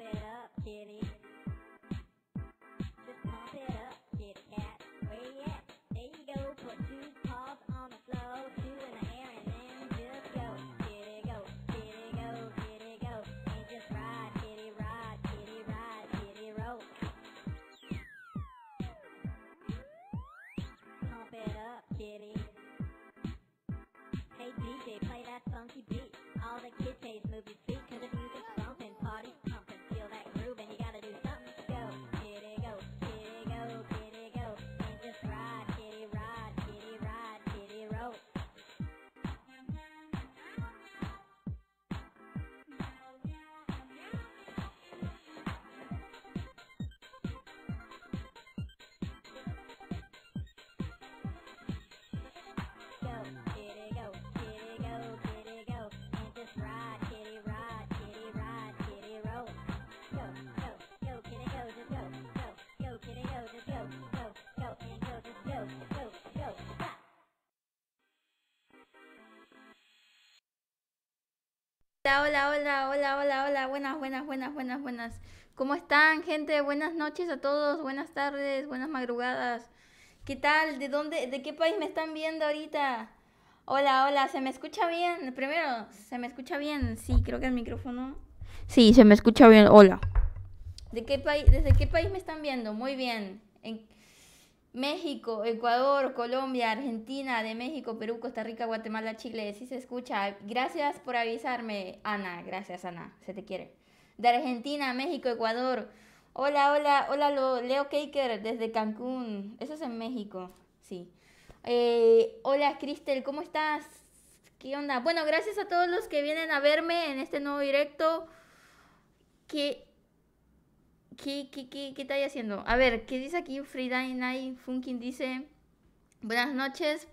pump it up, kitty. Just pump it up, kitty cat. Where you at? There you go. Put two paws on the floor, two in the air, and then just go. Kitty go, kitty go, kitty go. And just ride, kitty ride, kitty ride, kitty roll. Pump it up, kitty. Hey DJ, play that funky beat. All the kids, move your feet, cause if you Hola, hola, hola, hola, hola, buenas, buenas, buenas, buenas, buenas. ¿Cómo están, gente? Buenas noches a todos, buenas tardes, buenas madrugadas. ¿Qué tal? ¿De dónde, de qué país me están viendo ahorita? Hola, hola, ¿se me escucha bien? Primero, ¿se me escucha bien? Sí, creo que el micrófono. Sí, se me escucha bien, hola. ¿De qué país, desde qué país me están viendo? Muy bien. ¿En México, Ecuador, Colombia, Argentina, de México, Perú, Costa Rica, Guatemala, Chile. Sí se escucha. Gracias por avisarme, Ana. Gracias, Ana. Se te quiere. De Argentina, México, Ecuador. Hola, hola, hola, Leo Caker desde Cancún. Eso es en México. Sí. Eh, hola, Cristel, ¿cómo estás? ¿Qué onda? Bueno, gracias a todos los que vienen a verme en este nuevo directo. Que ¿Qué, qué, qué, qué estáis haciendo? A ver, ¿qué dice aquí Friday Night Funkin? Dice, buenas noches,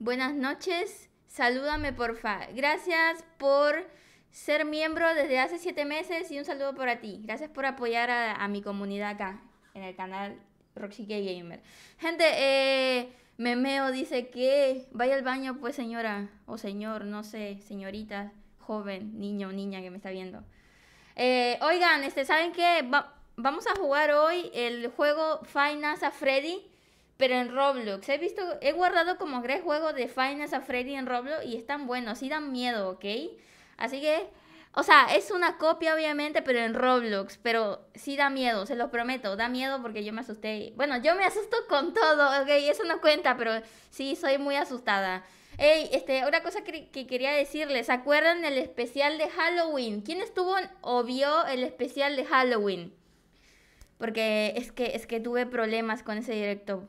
buenas noches, salúdame porfa. Gracias por ser miembro desde hace siete meses y un saludo para ti. Gracias por apoyar a, mi comunidad acá, en el canal Roxy Gamer. Gente, eh, Memeo dice que vaya al baño pues señora, o señor, no sé, señorita, joven, niño, o niña que me está viendo. Eh, oigan, este, ¿saben qué? Va vamos a jugar hoy el juego Finance a Freddy, pero en Roblox. He visto, he guardado como tres juegos de Finance a Freddy en Roblox y es están bueno, sí dan miedo, ¿ok? Así que, o sea, es una copia obviamente, pero en Roblox, pero sí da miedo, se los prometo, da miedo porque yo me asusté. Bueno, yo me asusto con todo, ¿ok? Eso no cuenta, pero sí, soy muy asustada. Hey, este, otra cosa que, que, quería decirles, ¿se acuerdan el especial de Halloween? ¿Quién estuvo o vio el especial de Halloween? porque es que, es que tuve problemas con ese directo.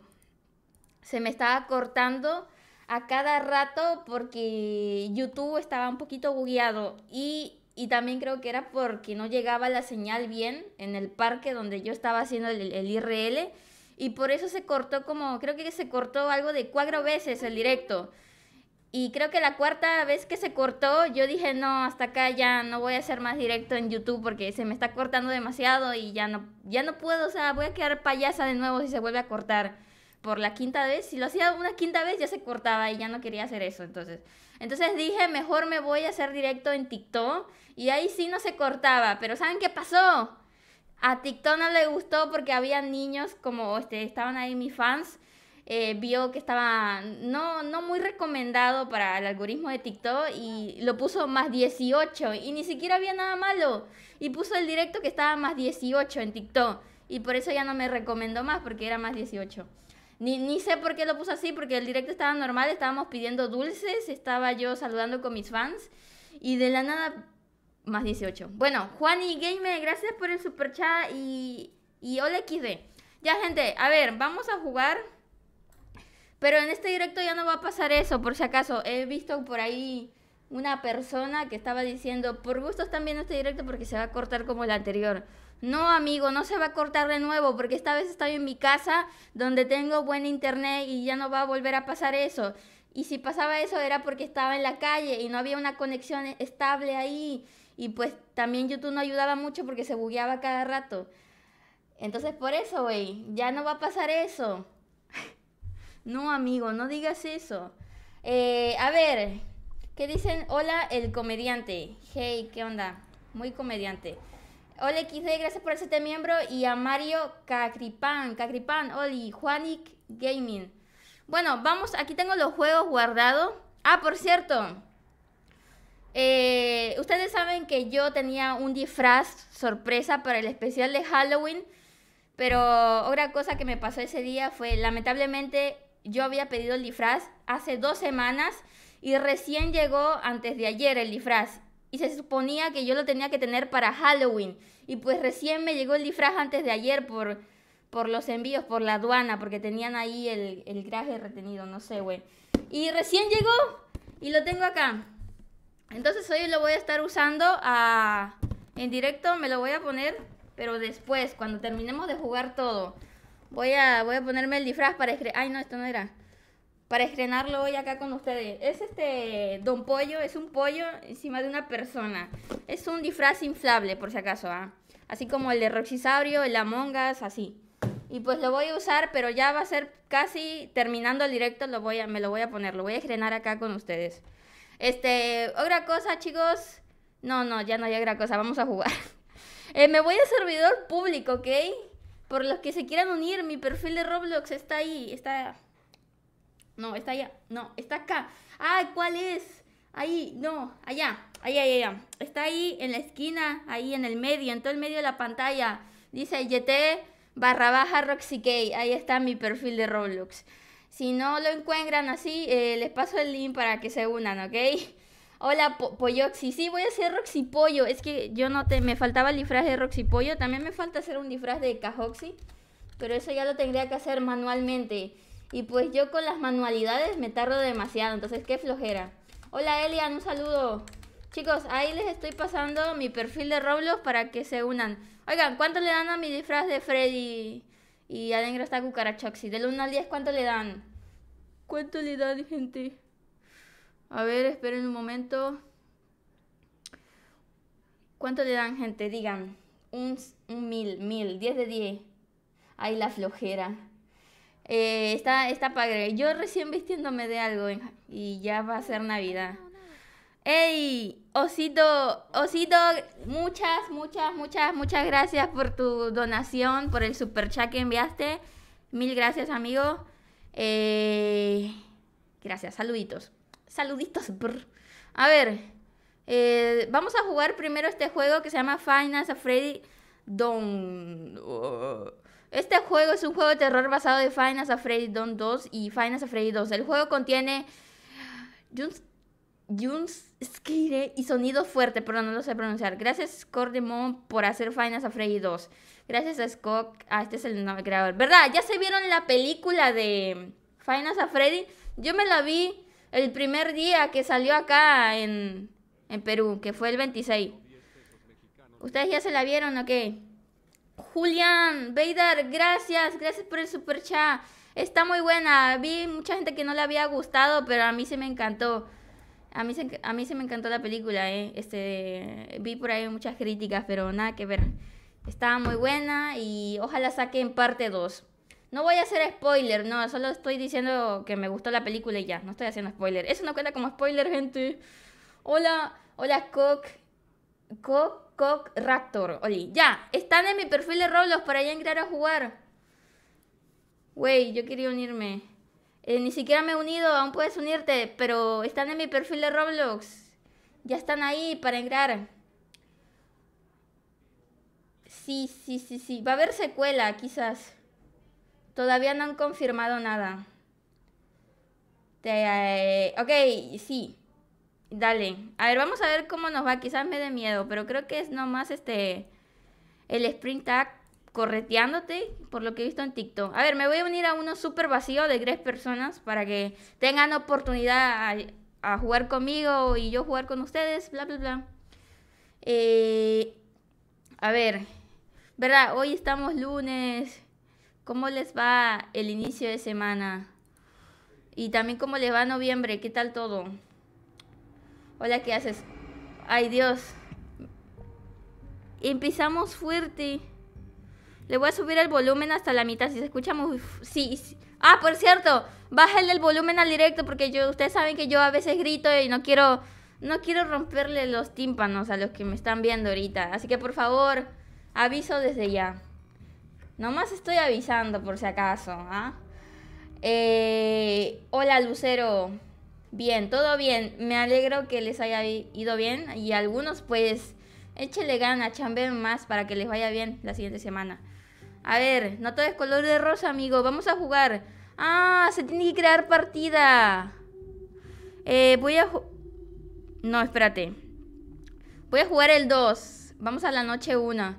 Se me estaba cortando a cada rato porque YouTube estaba un poquito bugueado y, y también creo que era porque no llegaba la señal bien en el parque donde yo estaba haciendo el, el IRL y por eso se cortó como, creo que se cortó algo de cuatro veces el directo. Y creo que la cuarta vez que se cortó, yo dije, no, hasta acá ya no voy a hacer más directo en YouTube porque se me está cortando demasiado y ya no, ya no puedo, o sea, voy a quedar payasa de nuevo si se vuelve a cortar por la quinta vez. Si lo hacía una quinta vez ya se cortaba y ya no quería hacer eso. Entonces, entonces dije, mejor me voy a hacer directo en TikTok y ahí sí no se cortaba. Pero ¿saben qué pasó? A TikTok no le gustó porque había niños como este, estaban ahí mis fans eh, vio que estaba no, no muy recomendado para el algoritmo de TikTok y lo puso más 18 y ni siquiera había nada malo. Y puso el directo que estaba más 18 en TikTok y por eso ya no me recomendó más porque era más 18. Ni, sé por qué lo puso así, porque el directo estaba normal, estábamos pidiendo dulces, estaba yo saludando con mis fans y de la nada más 18. Bueno, Juan y Gamer, gracias por el super chat y, y hola XD. Ya gente, a ver, vamos a jugar pero en este directo ya no va a pasar eso, por si acaso. He visto por ahí una persona que estaba diciendo, por gusto están viendo este directo porque se va a cortar como el anterior. No, amigo, no se va a cortar de nuevo porque esta vez estoy en mi casa donde tengo buen internet y ya no va a volver a pasar eso. Y si pasaba eso era porque estaba en la calle y no había una conexión e-, estable ahí. Y pues también YouTube no ayudaba mucho porque se bugueaba cada rato. Entonces por eso, güey, ya no va a pasar eso. No, amigo, no digas eso. Eh, a ver, ¿qué dicen? Hola, el comediante. Hey, ¿qué onda? Muy comediante. Hola XD, gracias por hacerte miembro. Y a Mario Cacripan, Cacripan, Oli, Juanic Gaming. Bueno, vamos, aquí tengo los juegos guardados. Ah, por cierto. Eh, ustedes saben que yo tenía un disfraz sorpresa para el especial de Halloween. Pero otra cosa que me pasó ese día fue, lamentablemente, yo había pedido el disfraz hace dos semanas y recién llegó antes de ayer el disfraz. Y se suponía que yo lo tenía que tener para Halloween. Y pues recién me llegó el disfraz antes de ayer por, por los envíos, por la aduana, porque tenían ahí el, el graje retenido, no sé, güey. Y recién llegó y lo tengo acá. Entonces hoy lo voy a estar usando ah, en directo, me lo voy a poner, pero después, cuando terminemos de jugar todo. Voy a, voy a ponerme el disfraz para Ay, no, esto no era. Para estrenarlo hoy acá con ustedes. Es este Don Pollo, es un pollo encima de una persona. Es un disfraz inflable, por si acaso, ¿ah? Así como el de Roxisaurio, el Among Us, así. Y pues lo voy a usar, pero ya va a ser casi terminando el directo, lo voy a, me lo voy a poner, lo voy a estrenar acá con ustedes. Este, otra cosa, chicos. No, no, ya no hay otra cosa, vamos a jugar. Eh, me voy a servidor público, ¿ok? Por los que se quieran unir, mi perfil de Roblox está ahí, está... No, está allá, no, está acá. Ah, ¿cuál es? Ahí, no, allá, allá, allá, Está ahí en la esquina, ahí en el medio, en todo el medio de la pantalla. Dice YT barra baja Roxy Ahí está mi perfil de Roblox. Si no lo encuentran así, eh, les paso el link para que se unan, ¿ok? Hola, Polloxi. Sí, voy a hacer Roxy Pollo. Es que yo no te... Me faltaba el disfraz de Roxy Pollo. También me falta hacer un disfraz de Cajoxi. Pero eso ya lo tendría que hacer manualmente. Y pues yo con las manualidades me tardo demasiado. Entonces, qué flojera. Hola, Elian. Un saludo. Chicos, ahí les estoy pasando mi perfil de Roblox para que se unan. Oigan, ¿cuánto le dan a mi disfraz de Freddy y adentro está Cucarachoxi? De 1 al 10, ¿cuánto le dan? ¿Cuánto le dan, gente? A ver, esperen un momento. ¿Cuánto le dan, gente? Digan, un, mil, mil, Diez de diez Ay, la flojera. Eh, está, está padre. Yo recién vistiéndome de algo y ya va a ser Navidad. ¡Ey! Osito, Osito, muchas, muchas, muchas, muchas gracias por tu donación, por el super chat que enviaste. Mil gracias, amigo. Eh, gracias, saluditos. Saluditos. Brr. A ver, eh, vamos a jugar primero este juego que se llama Finance of Freddy Don... Uh, este juego es un juego de terror basado de Finance of Freddy Don 2 y Finance of Freddy 2. El juego contiene jumpscare y sonido fuerte, pero no lo sé pronunciar. Gracias Scott por hacer Finance of Freddy 2. Gracias a Scott, ah, este es el creador. ¿Verdad? ¿Ya se vieron la película de Finance of Freddy? Yo me la vi el primer día que salió acá en, en Perú, que fue el 26. ¿Ustedes ya se la vieron o qué? Julián, Beidar, gracias, gracias por el super chat. Está muy buena. Vi mucha gente que no le había gustado, pero a mí se me encantó. A mí se, a mí se me encantó la película, ¿eh? Este, vi por ahí muchas críticas, pero nada que ver. Estaba muy buena y ojalá saquen parte 2. No voy a hacer spoiler, no, solo estoy diciendo que me gustó la película y ya, no estoy haciendo spoiler. Eso no cuenta como spoiler, gente. Hola, hola, Cock. Cock, Cock, Raptor. Oli, ya, están en mi perfil de Roblox para ya entrar a jugar. Wey, yo quería unirme. Eh, ni siquiera me he unido, aún puedes unirte, pero están en mi perfil de Roblox. Ya están ahí para entrar. Sí, sí, sí, sí. Va a haber secuela, quizás. Todavía no han confirmado nada. Eh, ok, sí. Dale. A ver, vamos a ver cómo nos va. Quizás me dé miedo, pero creo que es nomás este. El sprint tag correteándote, por lo que he visto en TikTok. A ver, me voy a unir a uno súper vacío de tres personas para que tengan oportunidad a, jugar conmigo y yo jugar con ustedes, bla, bla, bla. Eh, a ver, ¿verdad? Hoy estamos lunes. ¿Cómo les va el inicio de semana? Y también cómo les va noviembre, ¿qué tal todo? Hola, ¿qué haces? Ay Dios. Empezamos fuerte. Le voy a subir el volumen hasta la mitad. Si se escucha muy... Sí, Ah, por cierto, bájale el volumen al directo porque yo, ustedes saben que yo a veces grito y no quiero, no quiero romperle los tímpanos a los que me están viendo ahorita. Así que por favor, aviso desde ya. Nomás estoy avisando por si acaso. ¿ah? Eh, hola Lucero. Bien, todo bien. Me alegro que les haya ido bien. Y algunos pues Échele gana, chamben más para que les vaya bien la siguiente semana. A ver, no todo es color de rosa, amigo. Vamos a jugar. Ah, se tiene que crear partida. Eh, voy a... No, espérate. Voy a jugar el 2. Vamos a la noche 1.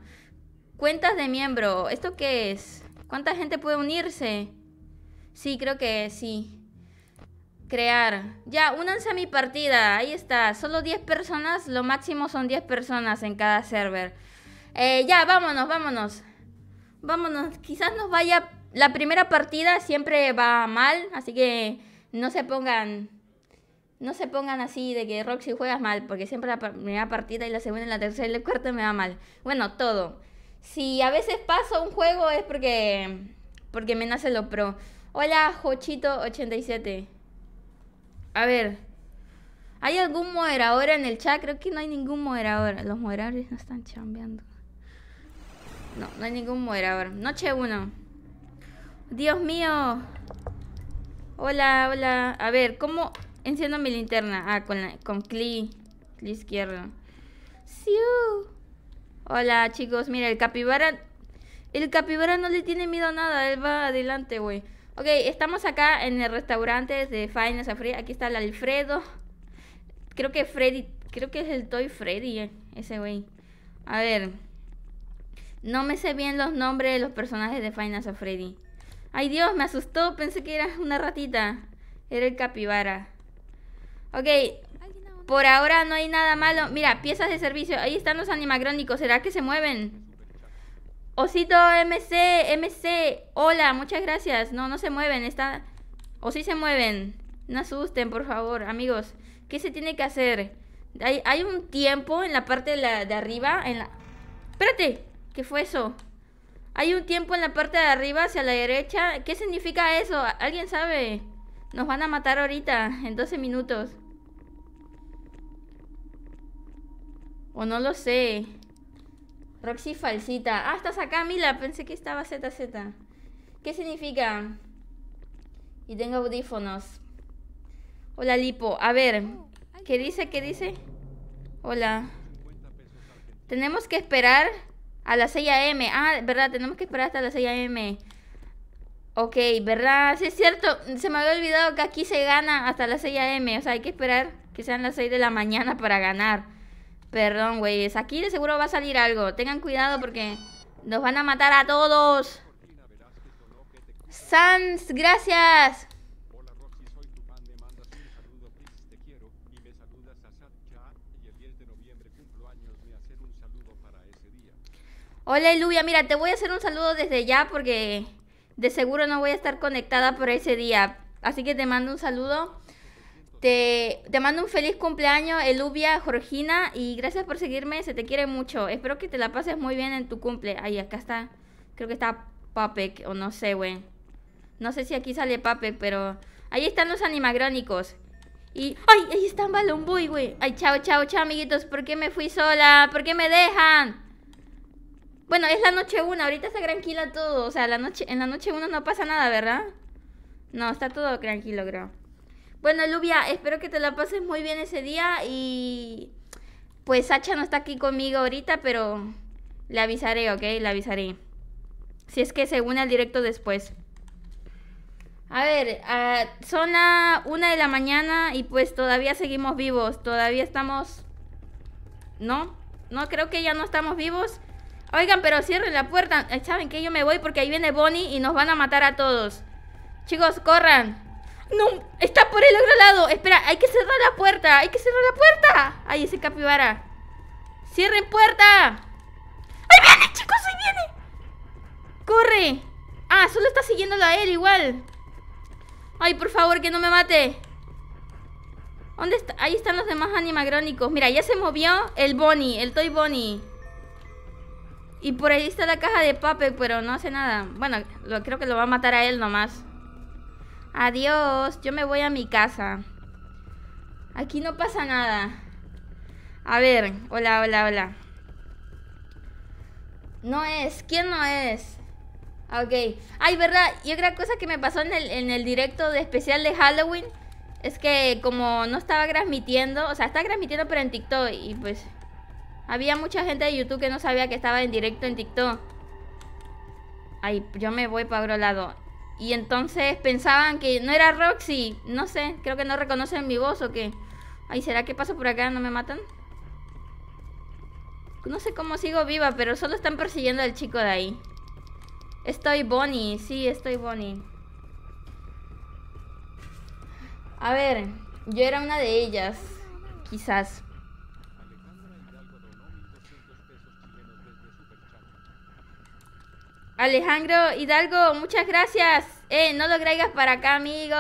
Cuentas de miembro, ¿esto qué es? ¿Cuánta gente puede unirse? Sí, creo que sí. Crear. Ya, únanse a mi partida. Ahí está. Solo 10 personas. Lo máximo son 10 personas en cada server. Eh, ya, vámonos, vámonos. Vámonos. Quizás nos vaya... La primera partida siempre va mal. Así que no se pongan... No se pongan así de que Roxy juegas mal. Porque siempre la primera partida y la segunda y la tercera y la cuarta me va mal. Bueno, todo. Si a veces paso un juego es porque, porque me nace lo pro. Hola, Jochito87. A ver. ¿Hay algún moderador en el chat? Creo que no hay ningún moderador. Los moderadores no están chambeando. No, no hay ningún moderador. Noche 1. Dios mío. Hola, hola. A ver, ¿cómo enciendo mi linterna? Ah, con, la, con Cli. izquierdo. ¡Siu! Hola, chicos. Mira, el capibara... El capibara no le tiene miedo a nada. Él va adelante, güey. Ok, estamos acá en el restaurante de Faina Safari. Aquí está el Alfredo. Creo que Freddy... Creo que es el Toy Freddy, eh, ese güey. A ver. No me sé bien los nombres de los personajes de Faina Freddy. Ay, Dios, me asustó. Pensé que era una ratita. Era el capibara. Ok, por ahora no hay nada malo. Mira, piezas de servicio. Ahí están los animagrónicos. ¿Será que se mueven? Osito MC, MC. Hola, muchas gracias. No, no se mueven. Está... O sí se mueven. No asusten, por favor, amigos. ¿Qué se tiene que hacer? Hay, hay un tiempo en la parte de, arriba. En la... Espérate. ¿Qué fue eso? Hay un tiempo en la parte de arriba hacia la derecha. ¿Qué significa eso? ¿Alguien sabe? Nos van a matar ahorita, en 12 minutos. O no lo sé. Roxy falsita. Ah, estás acá, Mila. Pensé que estaba ZZ. ¿Qué significa? Y tengo audífonos. Hola, Lipo. A ver, ¿qué dice? ¿Qué dice? Hola. Tenemos que esperar a las 6 a.m. Ah, verdad, tenemos que esperar hasta las 6 a.m. Ok, ¿verdad? Sí, es cierto. Se me había olvidado que aquí se gana hasta las 6 a.m. O sea, hay que esperar que sean las 6 de la mañana para ganar. Perdón, güeyes. Aquí de seguro va a salir algo. Tengan cuidado porque nos van a matar a todos. Sans, gracias. Hola, Eluvia. Mira, te voy a hacer un saludo desde ya porque de seguro no voy a estar conectada por ese día. Así que te mando un saludo. Te, mando un feliz cumpleaños, Eluvia, Jorgina, y gracias por seguirme, se te quiere mucho. Espero que te la pases muy bien en tu cumple. Ay, acá está, creo que está Papek, o no sé, güey. No sé si aquí sale Papek, pero... Ahí están los animagrónicos. Y... ¡Ay! Ahí están Balloon Boy, güey. Ay, chao, chao, chao, amiguitos. ¿Por qué me fui sola? ¿Por qué me dejan? Bueno, es la noche 1. Ahorita está tranquila todo. O sea, la noche, en la noche 1 no pasa nada, ¿verdad? No, está todo tranquilo, creo. Bueno, Lubia, espero que te la pases muy bien ese día y pues Sacha no está aquí conmigo ahorita, pero le avisaré, ¿ok? Le avisaré. Si es que se une al directo después. A ver, a ah, son una de la mañana y pues todavía seguimos vivos. Todavía estamos... No, no creo que ya no estamos vivos. Oigan, pero cierren la puerta. Eh, ¿Saben que Yo me voy porque ahí viene Bonnie y nos van a matar a todos. Chicos, corran. No, está por el otro lado. Espera, hay que cerrar la puerta. Hay que cerrar la puerta. Ahí ese capibara. Cierren puerta. ¡Ahí viene, chicos! ¡Ahí viene! ¡Corre! Ah, solo está siguiéndolo a él igual. Ay, por favor, que no me mate. ¿Dónde está? Ahí están los demás animagrónicos. Mira, ya se movió el Bonnie, el Toy Bonnie. Y por ahí está la caja de papel, pero no hace nada. Bueno, creo que lo va a matar a él nomás. Adiós, yo me voy a mi casa. Aquí no pasa nada. A ver, hola, hola, hola. No es, ¿quién no es? Ah, ok. Ay, verdad, y otra cosa que me pasó en el, directo de especial de Halloween es que como no estaba transmitiendo, o sea, estaba transmitiendo pero en TikTok y pues había mucha gente de YouTube que no sabía que estaba en directo en TikTok. Ay, yo me voy para otro lado. Y entonces pensaban que no era Roxy. No sé, creo que no reconocen mi voz o qué. Ay, ¿será que paso por acá? ¿No me matan? No sé cómo sigo viva, pero solo están persiguiendo al chico de ahí. Estoy Bonnie, sí, estoy Bonnie. A ver, yo era una de ellas, quizás. Alejandro Hidalgo, muchas gracias. Eh, no lo traigas para acá, amigo.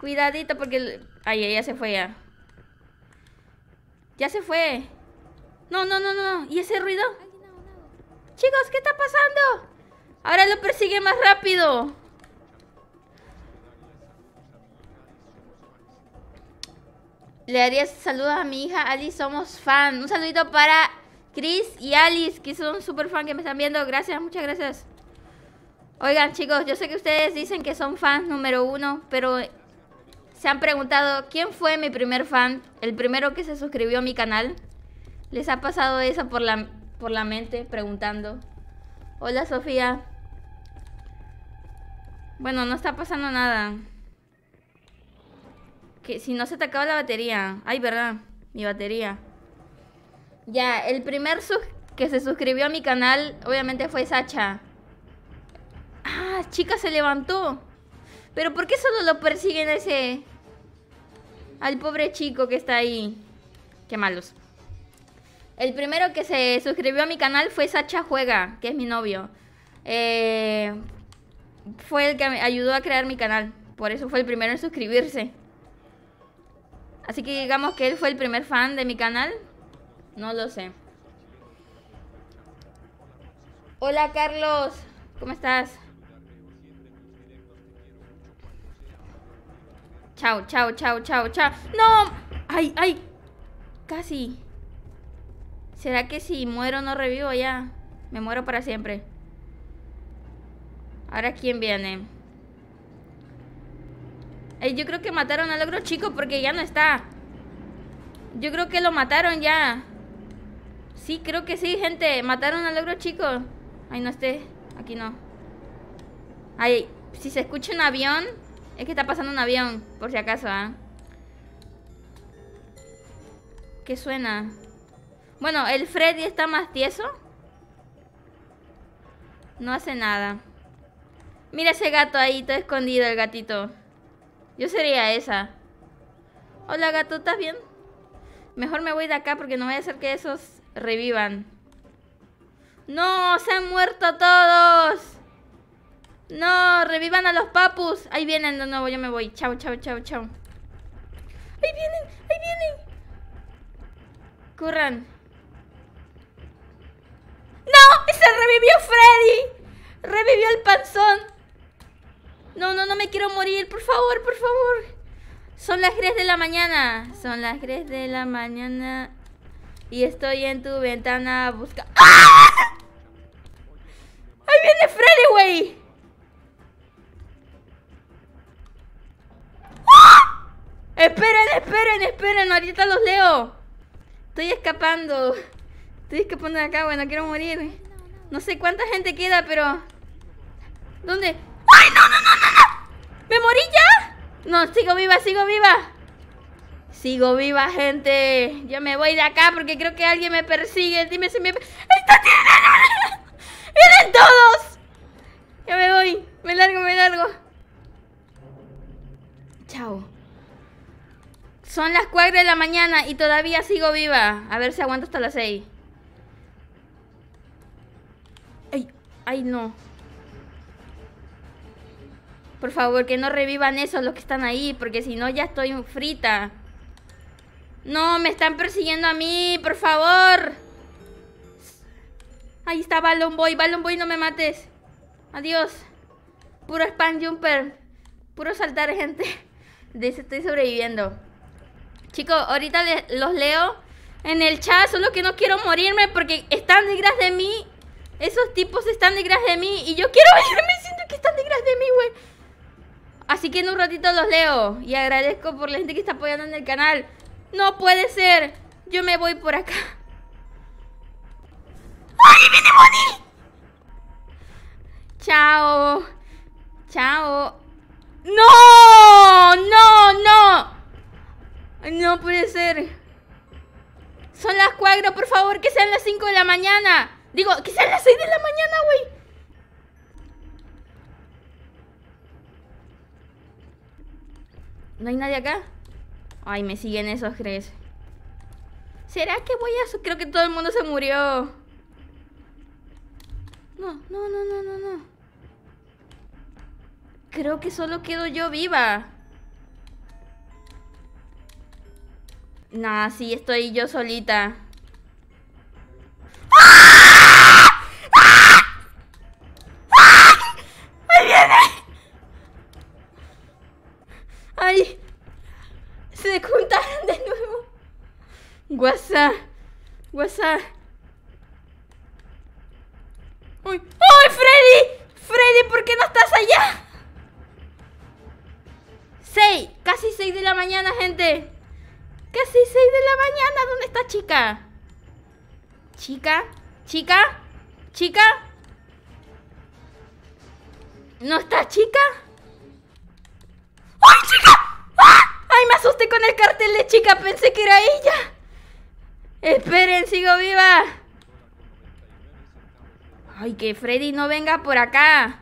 Cuidadito porque... Ay, ya se fue ya. Ya se fue. No, no, no, no. ¿Y ese ruido? Chicos, ¿qué está pasando? Ahora lo persigue más rápido. Le haría saludos a mi hija Ali, somos fan. Un saludito para Chris y Alice, que son super fan que me están viendo. Gracias, muchas gracias. Oigan, chicos, yo sé que ustedes dicen que son fans número uno, pero se han preguntado quién fue mi primer fan, el primero que se suscribió a mi canal. ¿Les ha pasado eso por la, por la mente preguntando? Hola, Sofía. Bueno, no está pasando nada. Que si no se te acaba la batería. Ay, verdad, mi batería. Ya, el primer que se suscribió a mi canal, obviamente fue Sacha. Ah, chica se levantó. Pero ¿por qué solo lo persiguen ese... Al pobre chico que está ahí. Qué malos. El primero que se suscribió a mi canal fue Sacha Juega, que es mi novio. Eh, fue el que me ayudó a crear mi canal. Por eso fue el primero en suscribirse. Así que digamos que él fue el primer fan de mi canal. No lo sé. Hola Carlos, ¿cómo estás? Chao, chao, chao, chao, chao. ¡No! ¡Ay, ay! Casi. ¿Será que si muero no revivo ya? Me muero para siempre. Ahora quién viene. yo creo que mataron al logro chico porque ya no está. Yo creo que lo mataron ya. Sí, creo que sí, gente. Mataron al ogro chico. Ahí no esté. Aquí no. Ahí. Si se escucha un avión, es que está pasando un avión, por si acaso, ¿ah? ¿Qué suena? Bueno, el Freddy está más tieso. No hace nada. Mira ese gato ahí, todo escondido el gatito. Yo sería esa. Hola gato, ¿estás bien? Mejor me voy de acá porque no voy a hacer que esos revivan. ¡No! ¡Se han muerto todos! ¡No! ¡Revivan a los papus! Ahí vienen de nuevo, yo me voy. Chao, chao, chao, chao. ¡Ahí vienen! ¡Ahí vienen! ¡Curran! ¡No! ¡Se revivió Freddy! ¡Revivió el panzón! No, no, no me quiero morir. Por favor, por favor. Son las 3 de la mañana. Son las 3 de la mañana. Y estoy en tu ventana busca ¡Ay ¡Ah! viene Freddy, güey! ¡Ah! Esperen, esperen, esperen. Ahorita los leo. Estoy escapando. Estoy escapando de acá, Bueno, quiero morir. No sé cuánta gente queda, pero... ¿Dónde? ¡Ay, no, no, no! no! ¿Me morí ya? No, sigo viva, sigo viva. Sigo viva, gente. Yo me voy de acá porque creo que alguien me persigue. Dime si me... ¡Está ¡Vienen todos! Ya me voy. Me largo, me largo. Chao. Son las 4 de la mañana y todavía sigo viva. A ver si aguanto hasta las 6. Ay, ay, no. Por favor, que no revivan eso los que están ahí, porque si no ya estoy frita. No, me están persiguiendo a mí, por favor. Ahí está Balloon Boy. Balloon Boy, no me mates. Adiós. Puro spam jumper. Puro saltar, gente. De eso estoy sobreviviendo. Chicos, ahorita los leo en el chat. Solo que no quiero morirme porque están detrás de mí. Esos tipos están detrás de mí. Y yo quiero irme. Siento que están detrás de mí, güey. Así que en un ratito los leo. Y agradezco por la gente que está apoyando en el canal. No puede ser. Yo me voy por acá. ¡Ay, viene Moni! Chao. Chao. ¡No! ¡No, no! No puede ser. Son las cuatro, por favor, que sean las 5 de la mañana. Digo, que sean las seis de la mañana, güey. ¿No hay nadie acá? Ay, me siguen esos tres. ¿Será que voy a... Creo que todo el mundo se murió. No, no, no, no, no, no. Creo que solo quedo yo viva. Nah, sí, estoy yo solita. ¡Ah! WhatsApp. WhatsApp. ¡Uy! ¡Ay, Freddy! ¡Freddy, ¿por qué no estás allá? ¡Seis! casi seis de la mañana, gente. Casi seis de la mañana. ¿Dónde está chica? Chica, chica, chica. ¿No está chica? ¡Ay, chica! ¡Ah! ¡Ay, me asusté con el cartel de chica! Pensé que era ella. ¡Esperen, sigo viva! ¡Ay, que Freddy no venga por acá!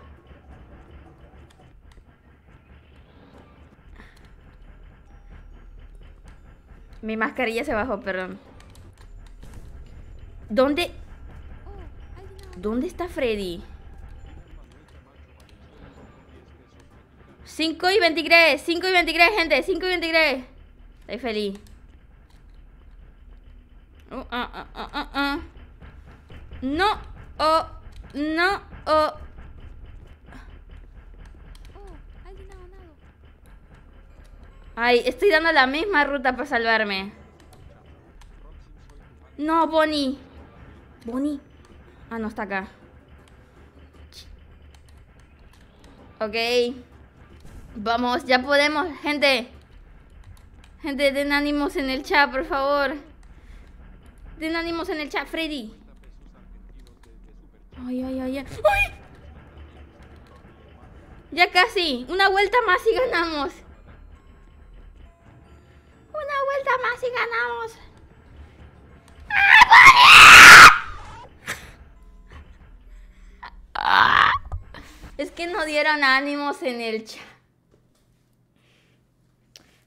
Mi mascarilla se bajó, perdón. ¿Dónde? ¿Dónde está Freddy? 5 y 23, 5 y 23, gente, 5 y 23. Estoy feliz. Oh, ah, ah, ah, no, oh, no, oh. no, Ay, estoy dando la misma ruta para salvarme. No, Bonnie. Bonnie. Ah, no, está acá. Ok. Vamos, ya podemos, gente. Gente, den ánimos en el chat, por favor. Den ánimos en el chat, Freddy. Ay, ay, ay, ay. Ya casi. Una vuelta más y ganamos. Una vuelta más y ganamos. ¡Ah! es que no dieron ánimos en el chat.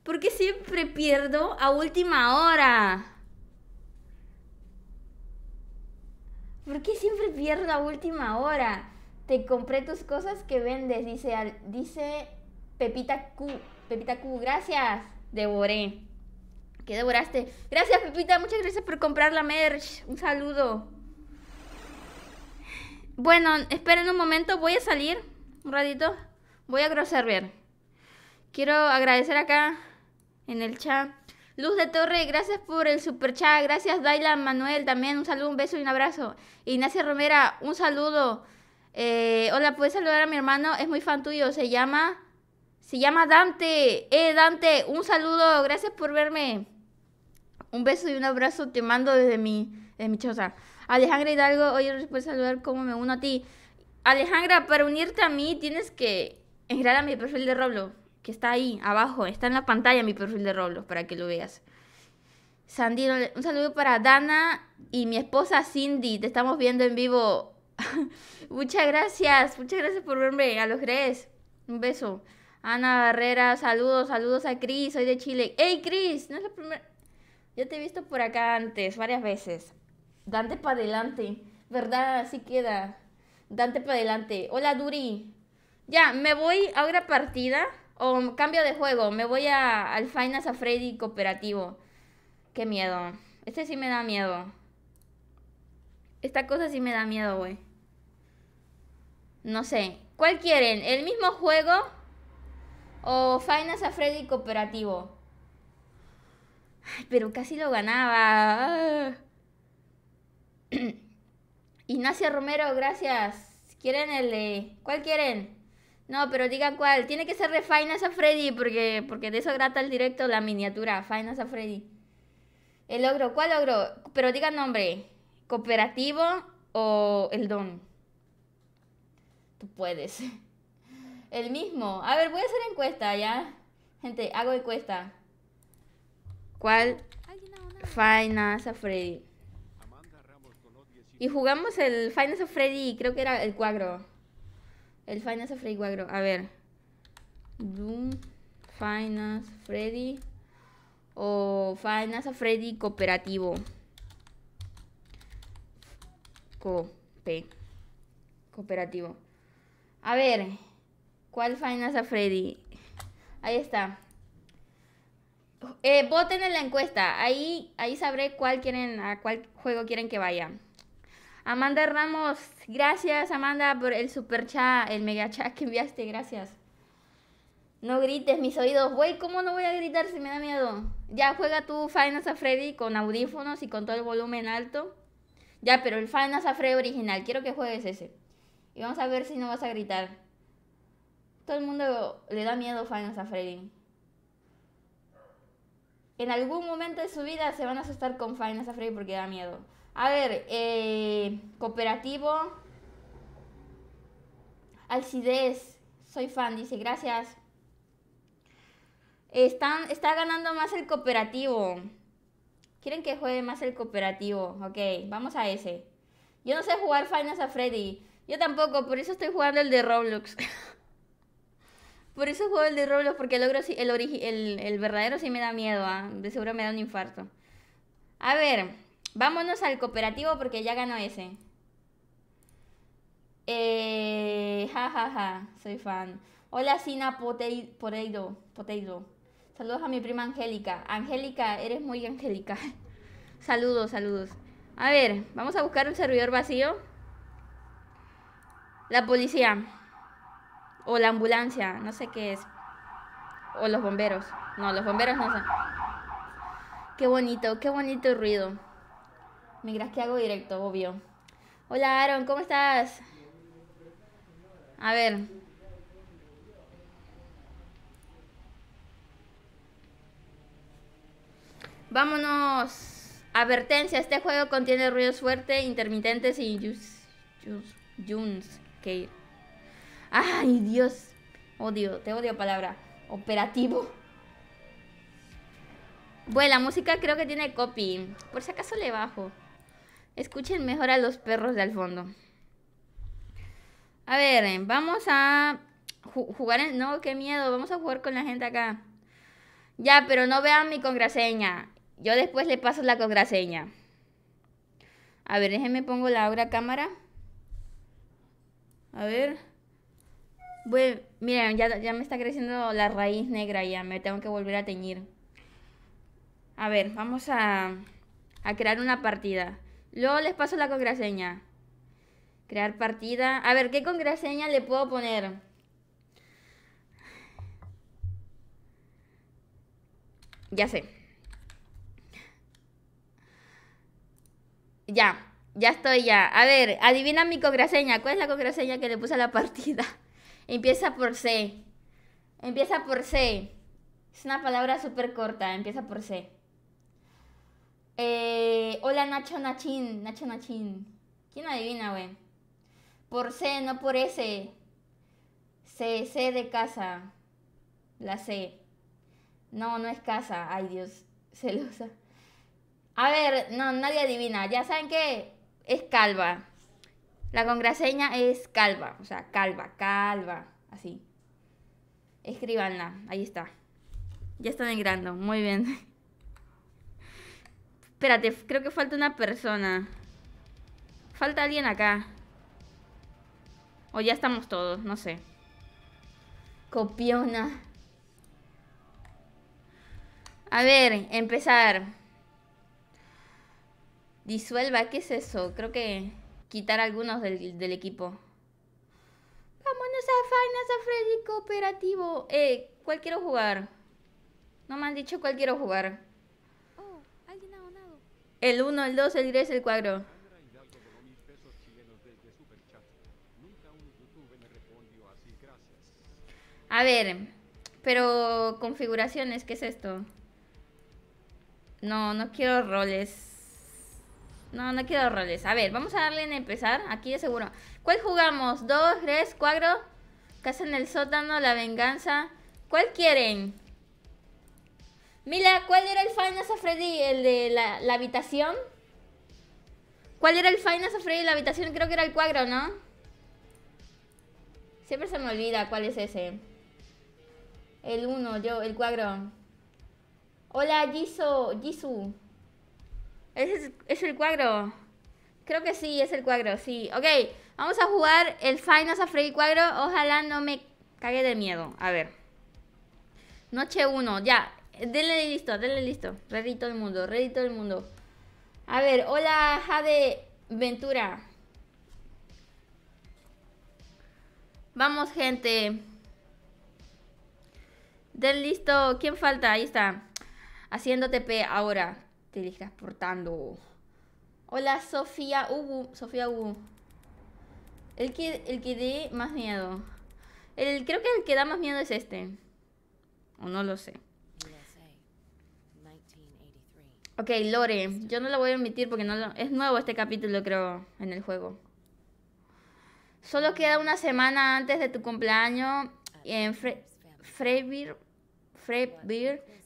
Porque siempre pierdo a última hora. ¿Por qué siempre pierdo la última hora? Te compré tus cosas que vendes, dice, dice Pepita Q. Pepita Q, gracias. Devoré. ¿Qué devoraste? Gracias, Pepita. Muchas gracias por comprar la merch. Un saludo. Bueno, esperen un momento. Voy a salir un ratito. Voy a ver. Quiero agradecer acá en el chat Luz de Torre, gracias por el super chat. Gracias, Daila Manuel, también un saludo, un beso y un abrazo. Ignacia Romera, un saludo. Eh, hola, ¿puedes saludar a mi hermano? Es muy fan tuyo, se llama... Se llama Dante. Eh, Dante, un saludo, gracias por verme. Un beso y un abrazo te mando desde mi, de mi choza. Alejandra Hidalgo, oye, ¿puedes saludar cómo me uno a ti? Alejandra, para unirte a mí tienes que entrar a mi perfil de Roblox que está ahí abajo, está en la pantalla mi perfil de Roblox para que lo veas. Sandino, un saludo para Dana y mi esposa Cindy, te estamos viendo en vivo. muchas gracias, muchas gracias por verme, a los tres. Un beso. Ana Barrera, saludos, saludos a chris soy de Chile. ¡Hey Cris! No es la primera... Yo te he visto por acá antes, varias veces. Dante para adelante, ¿verdad? Así queda. Dante para adelante. Hola Duri. Ya, me voy a otra partida. O cambio de juego, me voy a, al Final a Freddy cooperativo. Qué miedo. Este sí me da miedo. Esta cosa sí me da miedo, güey. No sé. ¿Cuál quieren? ¿El mismo juego? ¿O Final a Freddy cooperativo? Ay, pero casi lo ganaba. Ah. Ignacio Romero, gracias. ¿Quieren el ¿Cuál quieren? No, pero digan cuál. Tiene que ser de Finance a Freddy porque, porque de eso grata el directo la miniatura. Finance a Freddy. El ogro, ¿cuál logro? Pero digan nombre. ¿Cooperativo o el don? Tú puedes. El mismo. A ver, voy a hacer encuesta ya. Gente, hago encuesta. ¿Cuál? Finance a Freddy. Y jugamos el Finance a Freddy, creo que era el cuadro. El Finance a Freddy Wagro. A ver. Doom, Finance, Freddy. O Finance a Freddy Cooperativo. p Cooperativo. A ver. ¿Cuál Finance a Freddy? Ahí está. Eh, voten en la encuesta. Ahí, ahí sabré cuál quieren, a cuál juego quieren que vaya. Amanda Ramos, gracias Amanda por el super chat, el mega chat que enviaste, gracias. No grites mis oídos, güey, ¿cómo no voy a gritar si me da miedo? Ya juega tú Finance a Freddy con audífonos y con todo el volumen alto. Ya, pero el Final a Freddy original, quiero que juegues ese. Y vamos a ver si no vas a gritar. Todo el mundo le da miedo Finance a Freddy. En algún momento de su vida se van a asustar con Final a Freddy porque da miedo. A ver, eh, cooperativo. Alcides, soy fan, dice, gracias. Están, está ganando más el cooperativo. Quieren que juegue más el cooperativo. Ok, vamos a ese. Yo no sé jugar FNAF. a Freddy. Yo tampoco, por eso estoy jugando el de Roblox. por eso juego el de Roblox, porque el, el, verdadero sí me da miedo. ¿ah? De seguro me da un infarto. A ver, Vámonos al cooperativo porque ya ganó ese. Eh, ja, ja, ja, soy fan. Hola, Sina Poteido Saludos a mi prima Angélica. Angélica, eres muy angélica. saludos, saludos. A ver, vamos a buscar un servidor vacío. La policía. O la ambulancia, no sé qué es. O los bomberos. No, los bomberos no son. Qué bonito, qué bonito ruido. Migras que hago directo, obvio. Hola Aaron, ¿cómo estás? A ver. Vámonos. Advertencia, este juego contiene ruidos fuertes intermitentes y juns. Ay, Dios. Odio, te odio palabra. Operativo. Bueno, la música creo que tiene copy. Por si acaso le bajo. Escuchen mejor a los perros de al fondo. A ver, eh, vamos a jugar en... No, qué miedo, vamos a jugar con la gente acá. Ya, pero no vean mi contraseña. Yo después le paso la contraseña. A ver, déjenme pongo la otra cámara. A ver. miren, ya, ya me está creciendo la raíz negra ya. Me tengo que volver a teñir. A ver, vamos a, a crear una partida. Luego les paso la contraseña. Crear partida. A ver, ¿qué congraseña le puedo poner? Ya sé. Ya, ya estoy ya. A ver, adivina mi contraseña. ¿Cuál es la contraseña que le puse a la partida? Empieza por C. Empieza por C. Es una palabra súper corta. Empieza por C. Eh, hola Nacho Nachín, Nacho Nachin. ¿Quién adivina, güey? Por C, no por S. C, C de casa. La C. No, no es casa. Ay, Dios, celosa. A ver, no, nadie adivina. Ya saben que es calva. La congraseña es calva. O sea, calva, calva. Así. Escríbanla. Ahí está. Ya están engrando. Muy bien. Espérate, creo que falta una persona. Falta alguien acá. O ya estamos todos, no sé. Copiona. A ver, empezar. Disuelva, ¿qué es eso? Creo que quitar algunos del, equipo. Vámonos a Finance a Freddy Cooperativo. Eh, ¿cuál quiero jugar? No me han dicho cuál quiero jugar. El 1, el 2, el 3, el 4. A ver, pero configuraciones, ¿qué es esto? No, no quiero roles. No, no quiero roles. A ver, vamos a darle en empezar. Aquí de seguro. ¿Cuál jugamos? 2, 3, 4. Casa en el sótano, la venganza. ¿Cuál quieren? Mila, ¿cuál era el Final of Freddy? ¿El de la, habitación? ¿Cuál era el Final of Freddy? La habitación creo que era el cuadro, ¿no? Siempre se me olvida cuál es ese. El 1, yo, el cuadro. Hola, Jisoo, Jisoo. ¿Es, ¿Es el cuadro? Creo que sí, es el cuadro, sí. Ok, vamos a jugar el Final of Freddy cuadro. Ojalá no me cague de miedo. A ver. Noche 1, ya. Denle listo, denle listo. Ready todo el mundo, ready todo el mundo. A ver, hola Jade Ventura. Vamos, gente. Den listo. ¿Quién falta? Ahí está. Haciendo TP ahora. Te portando. Hola, Sofía Ubu. Sofía U. El que, el que más miedo. El, creo que el que da más miedo es este. O no lo sé. Ok, Lore, yo no lo voy a omitir porque no es nuevo este capítulo, creo, en el juego. Solo queda una semana antes de tu cumpleaños en Fre Freiburg,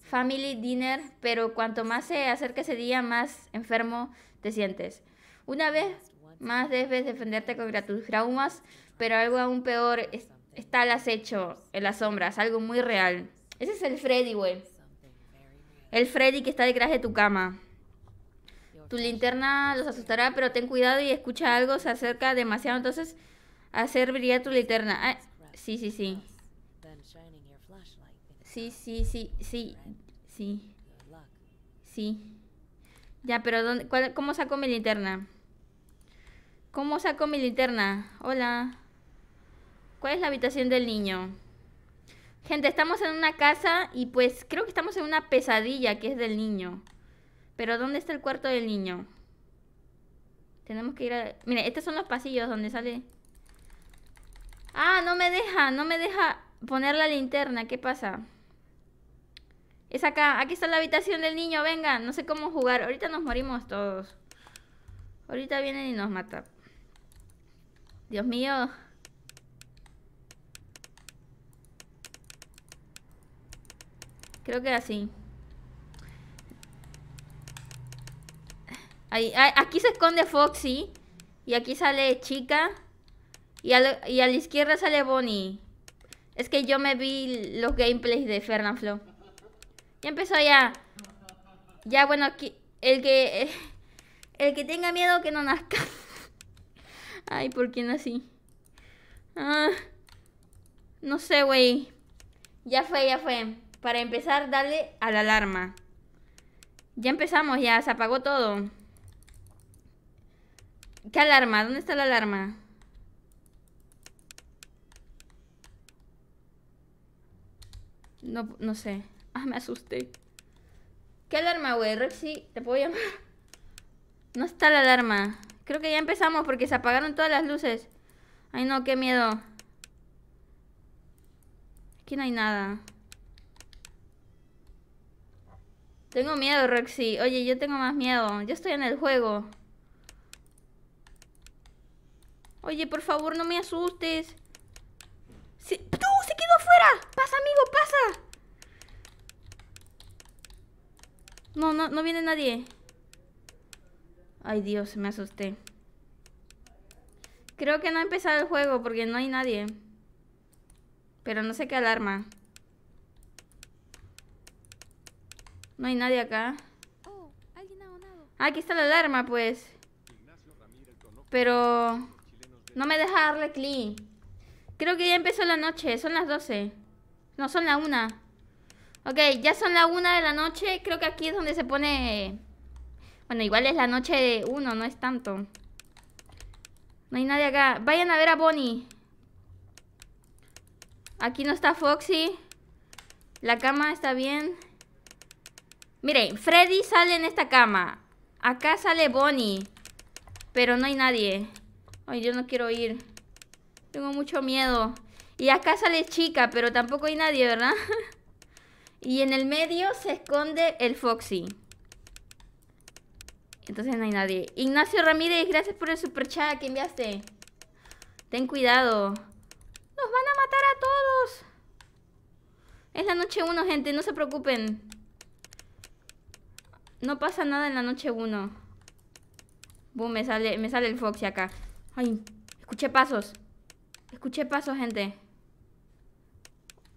Family Dinner, pero cuanto más se acerca ese día, más enfermo te sientes. Una vez más debes defenderte contra tus traumas, pero algo aún peor está al acecho, en las sombras, algo muy real. Ese es el Freddy, güey. El Freddy que está detrás de tu cama. Tu linterna los asustará, pero ten cuidado y escucha algo, se acerca demasiado, entonces hacer brillar tu linterna. Ah, sí, sí, sí. Sí, sí, sí, sí, sí. Sí. Ya, pero ¿dónde, ¿cómo saco mi linterna? ¿Cómo saco mi linterna? Hola. ¿Cuál es la habitación del niño? Gente, estamos en una casa y pues creo que estamos en una pesadilla que es del niño. Pero ¿dónde está el cuarto del niño? Tenemos que ir a... Mire, estos son los pasillos donde sale... Ah, no me deja, no me deja poner la linterna. ¿Qué pasa? Es acá. Aquí está la habitación del niño. Venga, no sé cómo jugar. Ahorita nos morimos todos. Ahorita vienen y nos matan. Dios mío. Creo que así. Ah, aquí se esconde Foxy. Y aquí sale Chica. Y a, la izquierda sale Bonnie. Es que yo me vi los gameplays de Flow Ya empezó ya. Ya, bueno, aquí. El que. El que tenga miedo que no nazca. Ay, ¿por quién así ah, no sé, güey. Ya fue, ya fue. Para empezar, dale a la alarma. Ya empezamos, ya se apagó todo. ¿Qué alarma? ¿Dónde está la alarma? No, no sé. Ah, me asusté. ¿Qué alarma, güey? Rexy, ¿te puedo llamar? No está la alarma. Creo que ya empezamos porque se apagaron todas las luces. Ay, no, qué miedo. Aquí no hay nada. Tengo miedo, Roxy. Oye, yo tengo más miedo. Yo estoy en el juego. Oye, por favor, no me asustes. ¡Tú! ¡Se quedó afuera! ¡Pasa, amigo! ¡Pasa! No, no, no viene nadie. Ay, Dios, me asusté. Creo que no ha empezado el juego porque no hay nadie. Pero no sé qué alarma. No hay nadie acá. Oh, ah, aquí está la alarma, pues. Pero... No me deja darle clic. Creo que ya empezó la noche. Son las 12. No, son la 1. Ok, ya son la 1 de la noche. Creo que aquí es donde se pone... Bueno, igual es la noche de 1, no es tanto. No hay nadie acá. Vayan a ver a Bonnie. Aquí no está Foxy. La cama está bien. Miren, Freddy sale en esta cama. Acá sale Bonnie. Pero no hay nadie. Ay, yo no quiero ir. Tengo mucho miedo. Y acá sale chica, pero tampoco hay nadie, ¿verdad? y en el medio se esconde el Foxy. Entonces no hay nadie. Ignacio Ramírez, gracias por el super chat que enviaste. Ten cuidado. Nos van a matar a todos. Es la noche 1, gente, no se preocupen no pasa nada en la noche 1. Boom, me sale, me sale el Foxy acá. Ay, escuché pasos. Escuché pasos, gente.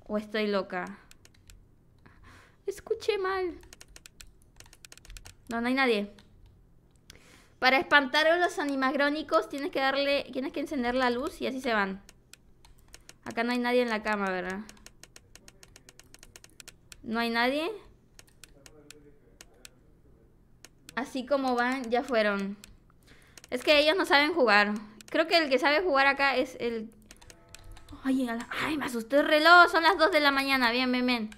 O estoy loca. Escuché mal. No, no hay nadie. Para espantar a los animagrónicos tienes que darle, tienes que encender la luz y así se van. Acá no hay nadie en la cama, ¿verdad? No hay nadie. Así como van, ya fueron. Es que ellos no saben jugar. Creo que el que sabe jugar acá es el... Ay, me asusté el reloj. Son las 2 de la mañana. Bien, bien, bien.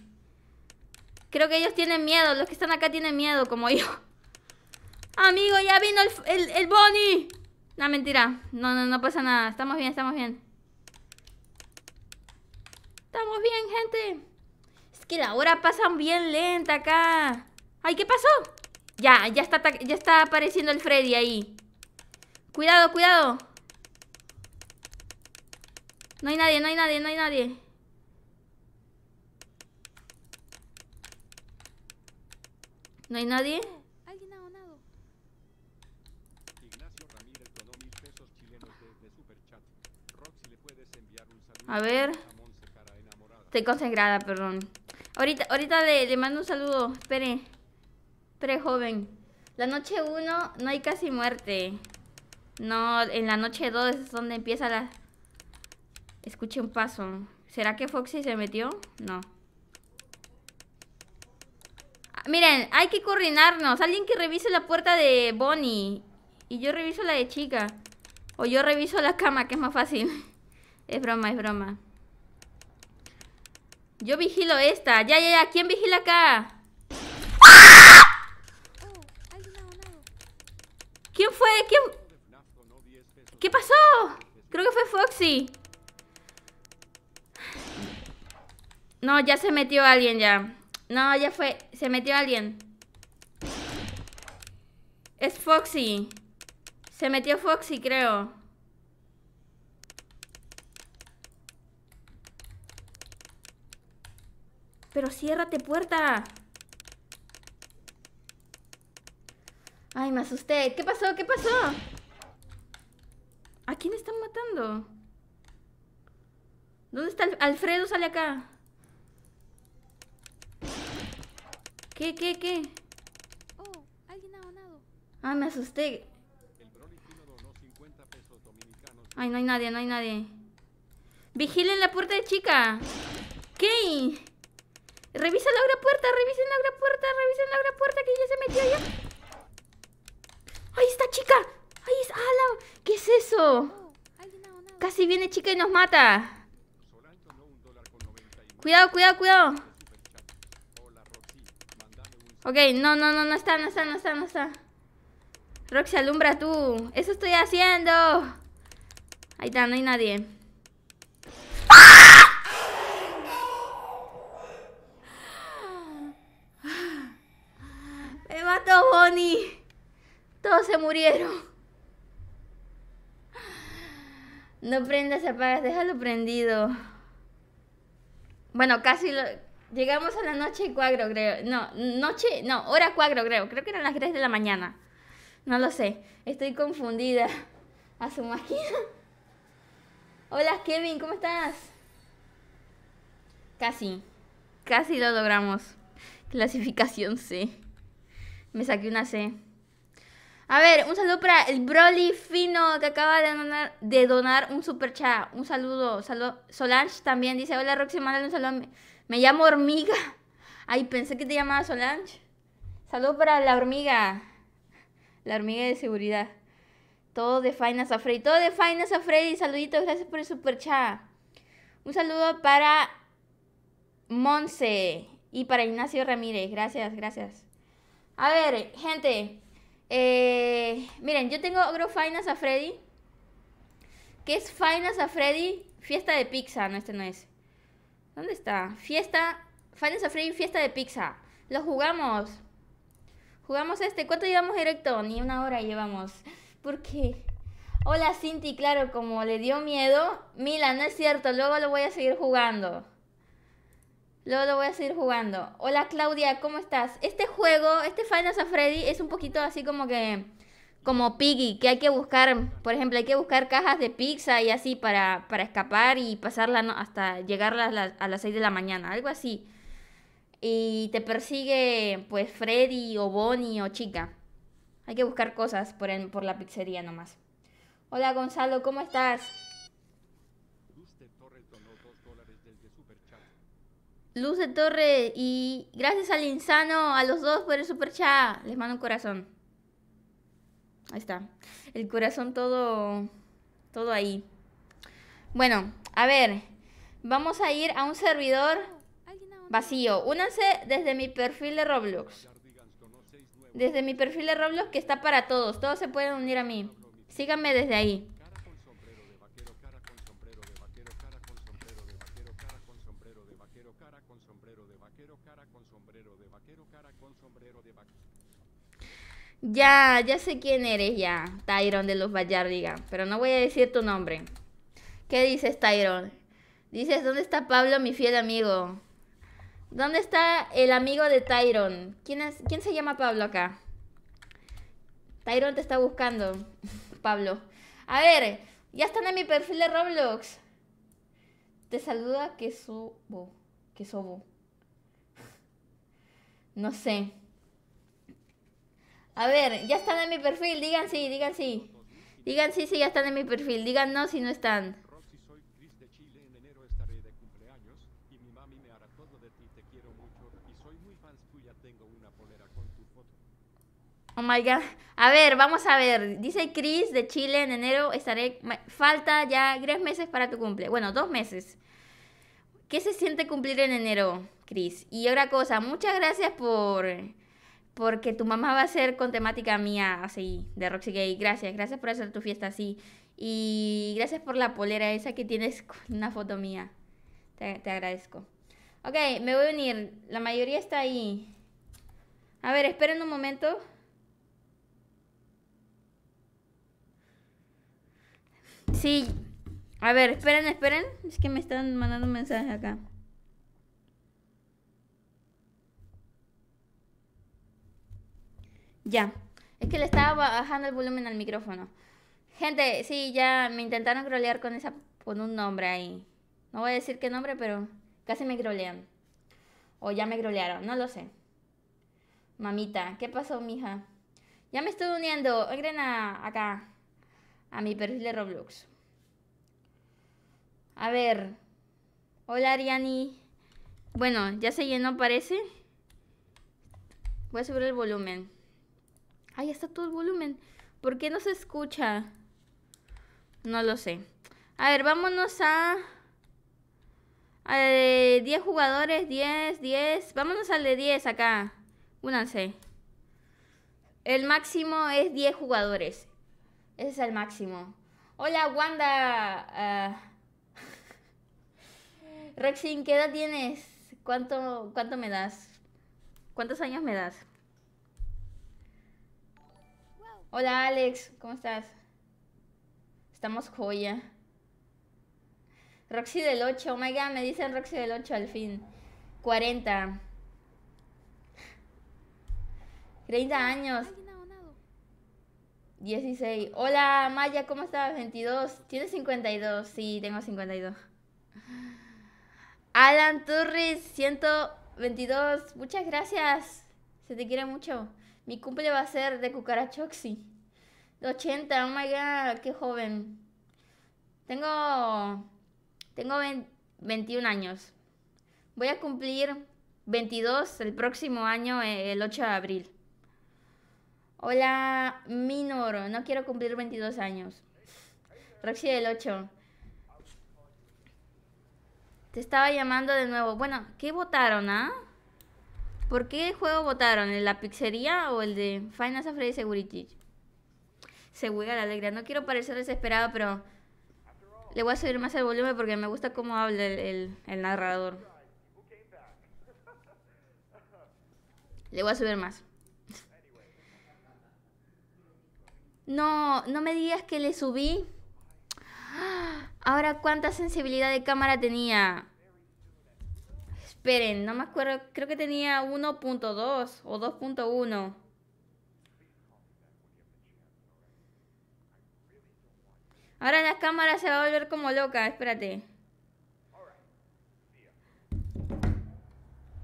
Creo que ellos tienen miedo. Los que están acá tienen miedo, como yo. Amigo, ya vino el, el, el Bonnie. No, mentira. No, no, no pasa nada. Estamos bien, estamos bien. Estamos bien, gente. Es que la hora pasa bien lenta acá. Ay, ¿qué pasó? Ya, ya está, ya está apareciendo el Freddy ahí. Cuidado, cuidado. No hay nadie, no hay nadie, no hay nadie. ¿No hay nadie? A ver. Estoy consagrada, perdón. Ahorita, ahorita le, le mando un saludo. Espere. Pre-joven La noche 1 no hay casi muerte. No, en la noche 2 es donde empieza la... Escuche un paso. ¿Será que Foxy se metió? No. Ah, miren, hay que coordinarnos. Alguien que revise la puerta de Bonnie. Y yo reviso la de chica. O yo reviso la cama, que es más fácil. es broma, es broma. Yo vigilo esta. Ya, ya, ya. ¿Quién vigila acá? fue? ¿Qué pasó? Creo que fue Foxy. No, ya se metió alguien ya. No, ya fue. Se metió alguien. Es Foxy. Se metió Foxy, creo. Pero ciérrate puerta. Ay, me asusté. ¿Qué pasó? ¿Qué pasó? ¿A quién están matando? ¿Dónde está Alfredo? Sale acá. ¿Qué, qué, qué? Oh, ah, me asusté. Ay, no hay nadie, no hay nadie. Vigilen la puerta de chica. ¿Qué? Revisa la otra puerta, revisen la otra puerta, revisen la otra puerta que ya se metió allá. ¡Ahí está, chica! ¡Ahí está! ¿Qué es eso? Casi viene chica y nos mata. Cuidado, cuidado, cuidado. Ok, no, no, no, no está, no está, no está, no está. Roxy, alumbra tú. Eso estoy haciendo. Ahí está, no hay nadie. ¡Ah! ¡Me mató Bonnie! Todos se murieron. No prendas, apagas, déjalo prendido. Bueno, casi lo... llegamos a la noche y cuadro, creo. No, noche, no, hora cuadro, creo. Creo que eran las 3 de la mañana. No lo sé, estoy confundida. A su máquina. Hola Kevin, ¿cómo estás? Casi, casi lo logramos. Clasificación C. Me saqué una C. A ver, un saludo para el Broly Fino que acaba de donar, un super chat. Un saludo, saludo. Solange también dice, hola Roxy, mandale un saludo. Me, llamo Hormiga. Ay, pensé que te llamaba Solange. Saludo para la hormiga. La hormiga de seguridad. Todo de finas a Freddy. Todo de finas a Freddy. Saluditos, gracias por el super chat. Un saludo para Monse y para Ignacio Ramírez. Gracias, gracias. A ver, gente, eh, miren, yo tengo ogro a Freddy. ¿Qué es Finance a Freddy? Fiesta de pizza. No, este no es. ¿Dónde está? Fiesta. Finance a Freddy, fiesta de pizza. Lo jugamos. Jugamos este. ¿Cuánto llevamos directo? Ni una hora llevamos. ¿Por qué? Hola Cinti, claro, como le dio miedo. Mila, no es cierto, luego lo voy a seguir jugando. Luego lo voy a seguir jugando. Hola Claudia, ¿cómo estás? Este juego, este Final Freddy es un poquito así como que... Como Piggy, que hay que buscar, por ejemplo, hay que buscar cajas de pizza y así para, para escapar y pasarla hasta llegar a, las 6 de la mañana, algo así. Y te persigue pues Freddy o Bonnie o Chica. Hay que buscar cosas por, por la pizzería nomás. Hola Gonzalo, ¿cómo estás? Luz de Torre y gracias al insano, a los dos por el super chat. Les mando un corazón. Ahí está. El corazón todo. Todo ahí. Bueno, a ver. Vamos a ir a un servidor vacío. Únanse desde mi perfil de Roblox. Desde mi perfil de Roblox que está para todos. Todos se pueden unir a mí. Síganme desde ahí. Ya, ya sé quién eres ya, Tyron de los Vallardiga, pero no voy a decir tu nombre. ¿Qué dices, Tyron? Dices, ¿dónde está Pablo, mi fiel amigo? ¿Dónde está el amigo de Tyron? ¿Quién, es, ¿Quién se llama Pablo acá? Tyron te está buscando, Pablo. A ver, ya están en mi perfil de Roblox. Te saluda que Quesobo. No sé. A ver, ya están en mi perfil, digan sí, digan sí. Digan sí sí, ya están en mi perfil, digan no si no están. Oh my god. A ver, vamos a ver. Dice Chris de Chile, en enero estaré... Falta ya tres meses para tu cumple. Bueno, dos meses. ¿Qué se siente cumplir en enero, Chris? Y otra cosa, muchas gracias por porque tu mamá va a ser con temática mía así, de Roxy Gay. Gracias, gracias por hacer tu fiesta así. Y gracias por la polera esa que tienes con una foto mía. Te, agradezco. Ok, me voy a unir. La mayoría está ahí. A ver, esperen un momento. Sí. A ver, esperen, esperen. Es que me están mandando un mensaje acá. Ya. Es que le estaba bajando el volumen al micrófono. Gente, sí, ya me intentaron grolear con esa con un nombre ahí. No voy a decir qué nombre, pero casi me grolean. O ya me grolearon, no lo sé. Mamita, ¿qué pasó, mija? Ya me estoy uniendo. Entren acá. A mi perfil de Roblox. A ver. Hola, Ariani. Bueno, ya se llenó, parece. Voy a subir el volumen. Ahí está todo el volumen. ¿Por qué no se escucha? No lo sé. A ver, vámonos a... A 10 jugadores, 10, 10. Vámonos al de 10 acá. Únanse. El máximo es 10 jugadores. Ese es el máximo. Hola, Wanda. Uh... Rexin, ¿qué edad tienes? ¿Cuánto, ¿Cuánto me das? ¿Cuántos años me das? Hola Alex, ¿cómo estás? Estamos joya. Roxy del 8, oh my god, me dicen Roxy del 8 al fin. 40. 30 años. 16. Hola Maya, ¿cómo estás? 22. ¿Tienes 52? Sí, tengo 52. Alan Turris, 122. Muchas gracias. Se te quiere mucho. Mi cumple va a ser de cucarachoxi. 80, oh my god, qué joven. Tengo. Tengo 21 años. Voy a cumplir 22 el próximo año, e, el 8 de abril. Hola, Minor. No quiero cumplir 22 años. Roxy del 8. Te estaba llamando de nuevo. Bueno, ¿qué votaron, ah? ¿Por qué juego votaron? ¿El la pizzería o el de Final Freddy Security? Seguridad, la alegría. No quiero parecer desesperado, pero le voy a subir más el volumen porque me gusta cómo habla el narrador. Le voy a subir más. No, no me digas que le subí. Ahora, ¿cuánta sensibilidad de cámara tenía? Esperen, no me acuerdo, creo que tenía 1.2 o 2.1. Ahora la cámara se va a volver como loca, espérate.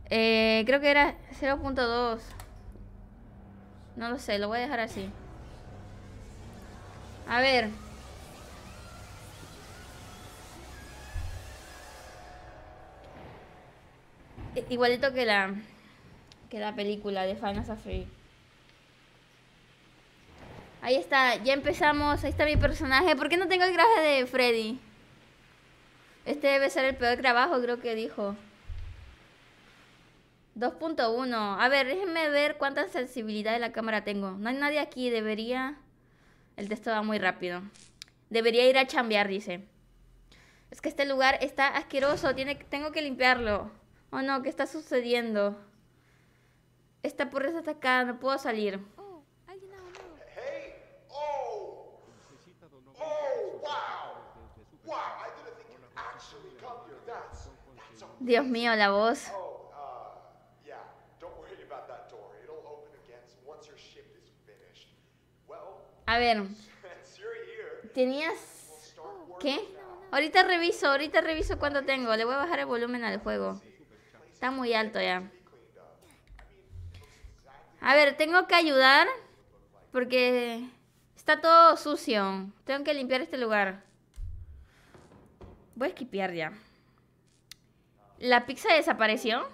Eh, creo que era 0.2. No lo sé, lo voy a dejar así. A ver. igualito que la que la película de Final Ahí está, ya empezamos, ahí está mi personaje. ¿Por qué no tengo el traje de Freddy? Este debe ser el peor trabajo, creo que dijo. 2.1. A ver, déjenme ver cuánta sensibilidad de la cámara tengo. No hay nadie aquí, debería... El texto va muy rápido. Debería ir a chambear, dice. Es que este lugar está asqueroso, tiene... tengo que limpiarlo. Oh no, ¿qué está sucediendo? Esta por está acá, no puedo salir. Dios mío, la voz. Oh, uh, a ver. Tenías oh, ¿Qué? Ahorita reviso, ahorita reviso cuánto tengo. Le voy a bajar el volumen al juego. Está muy alto ya. A ver, tengo que ayudar porque está todo sucio. Tengo que limpiar este lugar. Voy a esquipear ya. ¿La pizza desapareció?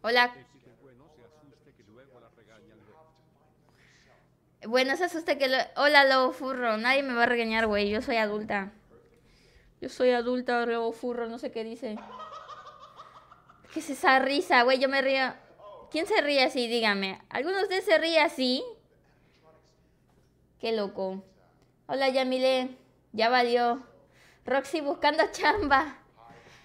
Hola. Bueno, se asuste que... Lo... Hola, lobo furro. Nadie me va a regañar, güey. Yo soy adulta. Yo soy adulta, robo, furro, no sé qué dice. ¿Qué es esa risa, güey? Yo me río. ¿Quién se ríe así? Dígame. ¿Alguno de ustedes se ríe así? Qué loco. Hola, Yamile. Ya valió. Roxy buscando chamba.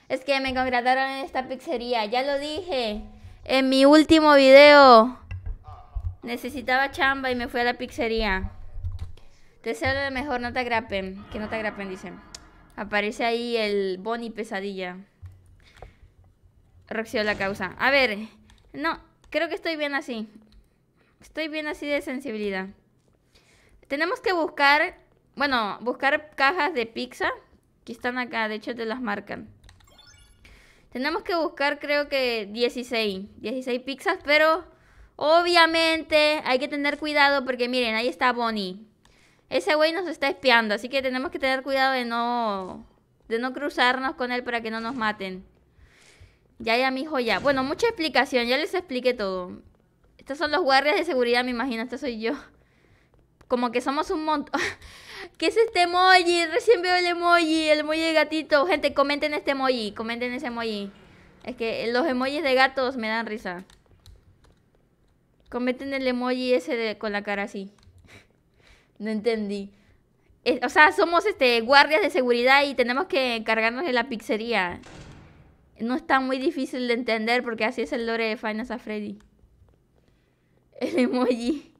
Es que me contrataron en esta pizzería. Ya lo dije. En mi último video. Necesitaba chamba y me fui a la pizzería. Te deseo lo mejor. No te agrapen. Que no te agrapen, dicen. Aparece ahí el Bonnie Pesadilla. Reacción la causa. A ver, no, creo que estoy bien así. Estoy bien así de sensibilidad. Tenemos que buscar, bueno, buscar cajas de pizza que están acá, de hecho te las marcan. Tenemos que buscar creo que 16, 16 pizzas, pero obviamente hay que tener cuidado porque miren, ahí está Bonnie ese güey nos está espiando, así que tenemos que tener cuidado de no, de no cruzarnos con él para que no nos maten. Ya, ya, mijo, ya. Bueno, mucha explicación, ya les expliqué todo. Estos son los guardias de seguridad, me imagino, este soy yo. Como que somos un montón. ¿Qué es este emoji? Recién veo el emoji, el emoji de gatito. Gente, comenten este emoji, comenten ese emoji. Es que los emojis de gatos me dan risa. Comenten el emoji ese de, con la cara así. No entendí. Eh, o sea, somos este, guardias de seguridad y tenemos que encargarnos de la pizzería. No está muy difícil de entender porque así es el lore de FNAF a Freddy. El emoji.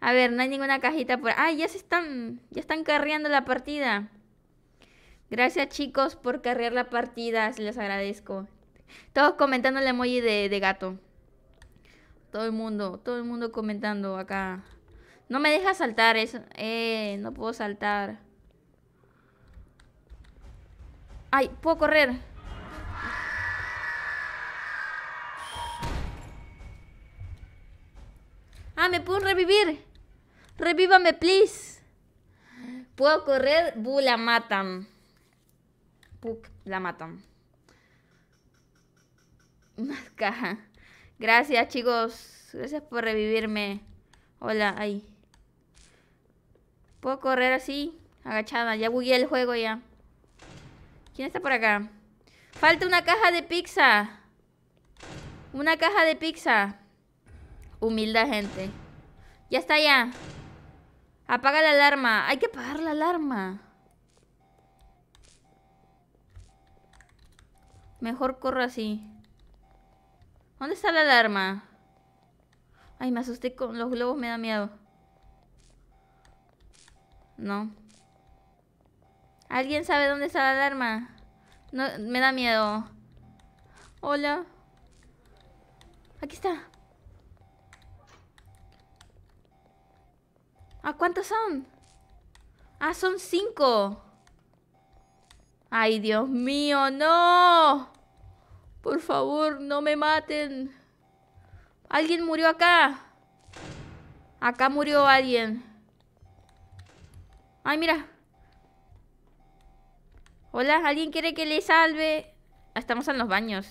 A ver, no hay ninguna cajita por... ¡Ah, ya se están... Ya están carreando la partida! Gracias chicos por carrear la partida, les agradezco. Todos comentando el emoji de, de gato. Todo el mundo, todo el mundo comentando acá. No me deja saltar eso. Eh, no puedo saltar. Ay, puedo correr. Ah, me puedo revivir. Revívame, please. Puedo correr. Bu, la matan. Puc, la matan. Más caja. Gracias, chicos. Gracias por revivirme. Hola, ay. Puedo correr así, agachada. Ya bugué el juego ya. ¿Quién está por acá? Falta una caja de pizza. Una caja de pizza. Humilda gente. Ya está ya. Apaga la alarma. Hay que apagar la alarma. Mejor corro así. ¿Dónde está la alarma? Ay, me asusté con los globos, me da miedo. No. ¿Alguien sabe dónde está la alarma? No, me da miedo. Hola. Aquí está. ¿A cuántos son? Ah, son cinco. Ay, Dios mío, no. Por favor, no me maten. Alguien murió acá. Acá murió alguien. ¡Ay, mira! Hola, ¿alguien quiere que le salve? Ah, estamos en los baños.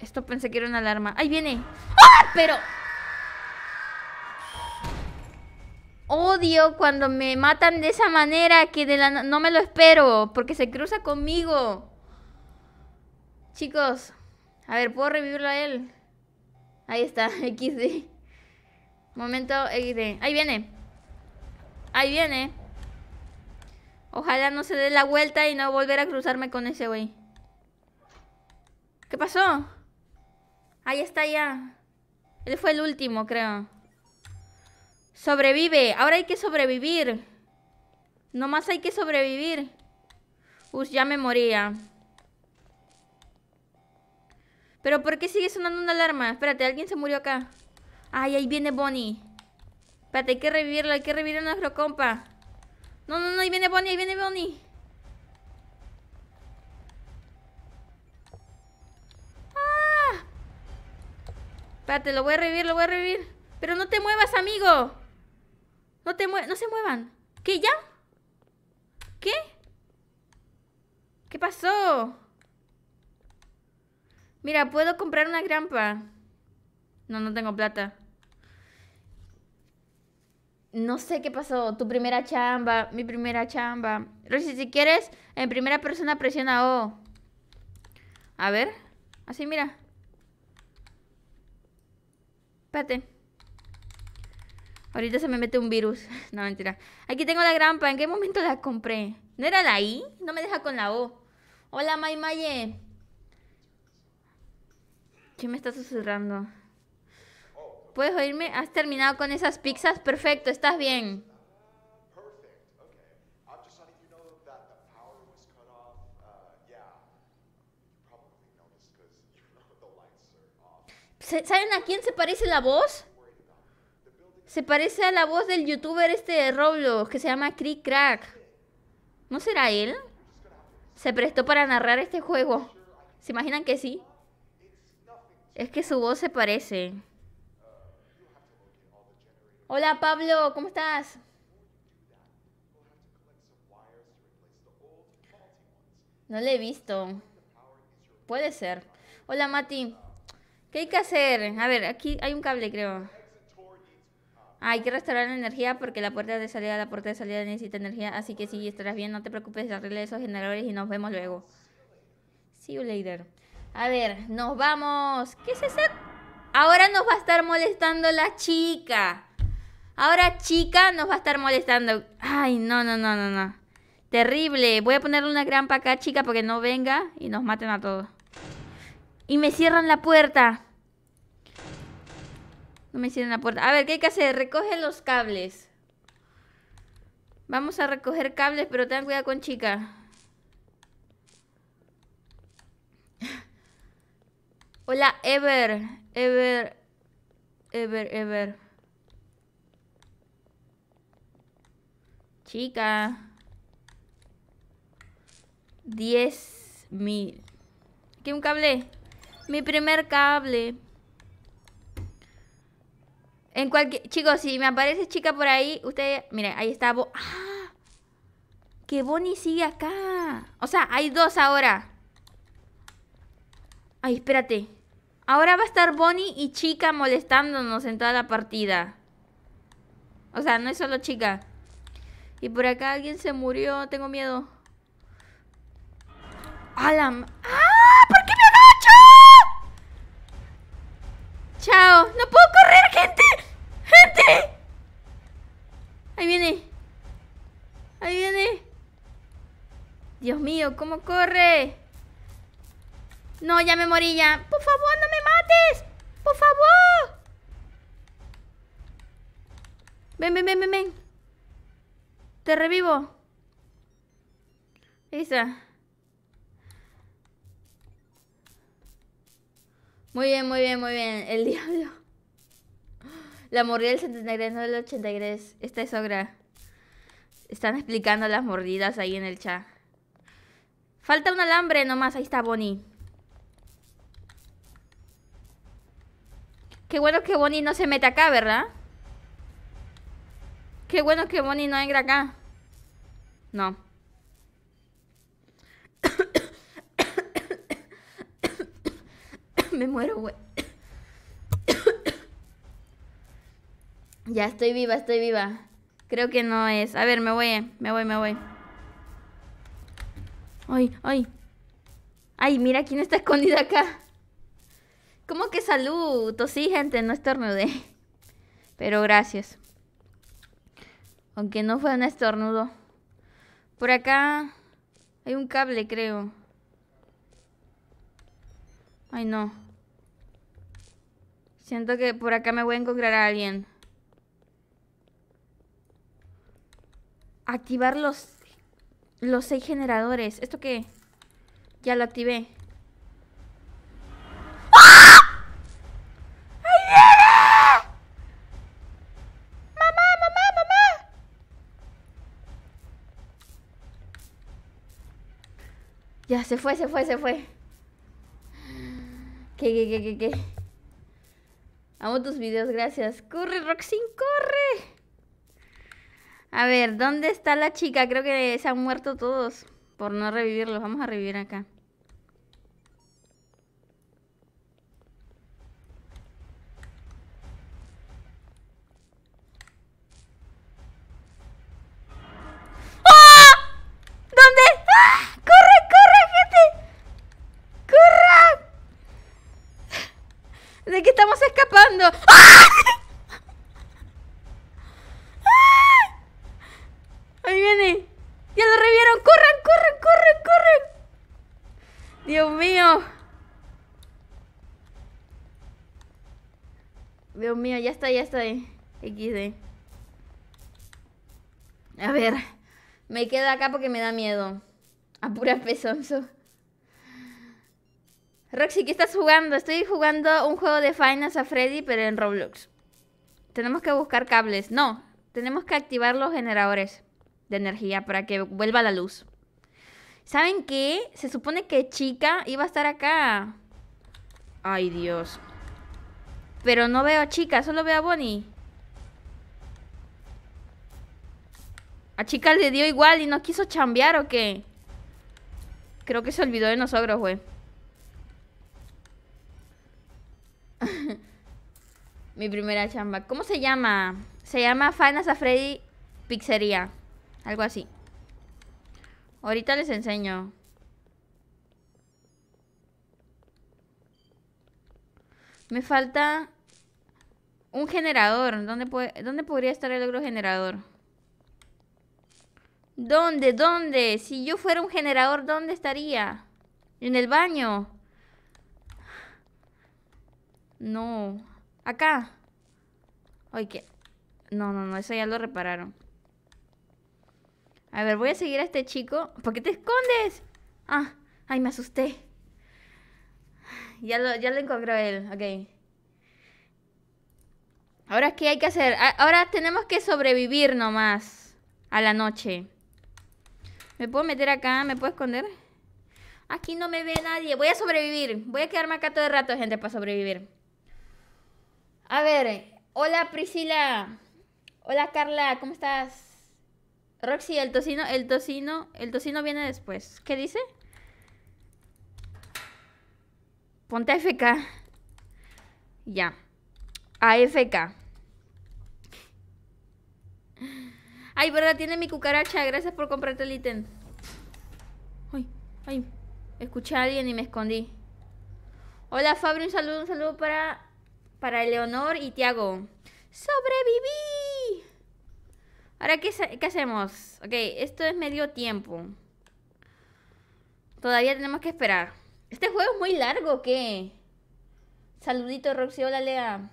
Esto pensé que era una alarma. ¡Ahí viene! ¡Ah! Pero... Odio cuando me matan de esa manera que de la... no me lo espero porque se cruza conmigo. Chicos, a ver, ¿puedo revivirlo a él? Ahí está, XD. Momento XD. Ahí viene. Ahí viene. Ojalá no se dé la vuelta y no volver a cruzarme con ese güey. ¿Qué pasó? Ahí está ya. Él fue el último, creo. Sobrevive. Ahora hay que sobrevivir. No más hay que sobrevivir. Uy, ya me moría. ¿Pero por qué sigue sonando una alarma? Espérate, alguien se murió acá. Ay, ahí viene Bonnie. Espérate, hay que revivirlo, hay que revivir a nuestro compa. No, no, no, ahí viene Bonnie, ahí viene Bonnie. ¡Ah! Espérate, lo voy a revivir, lo voy a revivir. Pero no te muevas, amigo. No te muevas, no se muevan. ¿Qué, ya? ¿Qué? ¿Qué pasó? Mira, puedo comprar una grampa. No, no tengo plata. No sé qué pasó. Tu primera chamba, mi primera chamba. Rosy, si quieres, en primera persona presiona O. A ver. Así, mira. Espérate. Ahorita se me mete un virus. No, mentira. Aquí tengo la granpa. ¿En qué momento la compré? ¿No era la I? No me deja con la O. Hola, Maimaye. ¿Qué me está susurrando? ¿Puedes oírme? ¿Has terminado con esas pizzas? Perfecto, estás bien. Uh, ¿Saben a quién se parece la voz? Se parece a la voz del youtuber este de Roblox que se llama Crick Crack. ¿No será él? Se prestó para narrar este juego. ¿Se imaginan que sí? Es que su voz se parece. Hola Pablo, ¿cómo estás? No le he visto. Puede ser. Hola Mati. ¿Qué hay que hacer? A ver, aquí hay un cable, creo. Ah, hay que restaurar la energía porque la puerta de salida, la puerta de salida necesita energía. Así que si estarás bien, no te preocupes, arregle esos generadores y nos vemos luego. See you later. A ver, nos vamos. ¿Qué es eso? Ahora nos va a estar molestando la chica. Ahora chica nos va a estar molestando. Ay, no, no, no, no, no. Terrible. Voy a ponerle una grampa acá, chica, porque no venga y nos maten a todos. Y me cierran la puerta. No me cierran la puerta. A ver, ¿qué hay que hacer? Recoge los cables. Vamos a recoger cables, pero ten cuidado con chica. Hola, Ever. Ever. Ever, Ever. Chica. 10.000 mil. ¿Qué un cable? Mi primer cable. En cualquier... Chicos, si me aparece chica por ahí, ustedes... Mira, ahí está... ¡Ah! Que Bonnie sigue acá. O sea, hay dos ahora. Ay, espérate. Ahora va a estar Bonnie y chica molestándonos en toda la partida. O sea, no es solo chica. Y por acá alguien se murió, tengo miedo. ¡Alam! ¡Ah! ¿Por qué me agacho? ¡Chao! ¡No puedo correr, gente! ¡Gente! Ahí viene. Ahí viene. Dios mío, ¿cómo corre? No, ya me morí ya. Por favor, no me mates. Por favor. Ven, ven, ven, ven, ven. Te revivo. Esa. Muy bien, muy bien, muy bien. El diablo. La mordida del 73, no del 83. Esta es ogra. Están explicando las mordidas ahí en el chat. Falta un alambre nomás. Ahí está Bonnie. Qué bueno que Bonnie no se mete acá, ¿verdad? Qué bueno que Bonnie no entra acá. No. Me muero, güey. ya estoy viva, estoy viva. Creo que no es. A ver, me voy, me voy, me voy. Ay, ay. Ay, mira quién está escondido acá. ¿Cómo que saludos? Sí, gente, no estornude. Pero gracias. Aunque no fue un estornudo. Por acá hay un cable, creo. Ay, no. Siento que por acá me voy a encontrar a alguien. Activar los, los seis generadores. ¿Esto qué? Ya lo activé. Ya, se fue, se fue, se fue. ¿Qué, qué, qué, qué, qué? Amo tus videos, gracias. ¡Corre, Roxin, corre! A ver, ¿dónde está la chica? Creo que se han muerto todos por no revivirlos. Vamos a revivir acá. estoy, ya estoy. Eh. XD. A ver. Me quedo acá porque me da miedo. A pura pesonzo. Roxy, ¿qué estás jugando? Estoy jugando un juego de Finance a Freddy, pero en Roblox. Tenemos que buscar cables. No, tenemos que activar los generadores de energía para que vuelva la luz. ¿Saben qué? Se supone que Chica iba a estar acá. Ay, Dios. Pero no veo a Chica, solo veo a Bonnie. A Chica le dio igual y no quiso chambear o qué. Creo que se olvidó de nosotros, güey. Mi primera chamba. ¿Cómo se llama? Se llama Fanas a Freddy Pizzería. Algo así. Ahorita les enseño. Me falta un generador. ¿Dónde, puede, podría estar el otro generador? ¿Dónde? ¿Dónde? Si yo fuera un generador, ¿dónde estaría? En el baño. No. Acá. Ay, qué No, no, no. Eso ya lo repararon. A ver, voy a seguir a este chico. ¿Por qué te escondes? Ah, ay, me asusté. Ya lo, ya lo encontró él. Ok. Ahora qué hay que hacer. Ah, ahora tenemos que sobrevivir nomás a la noche. ¿Me puedo meter acá? ¿Me puedo esconder? Aquí no me ve nadie. Voy a sobrevivir. Voy a quedarme acá todo el rato, gente, para sobrevivir. A ver. Hola, Priscila. Hola, Carla. ¿Cómo estás? Roxy, el tocino, el tocino, el tocino viene después. ¿Qué dice? Ponte FK. Ya. AFK. Ay, verdad, tiene mi cucaracha. Gracias por comprarte el ítem. Ay, ay. Escuché a alguien y me escondí. Hola, Fabri. Un saludo, un saludo para, para Eleonor y Tiago. ¡Sobreviví! Ahora, ¿qué, hacemos? Ok, esto es medio tiempo. Todavía tenemos que esperar. ¿Este juego es muy largo qué? Saludito, Roxy. Hola, Lea.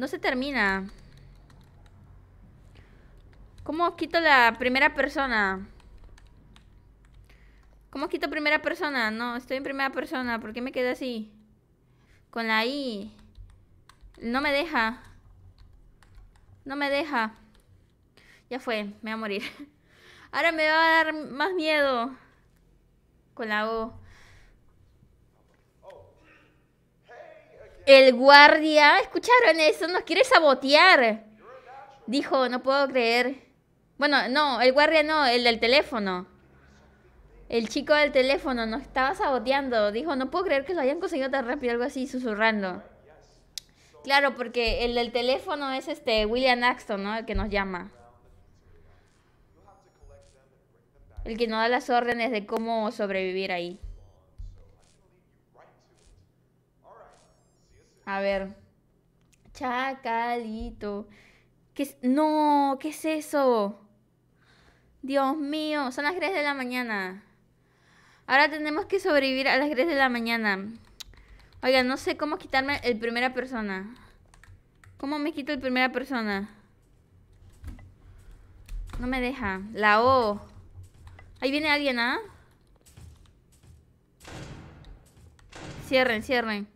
No se termina. ¿Cómo quito la primera persona? ¿Cómo quito primera persona? No, estoy en primera persona. ¿Por qué me quedé así? Con la I. No me deja. No me deja. Ya fue, me voy a morir. Ahora me va a dar más miedo. Con la O. El guardia, escucharon eso, nos quiere sabotear. Dijo, no puedo creer. Bueno, no, el guardia no, el del teléfono. El chico del teléfono nos estaba saboteando. Dijo, no puedo creer que lo hayan conseguido tan rápido, algo así, susurrando. Claro, porque el del teléfono es este William Axton, ¿no? El que nos llama. El que nos da las órdenes de cómo sobrevivir ahí. A ver. Chacalito. ¿Qué es? No, ¿qué es eso? Dios mío, son las 3 de la mañana. Ahora tenemos que sobrevivir a las 3 de la mañana. Oiga, no sé cómo quitarme el primera persona. ¿Cómo me quito el primera persona? No me deja. La O. Ahí viene alguien, ¿ah? Cierren, cierren.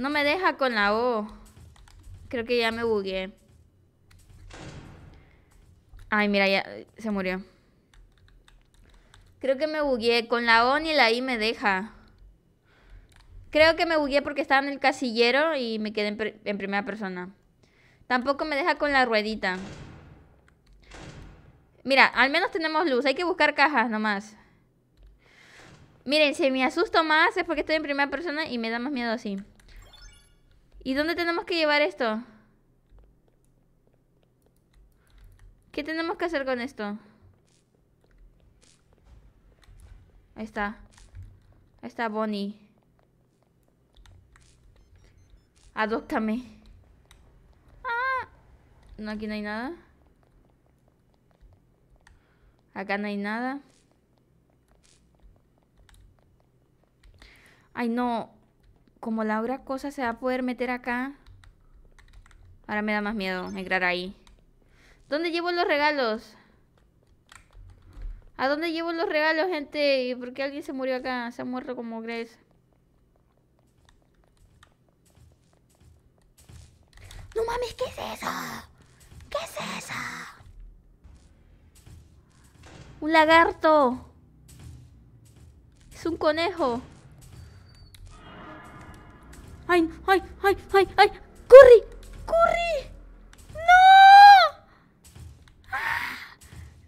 No me deja con la O. Creo que ya me bugué. Ay, mira, ya se murió. Creo que me bugué. Con la O ni la I me deja. Creo que me bugué porque estaba en el casillero y me quedé en, en primera persona. Tampoco me deja con la ruedita. Mira, al menos tenemos luz. Hay que buscar cajas nomás. Miren, si me asusto más es porque estoy en primera persona y me da más miedo así. ¿Y dónde tenemos que llevar esto? ¿Qué tenemos que hacer con esto? Ahí está. Ahí está Bonnie. Adóctame. Ah. No, aquí no hay nada. Acá no hay nada. Ay, no como la otra Cosa se va a poder meter acá. Ahora me da más miedo entrar ahí. ¿Dónde llevo los regalos? ¿A dónde llevo los regalos, gente? ¿Y por qué alguien se murió acá? Se ha muerto como Grace. No mames, ¿qué es eso? ¿Qué es eso? Un lagarto. Es un conejo. ¡Ay, ay, ay, ay, ay! ¡Corre! ¡Corre! ¡No!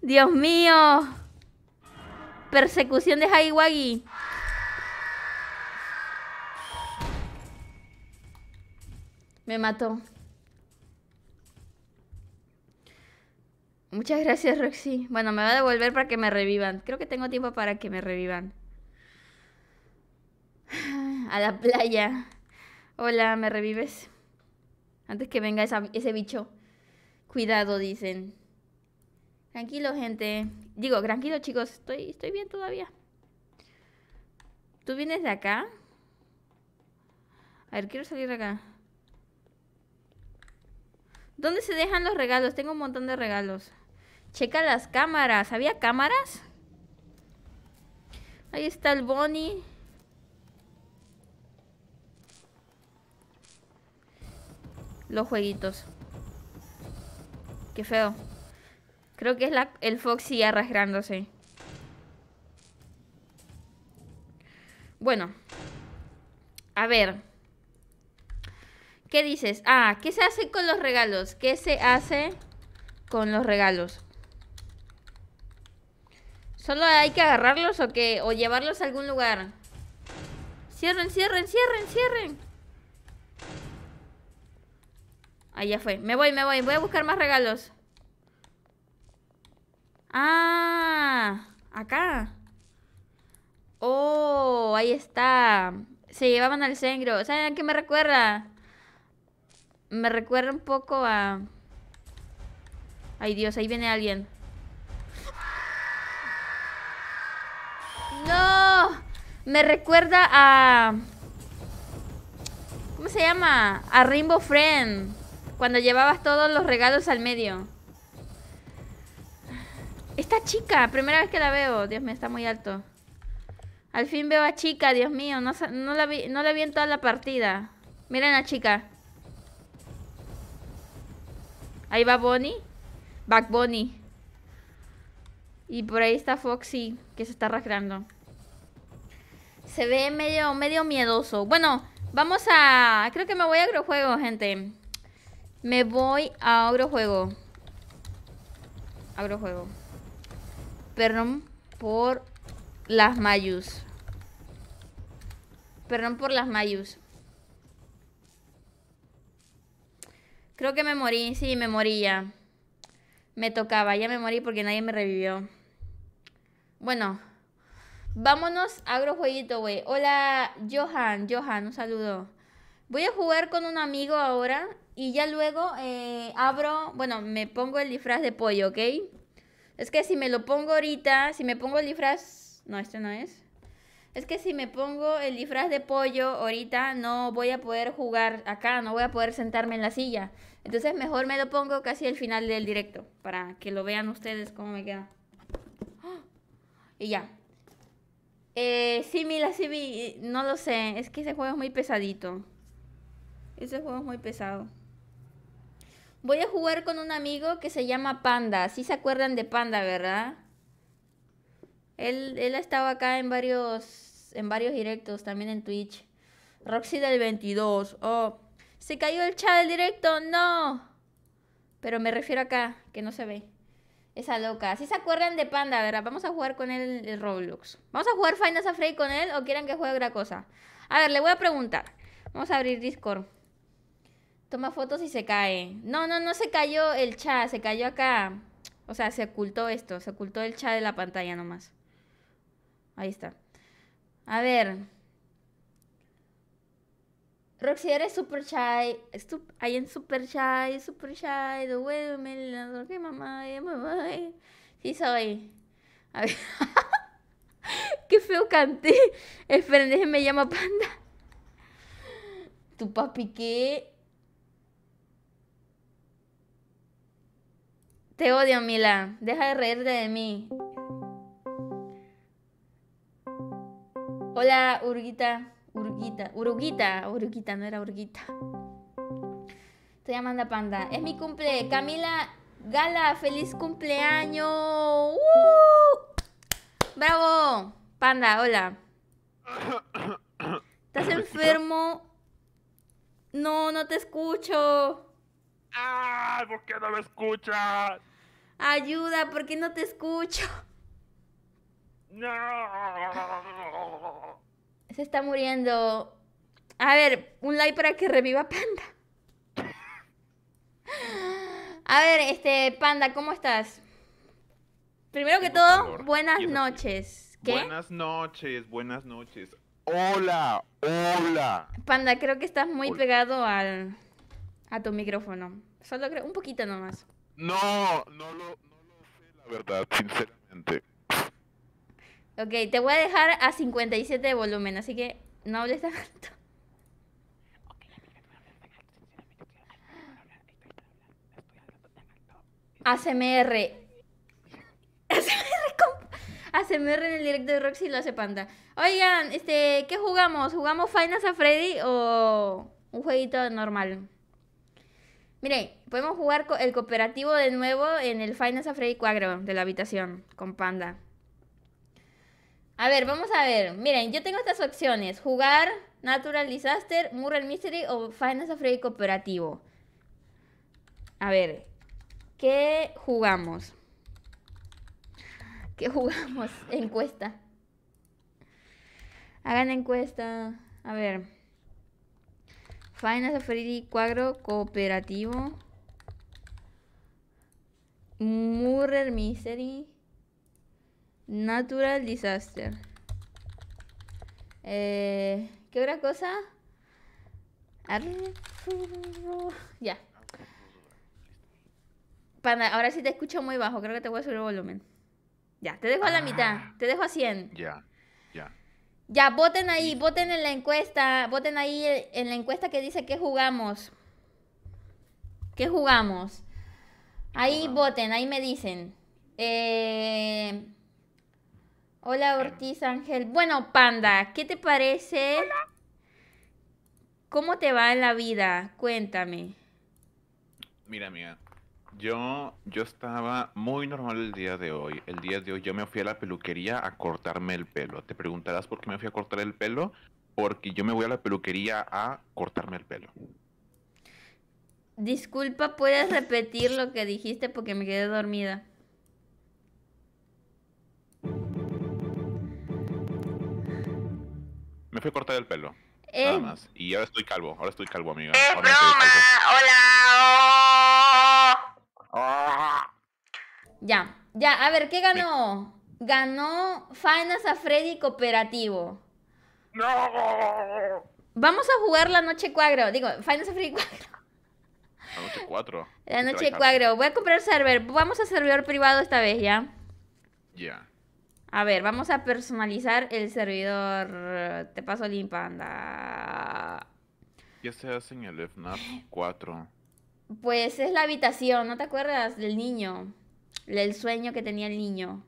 ¡Dios mío! Persecución de Haiwagi. Me mató. Muchas gracias, Roxy. Bueno, me va a devolver para que me revivan. Creo que tengo tiempo para que me revivan. A la playa. Hola, ¿me revives? Antes que venga ese bicho. Cuidado, dicen. Tranquilo, gente. Digo, tranquilo, chicos. Estoy, estoy bien todavía. ¿Tú vienes de acá? A ver, quiero salir de acá. ¿Dónde se dejan los regalos? Tengo un montón de regalos. Checa las cámaras. ¿Había cámaras? Ahí está el Bonnie. los jueguitos. Qué feo. Creo que es la, el Foxy arrastrándose. Bueno. A ver. ¿Qué dices? Ah, ¿qué se hace con los regalos? ¿Qué se hace con los regalos? ¿Solo hay que agarrarlos o qué? ¿O llevarlos a algún lugar? Cierren, cierren, cierren, cierren. Ahí ya fue. Me voy, me voy. Voy a buscar más regalos. Ah, acá. Oh, ahí está. Se llevaban al sengro. ¿Saben a qué me recuerda? Me recuerda un poco a... Ay, Dios, ahí viene alguien. ¡No! Me recuerda a... ¿Cómo se llama? A Rainbow Friend. Cuando llevabas todos los regalos al medio. Esta chica, primera vez que la veo. Dios mío, está muy alto. Al fin veo a chica, Dios mío. No, la, vi, en toda la partida. Miren a chica. Ahí va Bonnie. Back Bonnie. Y por ahí está Foxy, que se está rasgando. Se ve medio, medio miedoso. Bueno, vamos a... Creo que me voy a agrojuego, gente. Me voy a agrojuego juego. Perdón por las mayus. Perdón por las mayus. Creo que me morí, sí, me morí ya. Me tocaba, ya me morí porque nadie me revivió. Bueno, vámonos a agrojueguito, güey. Hola, Johan, Johan, un saludo. Voy a jugar con un amigo ahora y ya luego eh, abro, bueno, me pongo el disfraz de pollo, ¿ok? Es que si me lo pongo ahorita, si me pongo el disfraz... No, este no es. Es que si me pongo el disfraz de pollo ahorita, no voy a poder jugar acá, no voy a poder sentarme en la silla. Entonces mejor me lo pongo casi al final del directo, para que lo vean ustedes cómo me queda. Y ya. Eh, sí, mira, sí, no lo sé, es que ese juego es muy pesadito. Ese juego es muy pesado. Voy a jugar con un amigo que se llama Panda. Sí se acuerdan de Panda, ¿verdad? Él, él ha estado acá en varios, en varios directos, también en Twitch. Roxy del 22. Oh, se cayó el chat del directo. No. Pero me refiero acá, que no se ve. Esa loca. Si se acuerdan de Panda, ¿verdad? Vamos a jugar con él el Roblox. ¿Vamos a jugar a Fantasy con él o quieren que juegue otra cosa? A ver, le voy a preguntar. Vamos a abrir Discord. Toma fotos y se cae. No, no, no se cayó el chat, se cayó acá. O sea, se ocultó esto, se ocultó el chat de la pantalla nomás. Ahí está. A ver. Roxy, eres super shy. Ahí en super shy, super shy. The la mamá, mamá. Sí soy. A ver. Qué feo canté. Esperen, me llama panda. Tu papi qué Te odio, Mila. Deja de reírte de mí. Hola, Urguita. Urguita. Uruguita. Uruguita, no era Urguita. Estoy llamando a Panda. Es mi cumple. Camila Gala, feliz cumpleaños. ¡Bravo! Panda, hola. ¿Estás enfermo? No, no te escucho. ¡Ah! ¿Por qué no me escuchas? Ayuda, ¿por qué no te escucho? No. Se está muriendo. A ver, un like para que reviva Panda. A ver, este, Panda, ¿cómo estás? Primero que todo, buenas noches. ¿Qué? Buenas noches, buenas noches. Hola, hola. Panda, creo que estás muy pegado al a tu micrófono. Solo creo, un poquito nomás. No, no lo, sé, la verdad, sinceramente. Ok, te voy a dejar a 57 de volumen, así que no hables tan alto. ACMR. ACMR, en el directo de Roxy lo hace Panda. Oigan, este, ¿qué jugamos? ¿Jugamos Finals a Freddy o un jueguito normal? Miren, podemos jugar el cooperativo de nuevo en el Finance of Freddy Cuadro de la habitación con Panda. A ver, vamos a ver. Miren, yo tengo estas opciones. Jugar Natural Disaster, Mural Mystery o Finance of Freddy Cooperativo. A ver, ¿qué jugamos? ¿Qué jugamos? Encuesta. Hagan encuesta. A ver. Finals of Freddy Cuadro Cooperativo. Murder Misery. Natural Disaster. Eh, ¿Qué otra cosa? Ya. ahora sí te escucho muy bajo, creo que te voy a subir el volumen. Ya, te dejo a la mitad, ah, te dejo a 100. Ya. Ya, voten ahí, voten en la encuesta, voten ahí eh, en la encuesta que dice qué jugamos. ¿Qué jugamos? Ahí voten, ahí me dicen. Eh, hola Ortiz Ángel. Bueno, Panda, ¿qué te parece? ¿Cómo te va en la vida? Cuéntame. Mira, amiga, yo, yo estaba muy normal el día de hoy. El día de hoy yo me fui a la peluquería a cortarme el pelo. Te preguntarás por qué me fui a cortar el pelo. Porque yo me voy a la peluquería a cortarme el pelo. Disculpa, ¿puedes repetir lo que dijiste porque me quedé dormida? Me fui a cortar el pelo. Eh. Nada más. Y ahora estoy calvo, ahora estoy calvo, amigo. ¡Es broma! ¡Hola! Ya, ya, a ver, ¿qué ganó? Ganó Faenas a Freddy Cooperativo. No. Vamos a jugar la noche cuagro. Digo, Faenas a Freddy cuagro. La noche cuatro La noche cuatro. cuagro. Voy a comprar server. Vamos a servidor privado esta vez, ¿ya? Ya. A ver, vamos a personalizar el servidor. Te paso anda ¿Qué se hace en el FNAF 4? Pues es la habitación, ¿no te acuerdas del niño? Del sueño que tenía el niño.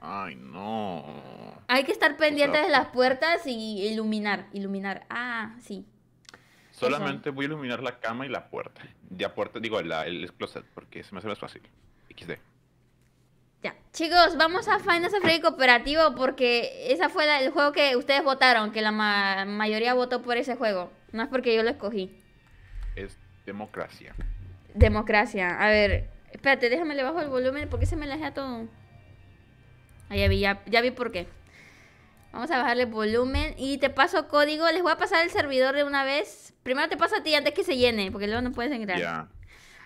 Ay, no. Hay que estar pendiente de las puertas y iluminar, iluminar. Ah, sí. Solamente voy a iluminar la cama y la puerta. Ya puerta, digo, el closet, porque se me hace más fácil. XD. Ya. Chicos, vamos a Final Freddy Cooperativo porque ese fue el juego que ustedes votaron, que la mayoría votó por ese juego. No es porque yo lo escogí. Este Democracia. Democracia. A ver, espérate, déjame le bajo el volumen porque se me lajea todo. ahí ya vi, ya, vi por qué. Vamos a bajarle volumen y te paso código. Les voy a pasar el servidor de una vez. Primero te paso a ti antes que se llene, porque luego no puedes entrar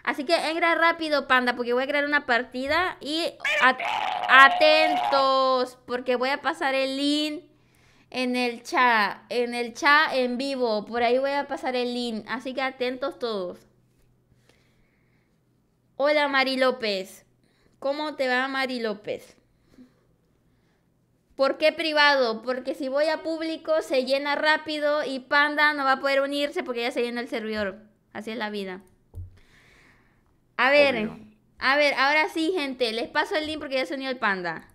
Así que engra rápido, panda, porque voy a crear una partida y atentos, porque voy a pasar el link en el chat, en el chat en vivo. Por ahí voy a pasar el link, así que atentos todos. Hola Mari López, ¿cómo te va Mari López? ¿Por qué privado? Porque si voy a público se llena rápido y Panda no va a poder unirse porque ya se llena el servidor. Así es la vida. A ver, a ver, ahora sí, gente, les paso el link porque ya se unió el Panda.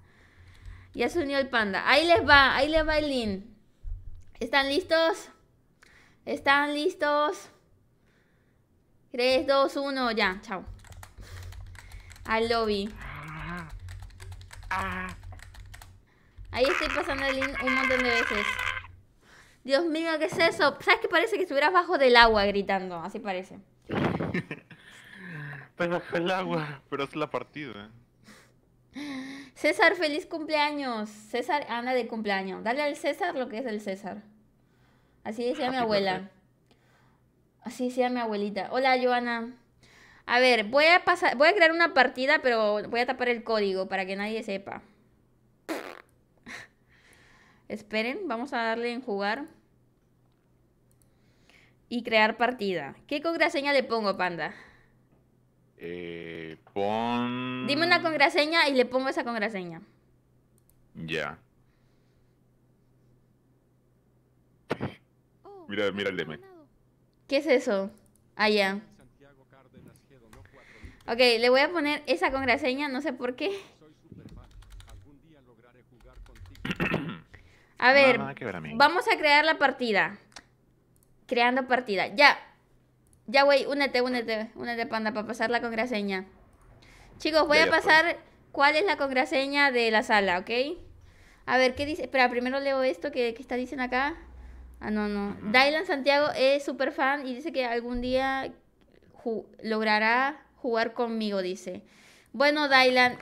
Ya se unió el panda. Ahí les va, ahí les va el link. ¿Están listos? ¿Están listos? 3, 2, 1, ya, chao. Al lobby. Ahí estoy pasando el link un montón de veces. Dios mío, ¿qué es eso? ¿Sabes que parece que estuvieras bajo del agua gritando? Así parece. el agua, pero es la partida. César, feliz cumpleaños. César anda de cumpleaños. Dale al César lo que es el César. Así decía mi abuela. Así decía mi abuelita. Hola, Joana. A ver, voy a pasar, voy a crear una partida, pero voy a tapar el código para que nadie sepa. Esperen, vamos a darle en jugar. Y crear partida. ¿Qué contraseña le pongo, panda? Eh, pon... Dime una contraseña y le pongo esa contraseña. Ya. Oh, mira, mira el DM. ¿Qué es eso? Allá. Ah, ok, le voy a poner esa contraseña, no sé por qué. A ver, vamos a crear la partida. Creando partida. Ya, ya, güey, únete, únete, únete, panda, para pasar la contraseña. Chicos, voy a pasar cuál es la contraseña de la sala, ¿ok? A ver, ¿qué dice? Espera, primero leo esto que, está diciendo acá. Ah, no, no. Dylan Santiago es súper fan y dice que algún día logrará jugar conmigo, dice. Bueno, Dylan,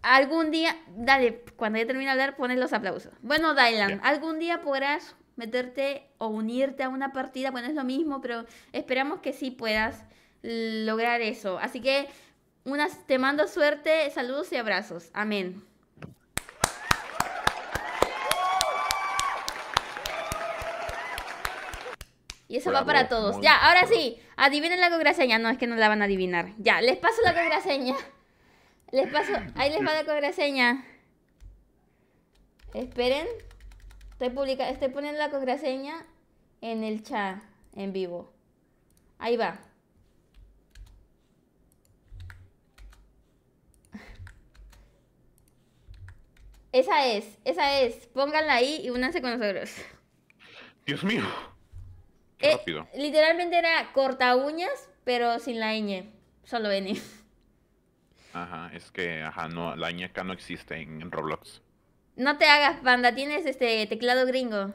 algún día, dale, cuando ya termine de hablar, pones los aplausos. Bueno, Dylan, algún día podrás meterte o unirte a una partida, bueno, es lo mismo, pero esperamos que sí puedas lograr eso. Así que unas, te mando suerte, saludos y abrazos. Amén. Y eso va para todos. Ya, ahora sí. Adivinen la contraseña. No, es que no la van a adivinar. Ya, les paso la contraseña. Les paso. Ahí les va la contraseña. Esperen. Estoy, publica estoy poniendo la contraseña en el chat en vivo. Ahí va. Esa es, esa es. Pónganla ahí y únanse con nosotros. Dios mío. Eh, rápido. Literalmente era corta uñas, pero sin la ñ. Solo N. Ajá, es que ajá, no, la ñ acá no existe en Roblox. No te hagas, panda. Tienes este teclado gringo.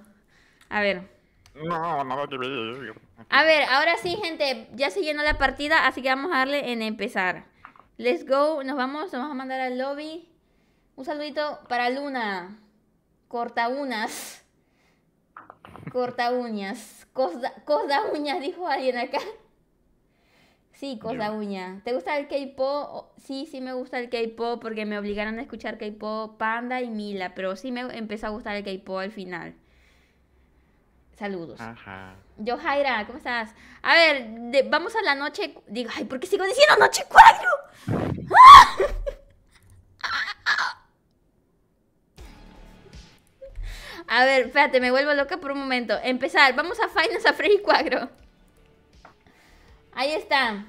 A ver. No, nada A ver, ahora sí, gente. Ya se llenó la partida, así que vamos a darle en empezar. Let's go. Nos vamos. Nos vamos a mandar al lobby. Un saludito para Luna. Corta unas. Corta uñas. Cosa, cosa uñas, dijo alguien acá. Sí, cosa uña. ¿Te gusta el K-pop? Sí, sí me gusta el K-pop porque me obligaron a escuchar K-pop Panda y Mila, pero sí me empezó a gustar el K-pop al final. Saludos. Ajá. Yo, Jaira, ¿cómo estás? A ver, vamos a la noche. Digo, ay, ¿por qué sigo diciendo noche cuadro? A ver, espérate, me vuelvo loca por un momento. Empezar, vamos a Final a Freddy Cuadro. Ahí está.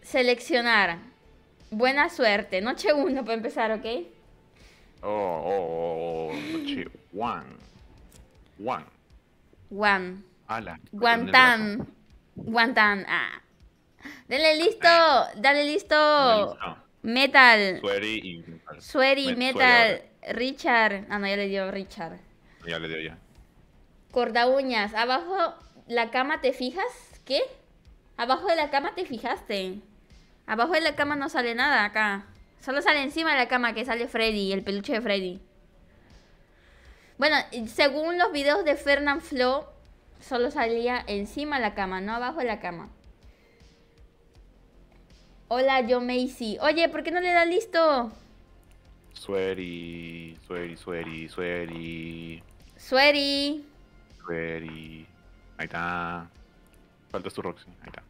Seleccionar. Buena suerte. Noche 1 para empezar, ¿ok? Oh, oh, oh, oh, noche one, One. One. Ala, Guantán. Guantán. Ah. Dale listo. Dale listo. Metal. Sweary y Metal. metal. Richard. Ah, no, ya le dio Richard. Ya le dio ya. Corda uñas. Abajo la cama, ¿te fijas? ¿Qué? Abajo de la cama te fijaste. Abajo de la cama no sale nada acá. Solo sale encima de la cama que sale Freddy, el peluche de Freddy. Bueno, según los videos de Fernand Flo, solo salía encima de la cama, no abajo de la cama. Hola, yo Macy. Oye, ¿por qué no le da listo? Sueri, sueri, sueri, sueri. Sueri. Sueri. Ahí está tu Roxy. Ahí está.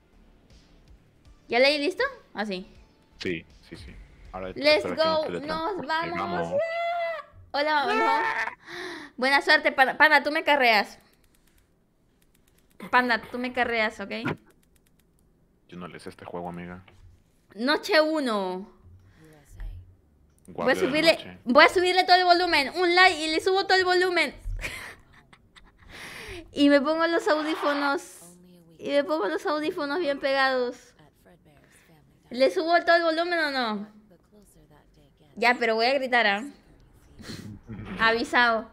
¿Ya leí listo? Así. Ah, sí, sí, sí. Ahora Let's go, nos vamos. ¡Ah! Hola, mamá ¡Ah! Buena suerte, panda. tú me carreas. Panda, tú me carreas, ¿ok? Yo no le sé este juego, amiga. Noche 1. Voy voy a subirle todo el volumen. Un like y le subo todo el volumen. y me pongo los audífonos y me pongo los audífonos bien pegados. ¿Le subo todo el volumen o no? Ya, pero voy a gritar, ¿ah? Avisado.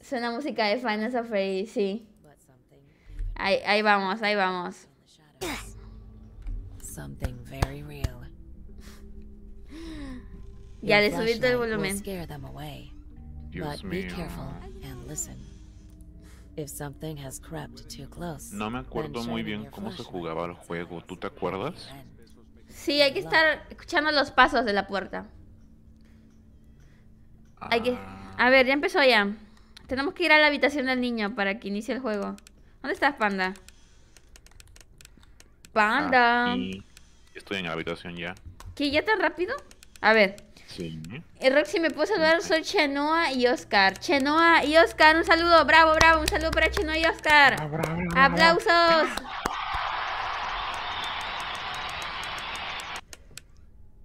Suena música de Finance of sí. Ahí, vamos, ahí vamos. Ya le subí todo el volumen no me acuerdo muy bien cómo se jugaba el juego. ¿Tú te acuerdas? Sí, hay que estar escuchando los pasos de la puerta. Hay que... Ah. A ver, ya empezó ya. Tenemos que ir a la habitación del niño para que inicie el juego. ¿Dónde estás, panda? Panda. Ah, estoy en la habitación ya. ¿Qué? ¿Ya tan rápido? A ver el eh, Roxy, ¿me puedo saludar? Soy Chenoa y Oscar. Chenoa y Oscar, un saludo. Bravo, bravo. Un saludo para Chenoa y Oscar. Aplausos.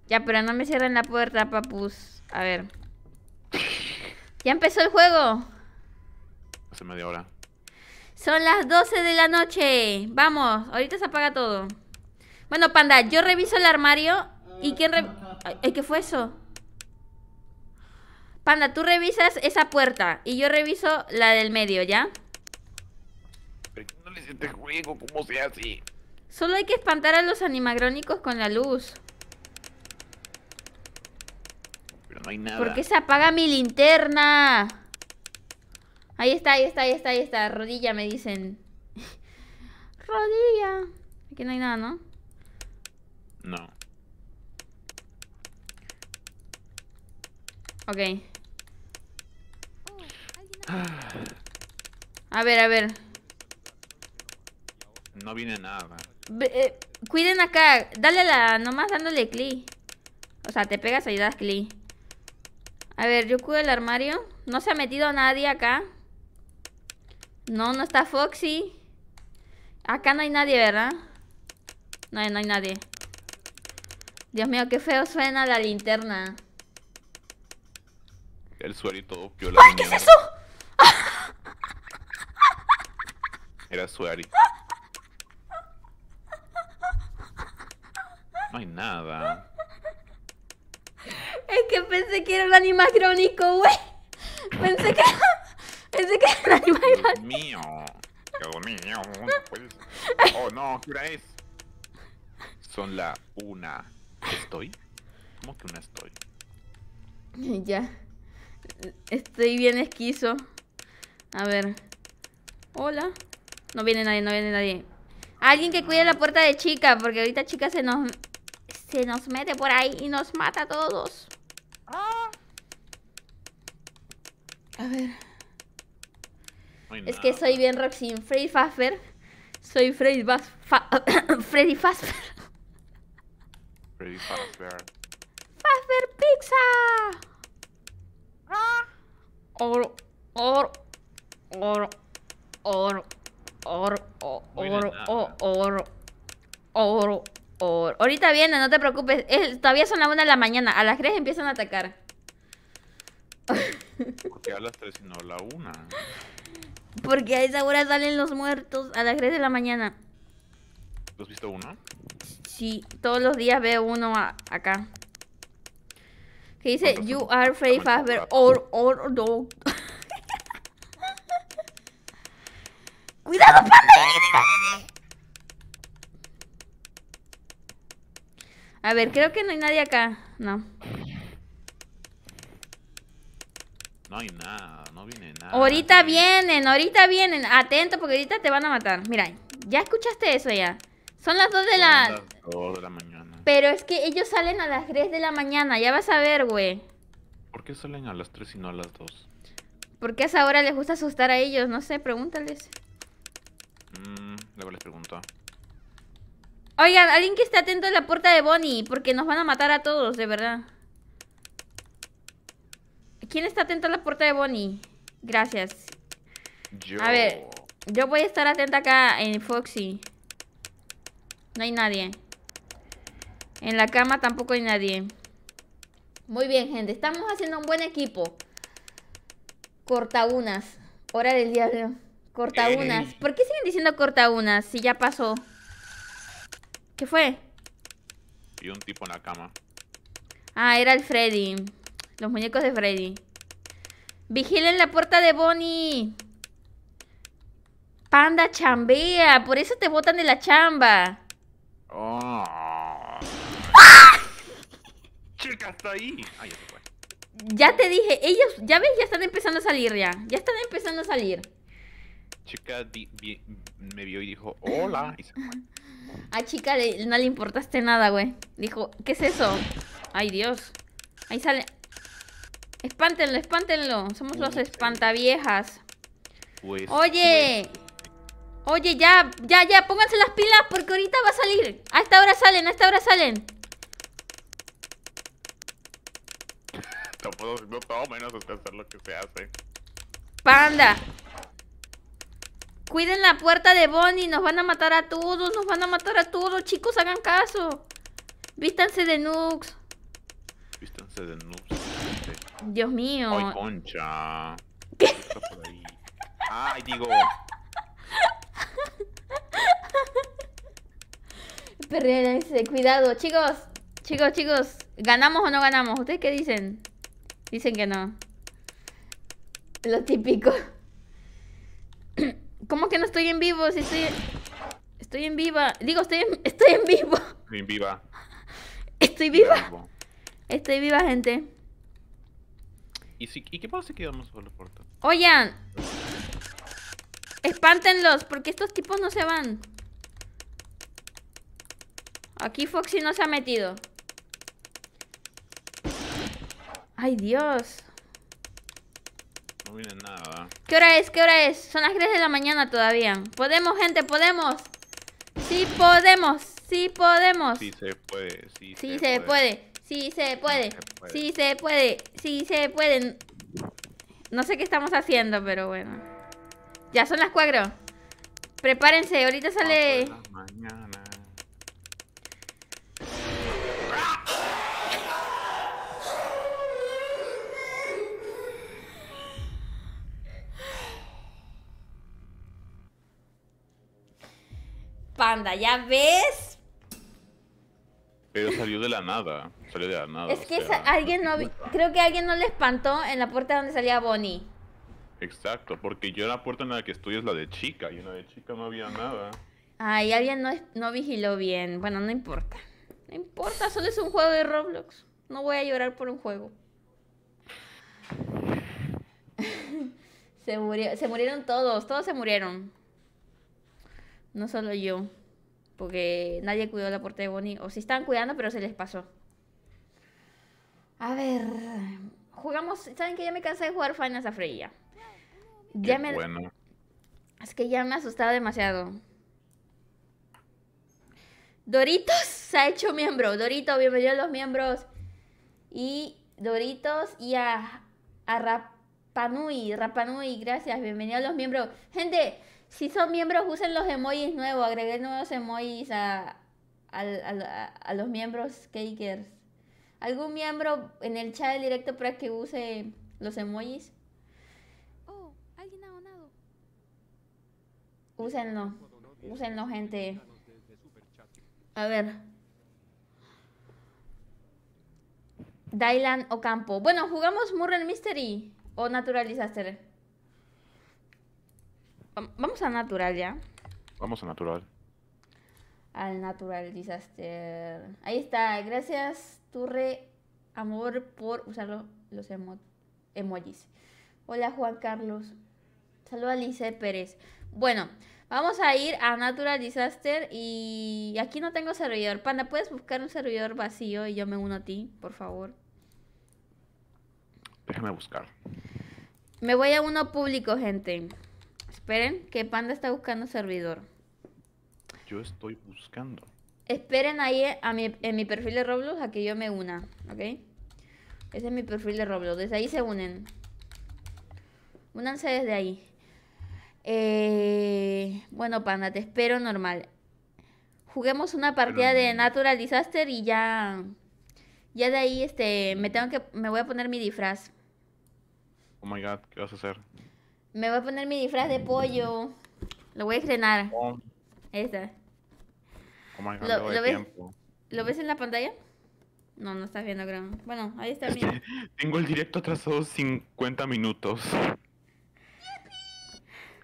Ya, pero no me cierren la puerta, papus. A ver. Ya empezó el juego. Hace media hora. Son las 12 de la noche. Vamos, ahorita se apaga todo. Bueno, panda, yo reviso el armario. ¿Y quién re... ¿Qué fue eso? Panda, tú revisas esa puerta y yo reviso la del medio, ¿ya? ¿Pero no le sientes juego? ¿Cómo se hace? Solo hay que espantar a los animagrónicos con la luz. Pero no hay nada. ¿Por qué se apaga mi linterna? Ahí está, ahí está, ahí está, ahí está. Rodilla, me dicen. Rodilla. Aquí no hay nada, ¿no? No. Ok. A ver, a ver. No viene nada. Eh, cuiden acá. Dale la... Nomás dándole clic. O sea, te pegas y das clic. A ver, yo cuido el armario. No se ha metido nadie acá. No, no está Foxy. Acá no hay nadie, ¿verdad? No, no hay nadie. Dios mío, qué feo suena la linterna. El suelito qué es eso! Era Suari. No hay nada. Es que pensé que era un crónico, güey. Pensé que Pensé que era un Dios mío. Dios mío. Pues... Oh, no. ¿Qué hora es? Son la una. ¿Estoy? ¿Cómo que una estoy? Ya. Estoy bien esquizo. A ver. Hola. No viene nadie, no viene nadie. Alguien que cuide la puerta de chica, porque ahorita chica se nos se nos mete por ahí y nos mata a todos. A ver. es que soy bien Roxin. Freddy Fazbear. Soy Freddy Fazbear. Freddy Fazbear. Freddy Fazbear. Pizza. Ah. Oro, oro, oro, oro. Or, or or or or or Ahorita viene, no te preocupes. todavía son las 1 de la mañana. A las 3 empiezan a atacar. ¿Por qué a las 3 y no a la 1? Porque a esa hora salen los muertos. A las 3 de la mañana. ¿Los has visto uno? Sí, todos los días veo uno acá. Que dice, you are free, faster. or, or, dog. ¡Cuidado, panda! A ver, creo que no hay nadie acá. No. No hay nada, no viene nada. Ahorita vienen, ahorita vienen. Atento porque ahorita te van a matar. Mira, ya escuchaste eso ya. Son las 2 de Son la... Las 2 de la mañana. Pero es que ellos salen a las 3 de la mañana, ya vas a ver, güey. ¿Por qué salen a las 3 y no a las 2? Porque a esa hora les gusta asustar a ellos, no sé, pregúntales. Luego les pregunto. Oigan, alguien que esté atento a la puerta de Bonnie, porque nos van a matar a todos, de verdad. ¿Quién está atento a la puerta de Bonnie? Gracias. Yo. A ver, yo voy a estar atento acá en Foxy. No hay nadie. En la cama tampoco hay nadie. Muy bien, gente. Estamos haciendo un buen equipo. Corta unas Hora del diablo. Corta unas. ¿Por qué siguen diciendo corta unas si ya pasó? ¿Qué fue? Y un tipo en la cama. Ah, era el Freddy. Los muñecos de Freddy. Vigilen la puerta de Bonnie. Panda chambea. Por eso te botan de la chamba. ¡Ah! Chica, está ahí. Ah, ya te dije, ellos, ya ves, ya están empezando a salir ya. Ya están empezando a salir chica me vio y dijo, hola. A chica no le importaste nada, güey. Dijo, ¿qué es eso? Ay, Dios. Ahí sale. Espántenlo, espántenlo. Somos los espantaviejas. Pues, oye. Pues. Oye, ya, ya, ya. Pónganse las pilas porque ahorita va a salir. A esta hora salen, a esta hora salen. No puedo, no menos hacer lo que se hace. Panda, Cuiden la puerta de Bonnie, nos van a matar a todos, nos van a matar a todos, chicos, hagan caso. Vístanse de Nux. Vístanse de Nux. Dios mío. Ay, concha. Ay, digo. cuidado, chicos. Chicos, chicos, ¿ganamos o no ganamos? ¿Ustedes qué dicen? Dicen que no. Lo típico. ¿Cómo que no estoy en vivo? Si estoy Estoy en viva. Digo, estoy en, estoy en vivo. Estoy en viva. Estoy viva. Estoy viva, gente. ¿Y, qué pasa si quedamos por la puerta? Oigan. Espántenlos, porque estos tipos no se van. Aquí Foxy no se ha metido. Ay, Dios. No viene nada. ¿Qué hora es? ¿Qué hora es? Son las 3 de la mañana todavía. Podemos, gente, podemos. Sí podemos, sí podemos. Sí se puede, sí, se, puede. puede. Sí se puede, sí se puede, sí se puede. No sé qué estamos haciendo, pero bueno. Ya son las 4. Prepárense, ahorita sale... Pues ¿ya ves? Pero salió de la nada, salió de la nada. Es que alguien no, creo que alguien no le espantó en la puerta donde salía Bonnie. Exacto, porque yo la puerta en la que estoy es la de chica y en la de chica no había nada. Ay, alguien no, no vigiló bien. Bueno, no importa. No importa, solo es un juego de Roblox. No voy a llorar por un juego. se murieron todos, todos se murieron. No solo yo. Porque nadie cuidó la puerta de Bonnie. O si estaban cuidando, pero se les pasó. A ver. Jugamos. ¿Saben que ya me cansé de jugar Final a Freya? Ya me. Es que ya me asustaba demasiado. Doritos se ha hecho miembro. Dorito, bienvenido a los miembros. Y Doritos y a, a Rapanui. Rapanui, gracias. Bienvenido a los miembros. Gente, si son miembros, usen los emojis nuevos, Agregué nuevos emojis a, a, los miembros Cakers. ¿Algún miembro en el chat directo para que use los emojis? Oh, alguien ha donado. Úsenlo. Úsenlo, gente. A ver. Dylan Ocampo. Bueno, jugamos Murray Mystery o Disaster Vamos a natural ya. Vamos a natural. Al natural disaster. Ahí está. Gracias, Turre Amor, por usar los, emojis. Hola, Juan Carlos. Saluda a Lice Pérez. Bueno, vamos a ir a Natural Disaster y aquí no tengo servidor. Panda, ¿puedes buscar un servidor vacío y yo me uno a ti, por favor? Déjame buscar. Me voy a uno público, gente. Esperen, que Panda está buscando servidor. Yo estoy buscando. Esperen ahí a en mi perfil de Roblox a que yo me una, ¿ok? Ese es mi perfil de Roblox. Desde ahí se unen. Únanse desde ahí. Eh, bueno, Panda, te espero normal. Juguemos una partida de Natural Disaster y ya... Ya de ahí, este, me tengo que... Me voy a poner mi disfraz. Oh my god, ¿qué vas a hacer? Me voy a poner mi disfraz de pollo. Lo voy a estrenar. Oh. Esa. Oh my God, ¿Lo, ves? ¿Lo, ves? en la pantalla? No, no estás viendo, creo. Bueno, ahí está bien. Tengo el directo atrasado 50 minutos.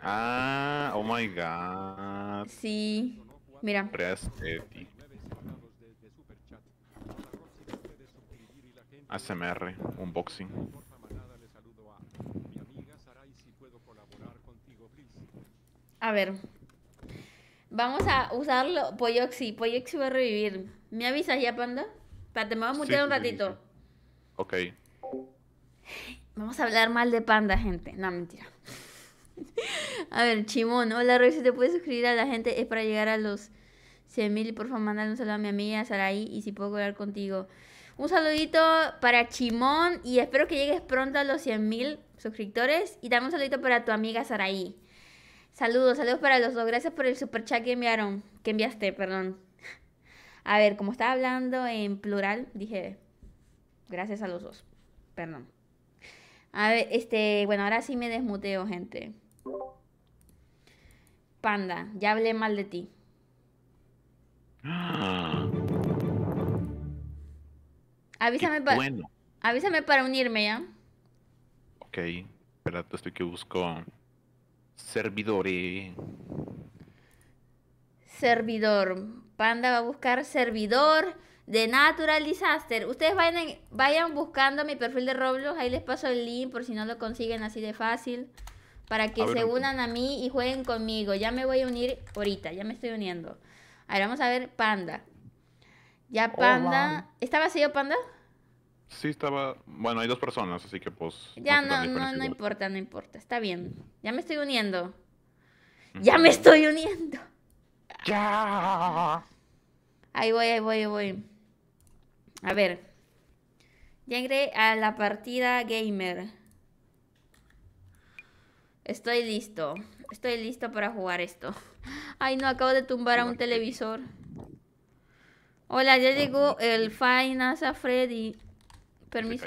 Ah, oh my God. Sí. Mira. ASMR, unboxing. A ver. Vamos a usarlo. Poyoxi. Poyoxi va a revivir. ¿Me avisas ya, panda? Para te me voy a mutear un ratito. Ok. Vamos a hablar mal de panda, gente. No, mentira. a ver, Chimón. Hola, Roy. Si te puedes suscribir a la gente es para llegar a los 100.000. Por favor, mandale un saludo a mi amiga Saraí y si puedo hablar contigo. Un saludito para Chimón y espero que llegues pronto a los 100.000 suscriptores. Y también un saludito para tu amiga Saraí. Saludos, saludos para los dos. Gracias por el super chat que enviaron, que enviaste, perdón. A ver, como estaba hablando en plural, dije gracias a los dos. Perdón. A ver, este, bueno, ahora sí me desmuteo, gente. Panda, ya hablé mal de ti. avísame para bueno. avísame para unirme, ¿ya? Ok, espérate, estoy que busco y Servidor. Panda va a buscar servidor de Natural Disaster. Ustedes vayan, vayan buscando mi perfil de Roblox. Ahí les paso el link por si no lo consiguen así de fácil. Para que se unan a mí y jueguen conmigo. Ya me voy a unir ahorita. Ya me estoy uniendo. A vamos a ver Panda. Ya Panda. ¿Está vacío Panda? Sí, estaba. Bueno, hay dos personas, así que pues. Ya, no, no, importa, no importa. Está bien. Ya me estoy uniendo. Ya me estoy uniendo. Ya. Ahí voy, ahí voy, ahí voy. A ver. Ya a la partida gamer. Estoy listo. Estoy listo para jugar esto. Ay, no, acabo de tumbar a un televisor. Hola, ya llegó el a Freddy. Permiso.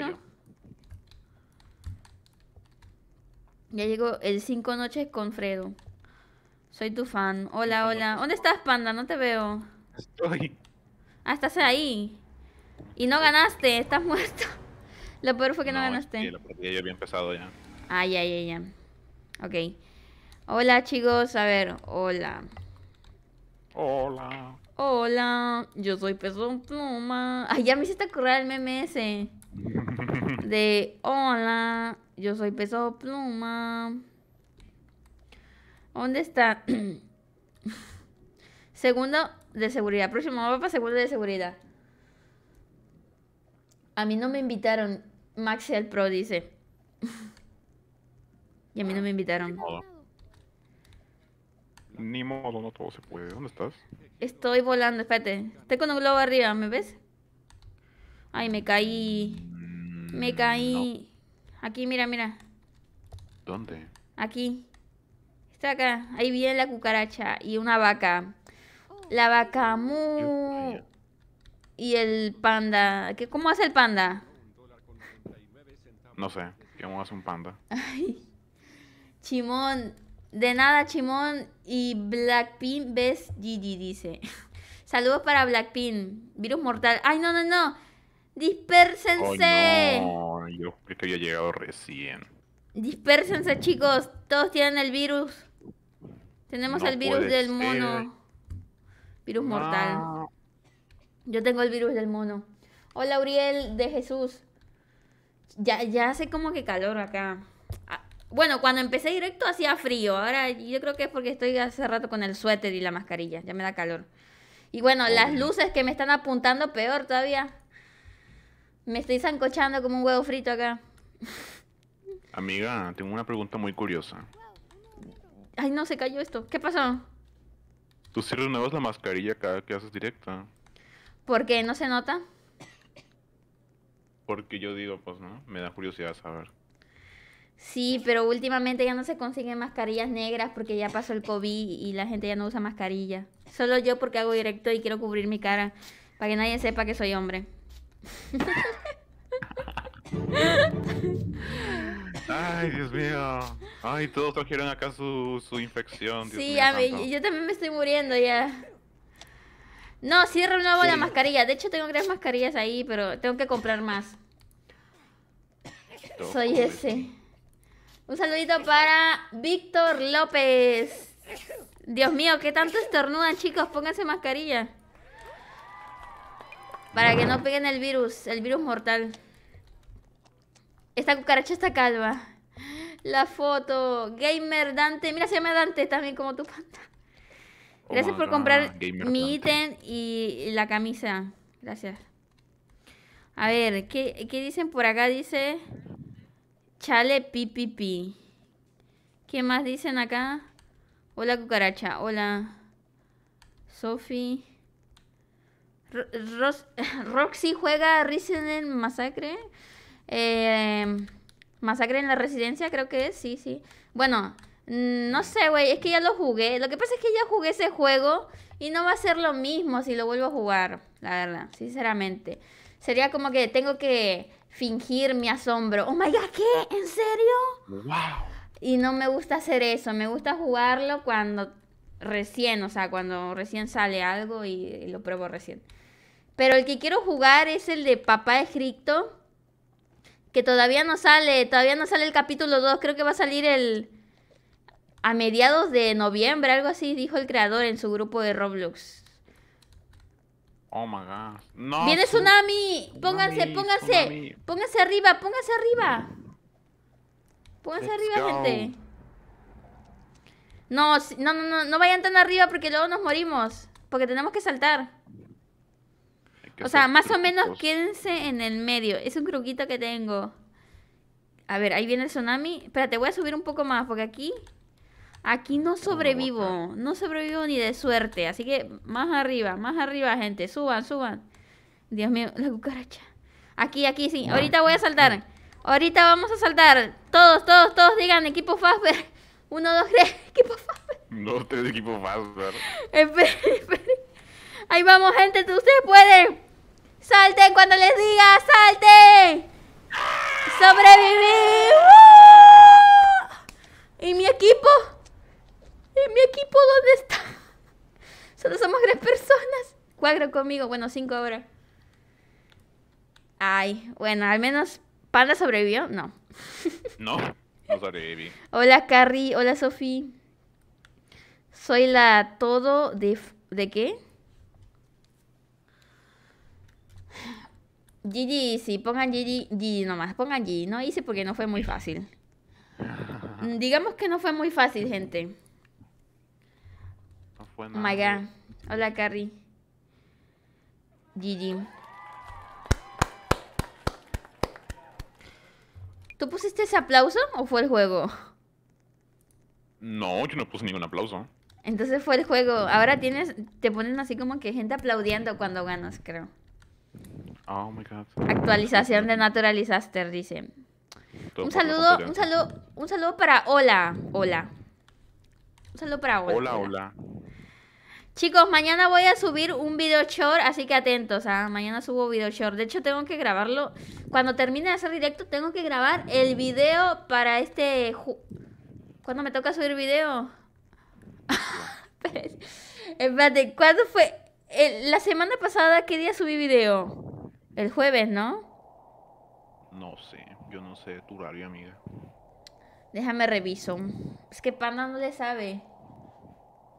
Ya llegó el cinco noches con Fredo. Soy tu fan. Hola, hola. ¿Dónde estás, panda? No te veo. Estoy. Ah, estás ahí. Y no ganaste, estás muerto. Lo peor fue que no, ganaste. Sí, lo yo había empezado ya. Ah, ya, ya, ya. Ok. Hola, chicos. A ver, hola. Hola. Hola, yo soy Peso Pluma. Ay, ya me hiciste correr el MMS de hola, yo soy peso pluma. ¿Dónde está? segundo de seguridad. Próximo mapa, segundo de seguridad. A mí no me invitaron. Maxi el Pro dice. y a mí no me invitaron. Ni modo. Ni modo, no todo se puede. ¿Dónde estás? Estoy volando, espérate. Estoy con un globo arriba, ¿me ves? Ay, me caí. Me mm, caí. Aquí, mira, mira. ¿Dónde? Aquí. Está acá. Ahí viene la cucaracha y una vaca. La vaca mu. Y el panda. ¿Qué, ¿Cómo hace el panda? No sé. ¿Cómo hace un panda? Ay. Chimón. De nada, Chimón. Y Blackpink ves Gigi, dice. Saludos para Blackpink. Virus mortal. Ay, no, no, no. ¡Dispérsense! no, yo llegado recién. Dispérsense, chicos. Todos tienen el virus. Tenemos el virus del mono. Virus mortal. Yo tengo el virus del mono. Hola, Uriel de Jesús. Ya, ya hace como que calor acá. Ah, bueno, cuando empecé directo hacía frío. Ahora yo creo que es porque estoy hace rato con el suéter y la mascarilla. Ya me da calor. Y bueno, las luces que me están apuntando peor todavía. Me estoy zancochando como un huevo frito acá. Amiga, tengo una pregunta muy curiosa. Ay, no, se cayó esto. ¿Qué pasó? Tú una nuevas la mascarilla cada que haces directa. ¿Por qué? ¿No se nota? Porque yo digo, pues, ¿no? Me da curiosidad saber. Sí, pero últimamente ya no se consiguen mascarillas negras porque ya pasó el COVID y la gente ya no usa mascarilla. Solo yo porque hago directo y quiero cubrir mi cara para que nadie sepa que soy hombre. Ay, Dios mío. Ay, todos trajeron acá su, infección. Dios sí, yo también me estoy muriendo ya. No, sí renuevo la mascarilla. De hecho, tengo tres mascarillas ahí, pero tengo que comprar más. Soy ese. Un saludito para Víctor López. Dios mío, qué tanto estornudan, chicos. Pónganse mascarilla. Para que no peguen el virus, el virus mortal. Esta cucaracha está calva. La foto. Gamer Dante. Mira, se llama Dante también como tu panda. Gracias por comprar mi ítem y la camisa. Gracias. A ver, ¿qué, dicen por acá? Dice... Chale pipipi. ¿Qué más dicen acá? Hola cucaracha. Hola. Sophie. Roxy juega Resident Masacre, Eh, Masacre en la residencia, creo que es, sí, sí. Bueno, mm, no sé, güey, es que ya lo jugué. Lo que pasa es que ya jugué ese juego y no va a ser lo mismo si lo vuelvo a jugar, la verdad, sinceramente. Sería como que tengo que fingir mi asombro. Oh my god, ¿qué? ¿En serio? Wow. Y no me gusta hacer eso, me gusta jugarlo cuando recién, o sea, cuando recién sale algo y lo pruebo recién. Pero el que quiero jugar es el de Papá Escrito. Que todavía no sale, todavía no sale el capítulo 2. Creo que va a salir el... A mediados de noviembre, algo así, dijo el creador en su grupo de Roblox. Oh my god. No, Viene tsunami. Pónganse, pónganse. Pónganse arriba, pónganse arriba. Pónganse arriba, gente. No, no, no, no vayan tan arriba porque luego nos morimos. Porque tenemos que saltar o sea, más o menos quédense en el medio. Es un truquito que tengo. A ver, ahí viene el tsunami. te voy a subir un poco más porque aquí... Aquí no sobrevivo. No sobrevivo ni de suerte. Así que más arriba, más arriba, gente. Suban, suban. Dios mío, la cucaracha. Aquí, aquí, sí. Ahorita voy a saltar. Ahorita vamos a saltar. Todos, todos, todos digan equipo Fazbear. Uno, dos, tres. Equipo Fazbear. No, tres equipo Fazbear. esperen, esperen. Ahí vamos, gente. Ustedes pueden. ¡Salten cuando les diga! ¡Salten! ¡Sobreviví! ¡Uh! ¿Y mi equipo? ¿Y mi equipo dónde está? Solo somos tres personas. Cuatro conmigo, bueno, cinco ahora. Ay, bueno, al menos Panda sobrevivió. No. No, no sobreviví. hola, Carrie. Hola, Sofi. Soy la todo de... ¿De qué? Gigi sí, pongan Gigi, Gigi nomás, pongan Gigi, no hice porque no fue muy fácil. Digamos que no fue muy fácil, gente. No fue nada. my God. Hola, Carrie. Gigi. ¿Tú pusiste ese aplauso o fue el juego? No, yo no puse ningún aplauso. Entonces fue el juego. Ahora tienes, te ponen así como que gente aplaudiendo cuando ganas, creo. Oh my God. Actualización de Naturalizaster, dice. Un saludo, un saludo, un saludo para Hola. Hola. Un saludo para Hola. Hola, hola. Chicos, mañana voy a subir un video short, así que atentos, ah, mañana subo video short. De hecho, tengo que grabarlo. Cuando termine de hacer directo, tengo que grabar el video para este... ¿Cuándo me toca subir video? Espérate, ¿cuándo fue? Eh, la semana pasada, ¿qué día subí video? El jueves, ¿no? No sé, yo no sé tu horario, amiga. Déjame reviso. Es que Panda no le sabe.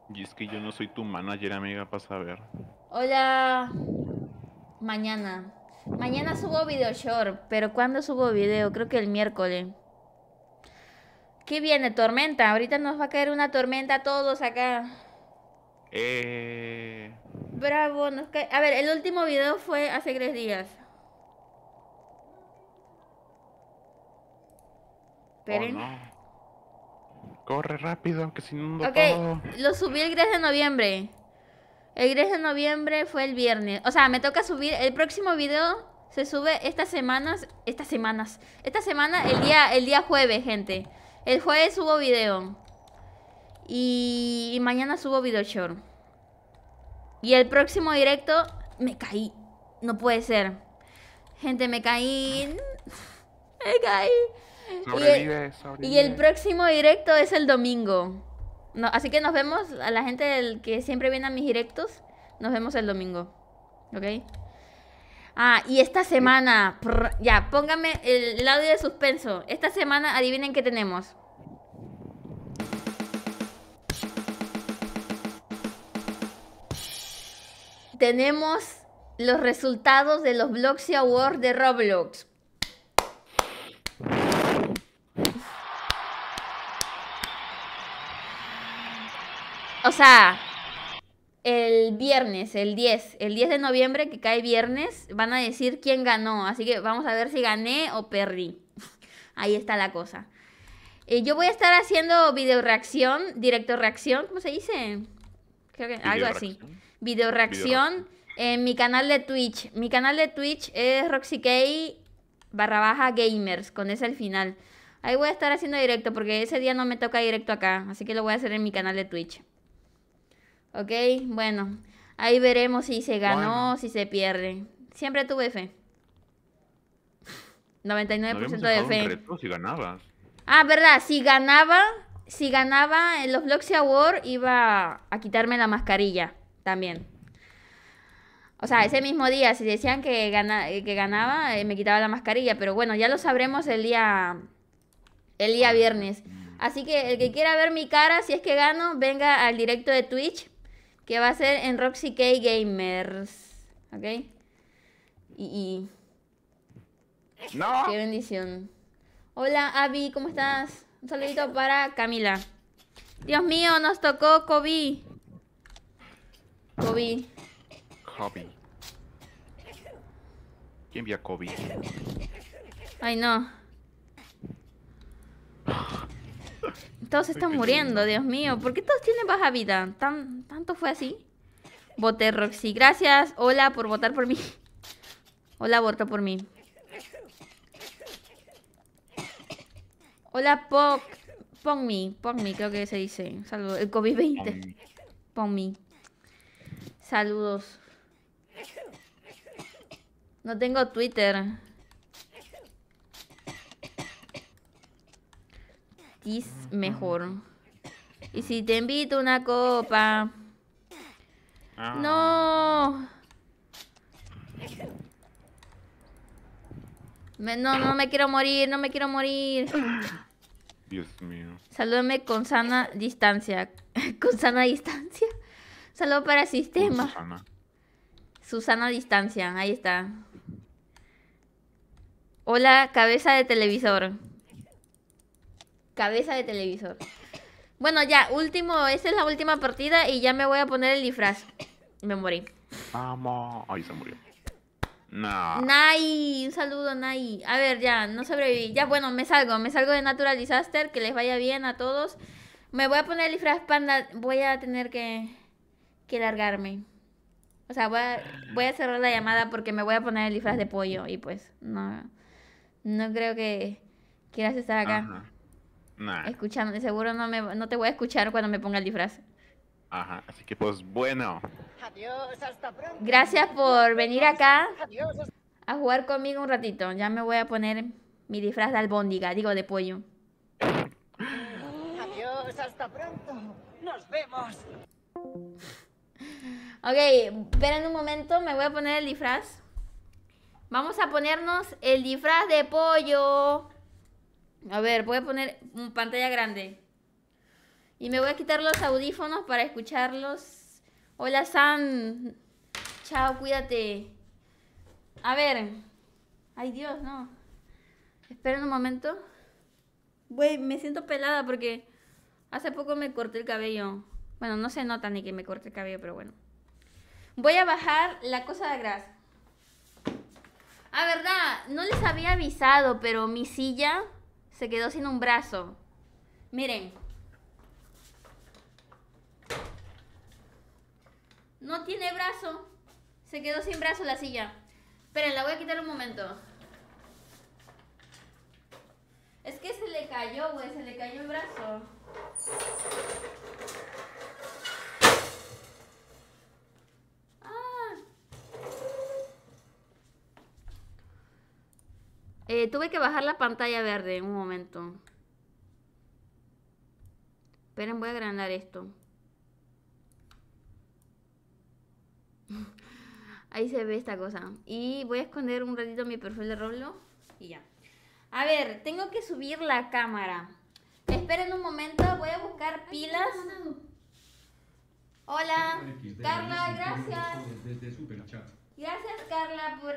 Y es que yo no soy tu manager, amiga, para saber. Hola. Mañana. Mañana subo video short, pero ¿cuándo subo video? Creo que el miércoles. ¿Qué viene? Tormenta. Ahorita nos va a caer una tormenta a todos acá. Eh. Bravo, nos cae. A ver, el último video fue hace tres días. Esperen. Corre rápido, aunque si no. Ok, todo. lo subí el 3 de noviembre. El 3 de noviembre fue el viernes. O sea, me toca subir. El próximo video se sube estas semanas. Estas semanas. Esta semana, el día, el día jueves, gente. El jueves subo video. Y, y mañana subo video short. Y el próximo directo me caí. No puede ser. Gente, me caí. Me caí. y el próximo directo es el domingo. No, así que nos vemos a la gente que siempre viene a mis directos. Nos vemos el domingo. ¿Ok? Ah, y esta semana. ya, póngame el, el, audio de suspenso. Esta semana, adivinen qué tenemos. tenemos los resultados de los y Awards de Roblox. O sea, el viernes, el 10, el 10 de noviembre que cae viernes, van a decir quién ganó. Así que vamos a ver si gané o perdí. Ahí está la cosa. Eh, yo voy a estar haciendo video reacción, directo reacción, ¿cómo se dice? Creo que algo así video reacción en mi canal de Twitch. Mi canal de Twitch es RoxyK barra baja gamers, con ese al final. Ahí voy a estar haciendo directo porque ese día no me toca directo acá, así que lo voy a hacer en mi canal de Twitch. Ok, bueno, ahí veremos si se ganó o si se pierde. Siempre tuve fe. 99% de fe. si Ah, verdad, si ganaba, si ganaba en los Bloxy Award iba a quitarme la mascarilla. También. O sea, ese mismo día, si decían que, gana, que ganaba, eh, me quitaba la mascarilla. Pero bueno, ya lo sabremos el día, el día viernes. Así que el que quiera ver mi cara, si es que gano, venga al directo de Twitch, que va a ser en Roxy Gamers. ¿Ok? Y. No. Qué bendición. Hola, Abby, ¿cómo estás? Un saludito para Camila. Dios mío, nos tocó COVID. Kobe. Kobe. ¿Quién vio a Kobe? Ay, no. Todos están muriendo, Dios mío. ¿Por qué todos tienen baja vida? ¿Tan, ¿Tanto fue así? Voté Roxy. Gracias. Hola por votar por mí. Hola, voto por mí. Hola, Pog. Pong me. Pong me, creo que se dice. Salvo el COVID-20. Pong me. Saludos. No tengo Twitter. Tis mejor. Y si te invito una copa. No. no, no me quiero morir, no me quiero morir. Dios mío. Salúdame con sana distancia. con sana distancia saludo para sistema. Susana. a Distancia, ahí está. Hola, cabeza de televisor. Cabeza de televisor. Bueno, ya, último, esta es la última partida y ya me voy a poner el disfraz. Me morí. Vamos. Ay, se murió. Nay, un saludo, Nay. A ver, ya, no sobreviví. Ya, bueno, me salgo, me salgo de Natural Disaster. Que les vaya bien a todos. Me voy a poner el disfraz panda. Voy a tener que que largarme. O sea, voy a, cerrar la llamada porque me voy a poner el disfraz de pollo y pues no, no creo que quieras estar acá escuchando. Seguro no, me, no te voy a escuchar cuando me ponga el disfraz. Ajá, así que pues bueno. Adiós, hasta pronto. Gracias por venir acá a jugar conmigo un ratito. Ya me voy a poner mi disfraz de albóndiga, digo de pollo. Adiós, hasta pronto. Nos vemos ok, esperen un momento, me voy a poner el disfraz. Vamos a ponernos el disfraz de pollo. A ver, voy a poner un pantalla grande. Y me voy a quitar los audífonos para escucharlos. Hola, San. Chao, cuídate. A ver. Ay, Dios, no. Esperen un momento. Güey, me siento pelada porque hace poco me corté el cabello. Bueno, no se nota ni que me corte el cabello, pero bueno. Voy a bajar la cosa de grasa. Ah, verdad, no les había avisado, pero mi silla se quedó sin un brazo. Miren. No tiene brazo. Se quedó sin brazo la silla. Esperen, la voy a quitar un momento. Es que se le cayó, güey, se le cayó el brazo. Eh, tuve que bajar la pantalla verde en un momento. Esperen, voy a agrandar esto. Ahí se ve esta cosa. Y voy a esconder un ratito mi perfil de Roblo y ya. A ver, tengo que subir la cámara. Esperen un momento, voy a buscar pilas. Hola, Carla, gracias. Gracias, Carla, por,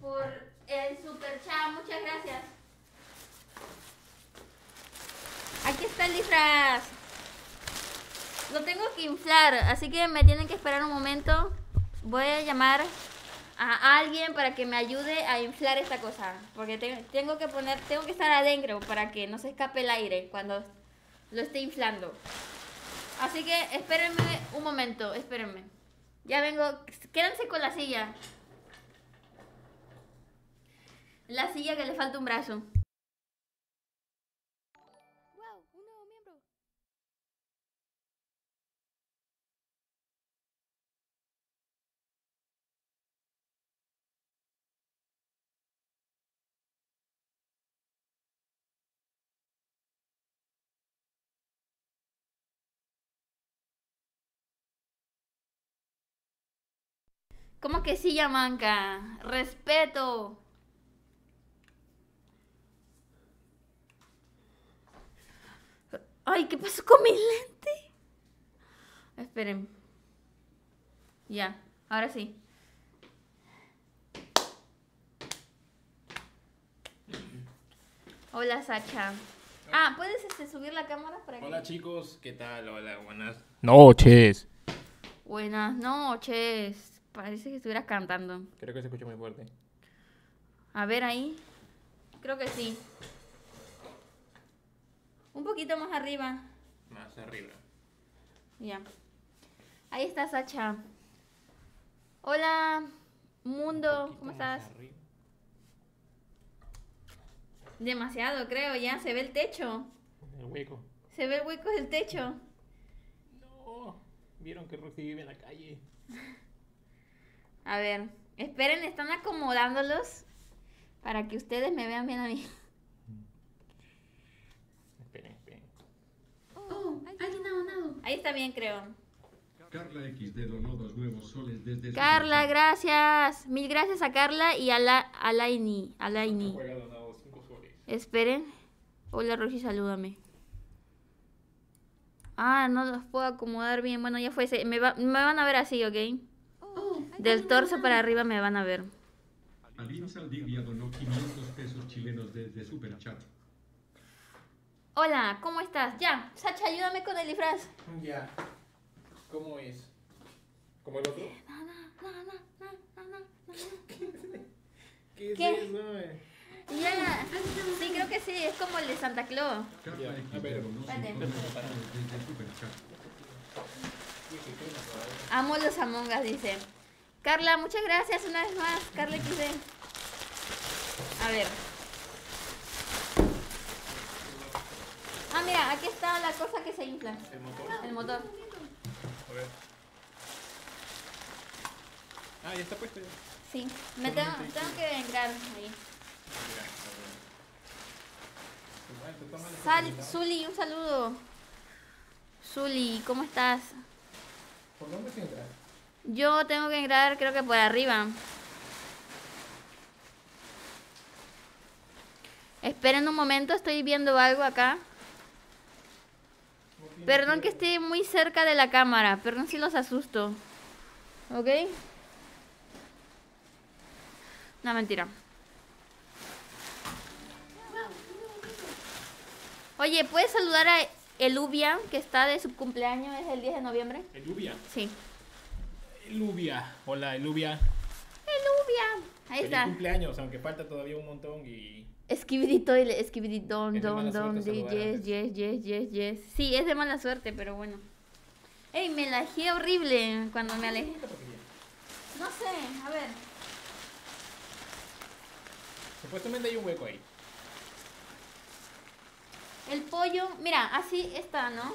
por el super chat, muchas gracias. Aquí está el disfraz. Lo tengo que inflar, así que me tienen que esperar un momento. Voy a llamar a alguien para que me ayude a inflar esta cosa, porque tengo que poner, tengo que estar adentro para que no se escape el aire cuando lo esté inflando. Así que espérenme un momento, espérenme. Ya vengo, quédense con la silla. La silla que le falta un brazo. ¡Wow! miembro. ¿Cómo que silla manca? Respeto. Ay, ¿qué pasó con mi lente? Esperen. Ya, ahora sí. Hola, Sacha. Ah, ¿puedes este, subir la cámara para Hola, chicos. ¿Qué tal? Hola, buenas noches. Buenas noches. Parece que estuvieras cantando. Creo que se escucha muy fuerte. A ver ahí. Creo que sí. Un poquito más arriba. Más arriba. Ya. Ahí está Sacha. Hola, mundo, ¿cómo estás? Demasiado, creo, ya se ve el techo. El hueco. Se ve el hueco del techo. No, vieron que Roxy vive en la calle. a ver, esperen, están acomodándolos para que ustedes me vean bien a mí. Ahí está bien, creo. Carla X donó dos nuevos soles desde Carla, gracias. Mil gracias a Carla y a la Alaini. Esperen. Hola Roshi, salúdame. Ah, no los puedo acomodar bien. Bueno, ya fue. Me, me van a ver así, ¿ok? Oh, Del torso para arriba me van a ver. Alin Saldivia donó 500 pesos chilenos desde Superchat. Hola, ¿cómo estás? Ya, Sacha, ayúdame con el disfraz. Ya. ¿Cómo es? ¿Cómo el otro? ¿Qué es eso? Ya, sí, creo que sí, es como el de Santa Claus. a ver. Amo los amongas, dice. Carla, muchas gracias una vez más. Carla XD. A ver. Ah, mira, aquí está la cosa que se infla. El motor. El motor. A ver. Ah, ya está puesto ya. Sí, me tengo, que entrar ahí. Sal, Zuli, un saludo. Zuli, ¿cómo estás? ¿Por dónde se entra? Yo tengo que entrar, creo que por arriba. Esperen un momento, estoy viendo algo acá. Perdón que esté muy cerca de la cámara. Perdón si los asusto. ¿Ok? No, mentira. Oye, ¿puedes saludar a Eluvia, que está de su cumpleaños, es el 10 de noviembre? ¿Eluvia? Sí. Eluvia. Hola, Eluvia. Eluvia. Ahí está. está. cumpleaños, aunque falta todavía un montón y Esquibidito, don, don, don, yes, yes, yes, yes, yes. Sí, es de mala suerte, pero bueno. Ey, me lajé horrible cuando me alejé. No sé, a ver. Supuestamente hay un hueco ahí. El pollo, mira, así está, ¿no?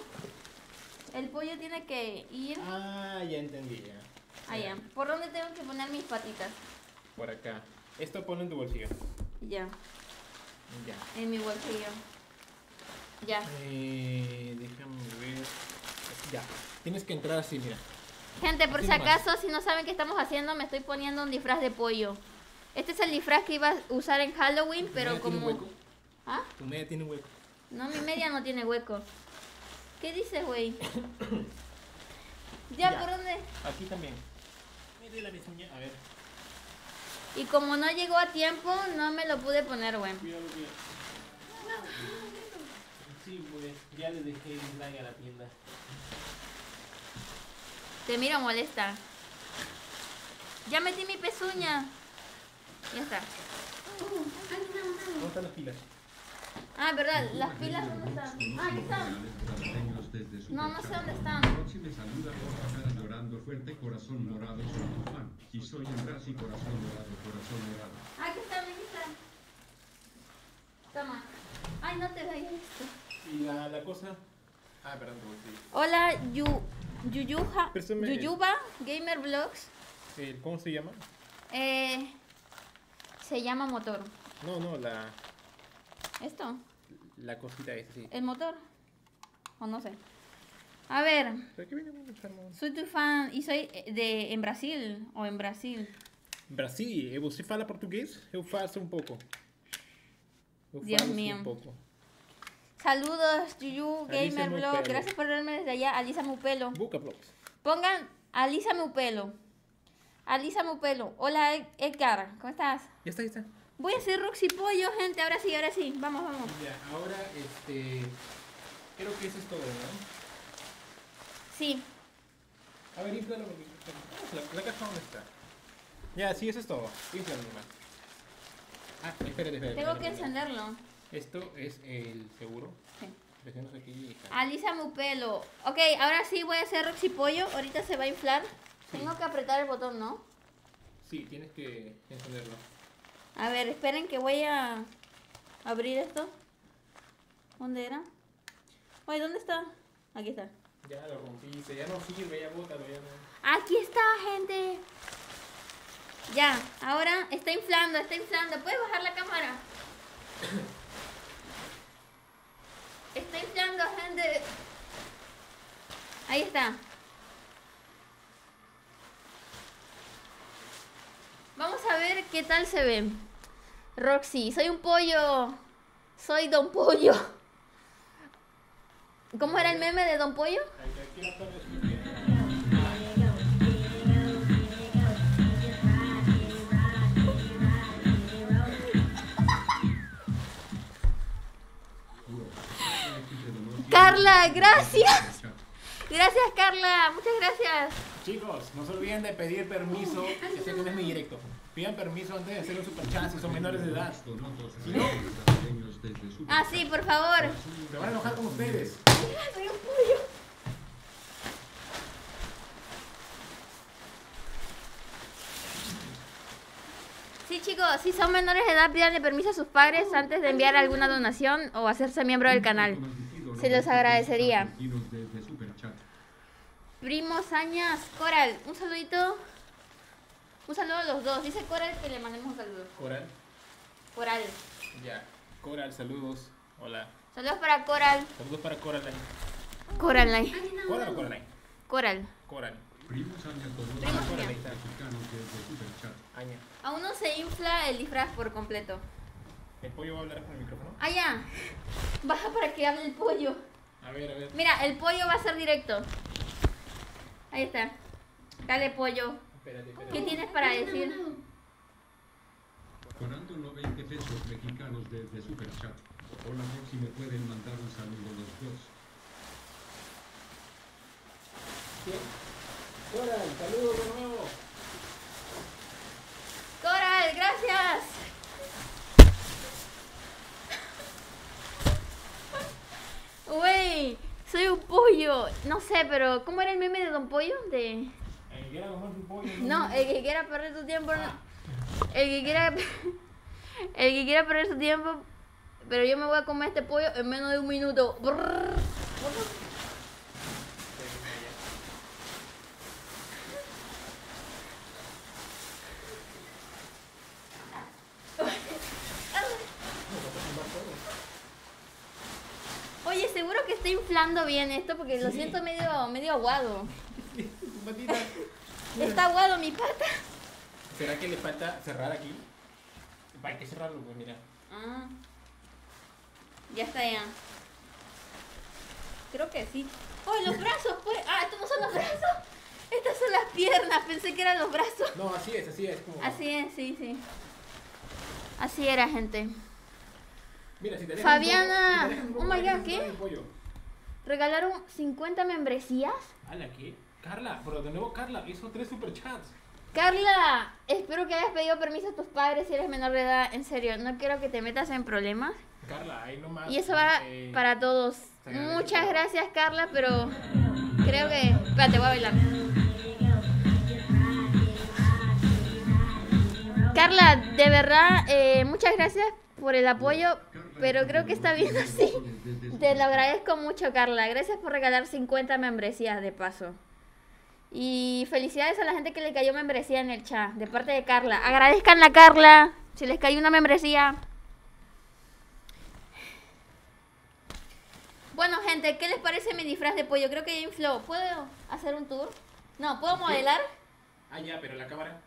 El pollo tiene que ir. Ah, ya entendí, ya. Ah, ¿Por dónde tengo que poner mis patitas? Por acá. Esto pone en tu bolsillo. Ya. En mi bolsillo. Ya. Eh, déjame ver. Ya. Tienes que entrar así, mira. Gente, por si acaso, si no saben qué estamos haciendo, me estoy poniendo un disfraz de pollo. Este es el disfraz que iba a usar en Halloween, pero como... ¿Ah? Tu media tiene hueco. No, mi media no tiene hueco. ¿Qué dices, güey? ya, ¿por dónde? Aquí también. la A ver. Y como no llegó a tiempo, no me lo pude poner, güey. Sí, güey. Ya le dejé el a la tienda. Te miro molesta. Ya metí mi pezuña. Ya está. ¿Dónde están las pilas? Ah, verdad, las pilas dónde están. Ah, aquí están. No, no sé dónde están. Me saluda Rosa cara llorando fuerte, corazón morado, soy tu fan. Y soy András y corazón morado, corazón morado. Aquí está, aquí están. Toma. Ay, no te veía esto. ¿Y la, la cosa? Ah, perdón, sí. Hola, yu, Yuyuja, Yuyuba, Gamer Vlogs. ¿Cómo se llama? Eh, se llama Motor. No, no, la... ¿Esto? La cosita esa, sí. ¿El motor? O no sé. A ver. Soy tu fan y soy eh, de en Brasil o en Brasil. Brasil, eh, sí fala portugués? Yo faço un um poco. Dios mío. Um Saludos, Juju, Gamer Blog. Gracias por verme desde allá. Alisa Mupelo. Busca blogs. Pongan Alisa Mupelo. Alisa Mupelo. Hola, e-, Edgar. ¿Cómo estás? Ya está, ya está. Voy a hacer Roxy Pollo, gente. Ahora sí, ahora sí. Vamos, vamos. Ya, ahora, este... Creo que eso es todo, ¿no? Sí. A ver, inflalo ah, La, la caja dónde está. Ya, sí, eso es todo. Inflalo nomás. Ah, espérate, espérate. Tengo que encenderlo. Esto es el seguro. Sí. Presionas aquí y... Alisa Mupelo. Ok, ahora sí voy a hacer Roxy Pollo. Ahorita se va a inflar. Tengo que apretar el botón, ¿no? Sí, tienes que encenderlo. A ver, esperen que voy a abrir esto. ¿Dónde era? Ay, ¿dónde está? Aquí está. Ya lo se ya no sirve, ya bótalo, ya Aquí está, gente. Ya, ahora está inflando, está inflando. ¿Puedes bajar la cámara? está inflando, gente. Ahí está. Vamos a ver qué tal se ve. Roxy, soy un pollo. Soy Don Pollo. ¿Cómo era el meme de Don Pollo? Carla, gracias. Gracias Carla, muchas gracias. Chicos, no se olviden de pedir permiso. Este es mi directo. Pidan permiso antes de hacer un superchat si son menores de edad. Ah, sí, por favor. se van a enojar con ustedes. Sí, chicos, si son menores de edad, pídanle permiso a sus padres antes de enviar alguna donación o hacerse miembro del canal. Se los agradecería. Primos Añas, Coral, un saludito. Un saludo a los dos. Dice Coral que le mandemos un saludo. Coral. Coral. Ya. Coral, saludos. Hola. Saludos para Coral. Saludos para Coraline. Coraline. Coral o Coraline. Coral. Coral. Primos Sañas, Coral. Pues, Aún no se infla el disfraz por completo. ¿El pollo va a hablar con el micrófono? Ah, ya. Baja para que hable el pollo. A ver, a ver. Mira, el pollo va a ser directo. Ahí está. Dale pollo. ¿Qué tienes para decir? Corándolo 20 pesos mexicanos desde Superchat. Hola, si me pueden mandar un saludo los dos. Coral, saludos de nuevo. Coral, gracias. Uy. Soy un pollo. No sé, pero ¿cómo era el meme de Don Pollo? De... El que quiera comer su pollo. No, el que quiera perder su tiempo. El que quiera. El que quiera perder su tiempo. Pero yo me voy a comer este pollo en menos de un minuto. seguro que estoy inflando bien esto porque lo siento medio, medio aguado. Está aguado mi pata. ¿Será que le falta cerrar aquí? Hay que cerrarlo, pues mira. Ah. Ya está ya. Creo que sí. ¡Oh, los brazos! Pues. ¡Ah, estos no son los brazos! Estas son las piernas, pensé que eran los brazos. No, así es, así es. Así es, sí, sí. Así era, gente. Fabiana, oh my god, ¿qué? Regalaron 50 membresías. ¿Ala qué? Carla, pero de nuevo Carla, hizo tres superchats. Carla, espero que hayas pedido permiso a tus padres si eres menor de edad. En serio, no quiero que te metas en problemas. Carla, ahí nomás. Y eso va eh, para todos. Muchas gracias, Carla, pero creo que. Espérate, voy a bailar. Carla, de verdad, eh, muchas gracias por el apoyo, pero creo que está bien así. Te lo agradezco mucho, Carla. Gracias por regalar 50 membresías de paso. Y felicidades a la gente que le cayó membresía en el chat, de parte de Carla. Agradezcan a Carla, si les cayó una membresía. Bueno, gente, ¿qué les parece mi disfraz de pollo? Creo que un flow ¿Puedo hacer un tour? No, ¿puedo modelar? Ah, ya, pero la cámara.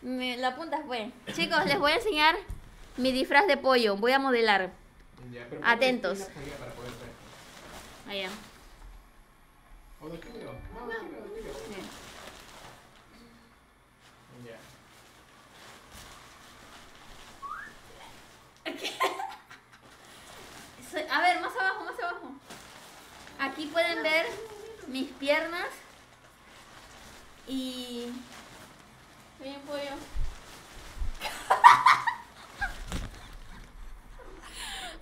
Me, la apuntas, fue Chicos, les voy a enseñar mi disfraz de pollo. Voy a modelar. Ya, pero Atentos. Allá. ¿O lo escribió? No, lo escribió, lo escribió. Ya. A ver, más abajo, más abajo. Aquí pueden ver mis piernas y... Muy Bien pollo.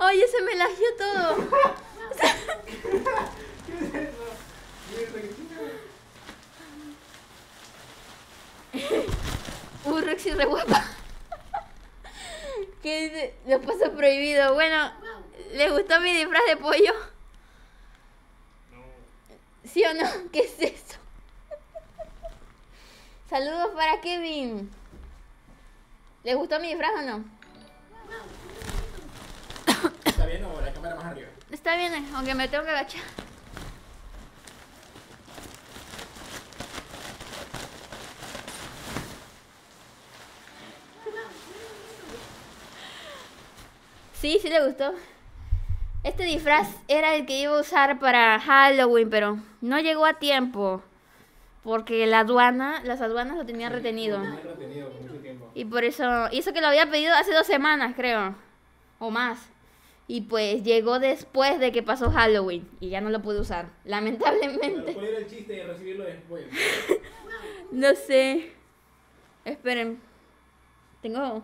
Oye, se me lagió todo. ¿Qué es eso? Uh, re guapa. ¿Qué dice? Lo paso prohibido Bueno, ¿les gustó mi disfraz de pollo? ¿Sí o no? ¿Qué es eso? Saludos para Kevin. ¿Les gustó mi disfraz o no? o la cámara más arriba? Está bien, eh, aunque me tengo que agachar. Sí, sí le gustó. Este disfraz era el que iba a usar para Halloween, pero no llegó a tiempo. Porque la aduana, las aduanas lo tenían retenido. Y por eso, hizo que lo había pedido hace dos semanas, creo. O más. Y pues llegó después de que pasó Halloween y ya no lo pude usar, lamentablemente. no sé. Esperen. Tengo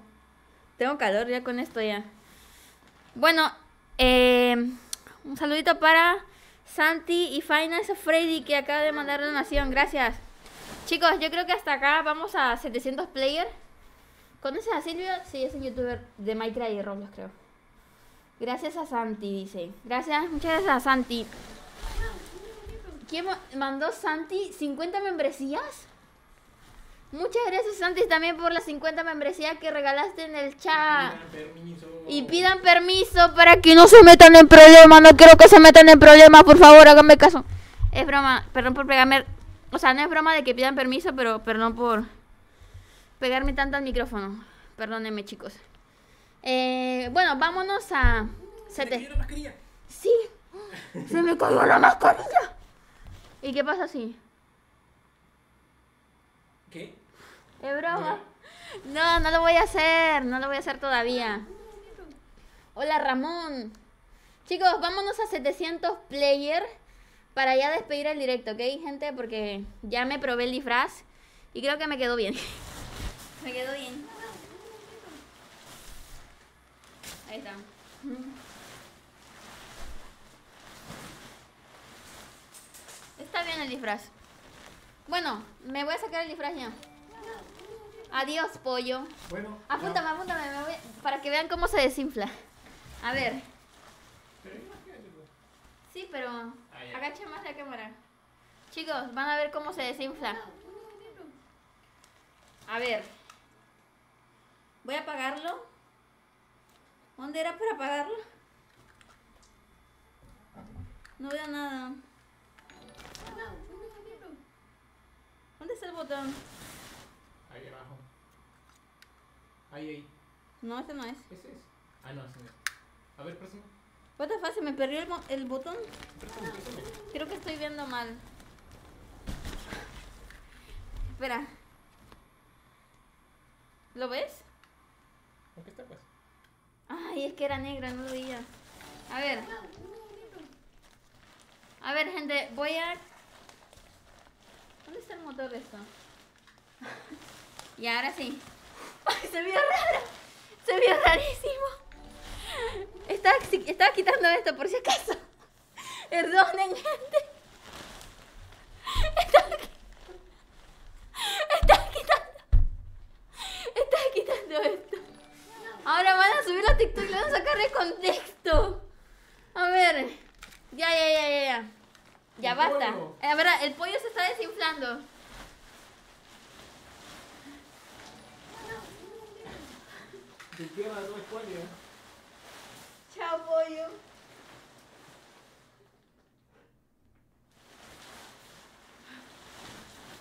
tengo calor ya con esto ya. Bueno, eh, un saludito para Santi y Finance Freddy que acaba de mandar donación. Gracias. Chicos, yo creo que hasta acá vamos a 700 players ¿Conoces a Silvio? Sí, es un youtuber de Minecraft y Roblox, creo. Gracias a Santi, dice. Gracias, muchas gracias a Santi. ¿Quién mandó Santi 50 membresías? Muchas gracias Santi también por las 50 membresías que regalaste en el chat. Y pidan permiso para que no se metan en problemas. No quiero que se metan en problemas, por favor, háganme caso. Es broma, perdón por pegarme. O sea, no es broma de que pidan permiso, pero perdón por pegarme tanto al micrófono. Perdónenme, chicos. Eh, bueno, vámonos a. Se te. la mascarilla. Sí. Se me cayó la mascarilla. ¿Y qué pasa así? ¿Qué? Es broma. No, no lo voy a hacer. No lo voy a hacer todavía. Hola, Ramón. Chicos, vámonos a 700 player para ya despedir el directo, ¿ok, gente? Porque ya me probé el disfraz y creo que me quedó bien. me quedó bien. Ahí está. Está bien el disfraz. Bueno, me voy a sacar el disfraz ya. Adiós, pollo. Bueno. Apúntame, apúntame, para que vean cómo se desinfla. A ver. Pues. Sí, pero ah, agacha más la cámara. Chicos, van a ver cómo se desinfla. A ver. Voy a apagarlo. ¿Dónde era para apagarlo? No veo nada. ¿Dónde está el botón? Ahí abajo. Ahí, ahí. No, ese no es. Ese es. Ah, no, ese no es. A ver, próximo. ¿Cuánto fase? me perdió el, botón. Creo que estoy viendo mal. Espera. ¿Lo ves? qué está, pues. Ay, es que era negra, no lo veía. A ver. A ver, gente, voy a... ¿Dónde está el motor de esto? y ahora sí. Ay, se vio raro. Se vio rarísimo. Estaba, estaba quitando esto por si acaso. Perdonen, gente. Ahora van a subir a TikTok y le van a sacar el contexto. A ver. Ya, ya, ya, ya, ya. Ya basta. Eh, a ver, el pollo se está desinflando. Chao, pollo.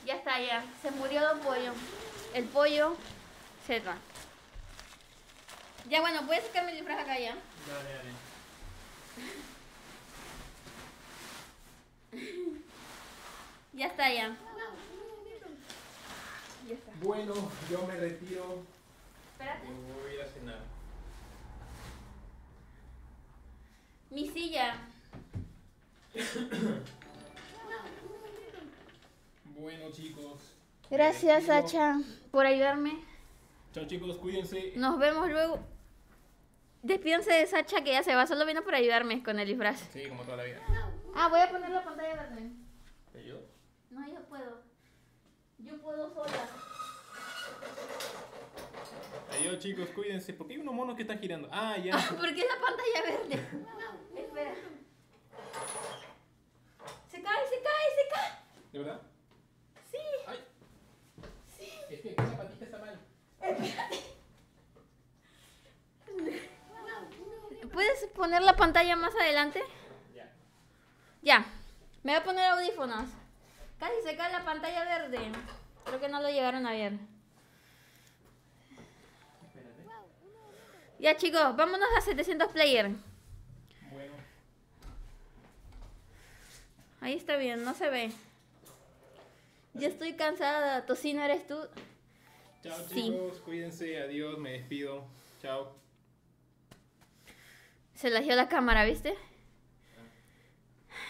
Ya está, ya. Se murió Don Pollo. El pollo se va. Ya, bueno, voy a sacarme el disfraz acá ya. Dale, dale. ya está, ya. Ya está. Bueno, yo me retiro. Espérate. Voy a cenar. Mi silla. bueno, chicos. Gracias, Sacha, por ayudarme. Chao, chicos, cuídense. Nos vemos luego. Despídanse de Sacha que ya se va, solo vino por ayudarme con el disfraz. Sí, como toda la vida. Ah, voy a poner la pantalla verde. ¿Te yo? No, yo puedo. Yo puedo sola. Adiós chicos, cuídense. porque hay unos monos que están girando? Ah, ya. ¿Por ah, porque es la pantalla verde. no, espera. Se cae, se cae, se cae. ¿De verdad? puedes poner la pantalla más adelante? Ya. Ya. Me voy a poner audífonos. Casi se cae la pantalla verde. Creo que no lo llegaron a ver. Ya chicos, vámonos a 700 player. Bueno. Ahí está bien, no se ve. Ya estoy cansada, tocino eres tú. Chao chicos, cuídense, adiós, me despido. Chao. Se la dio la cámara, ¿viste?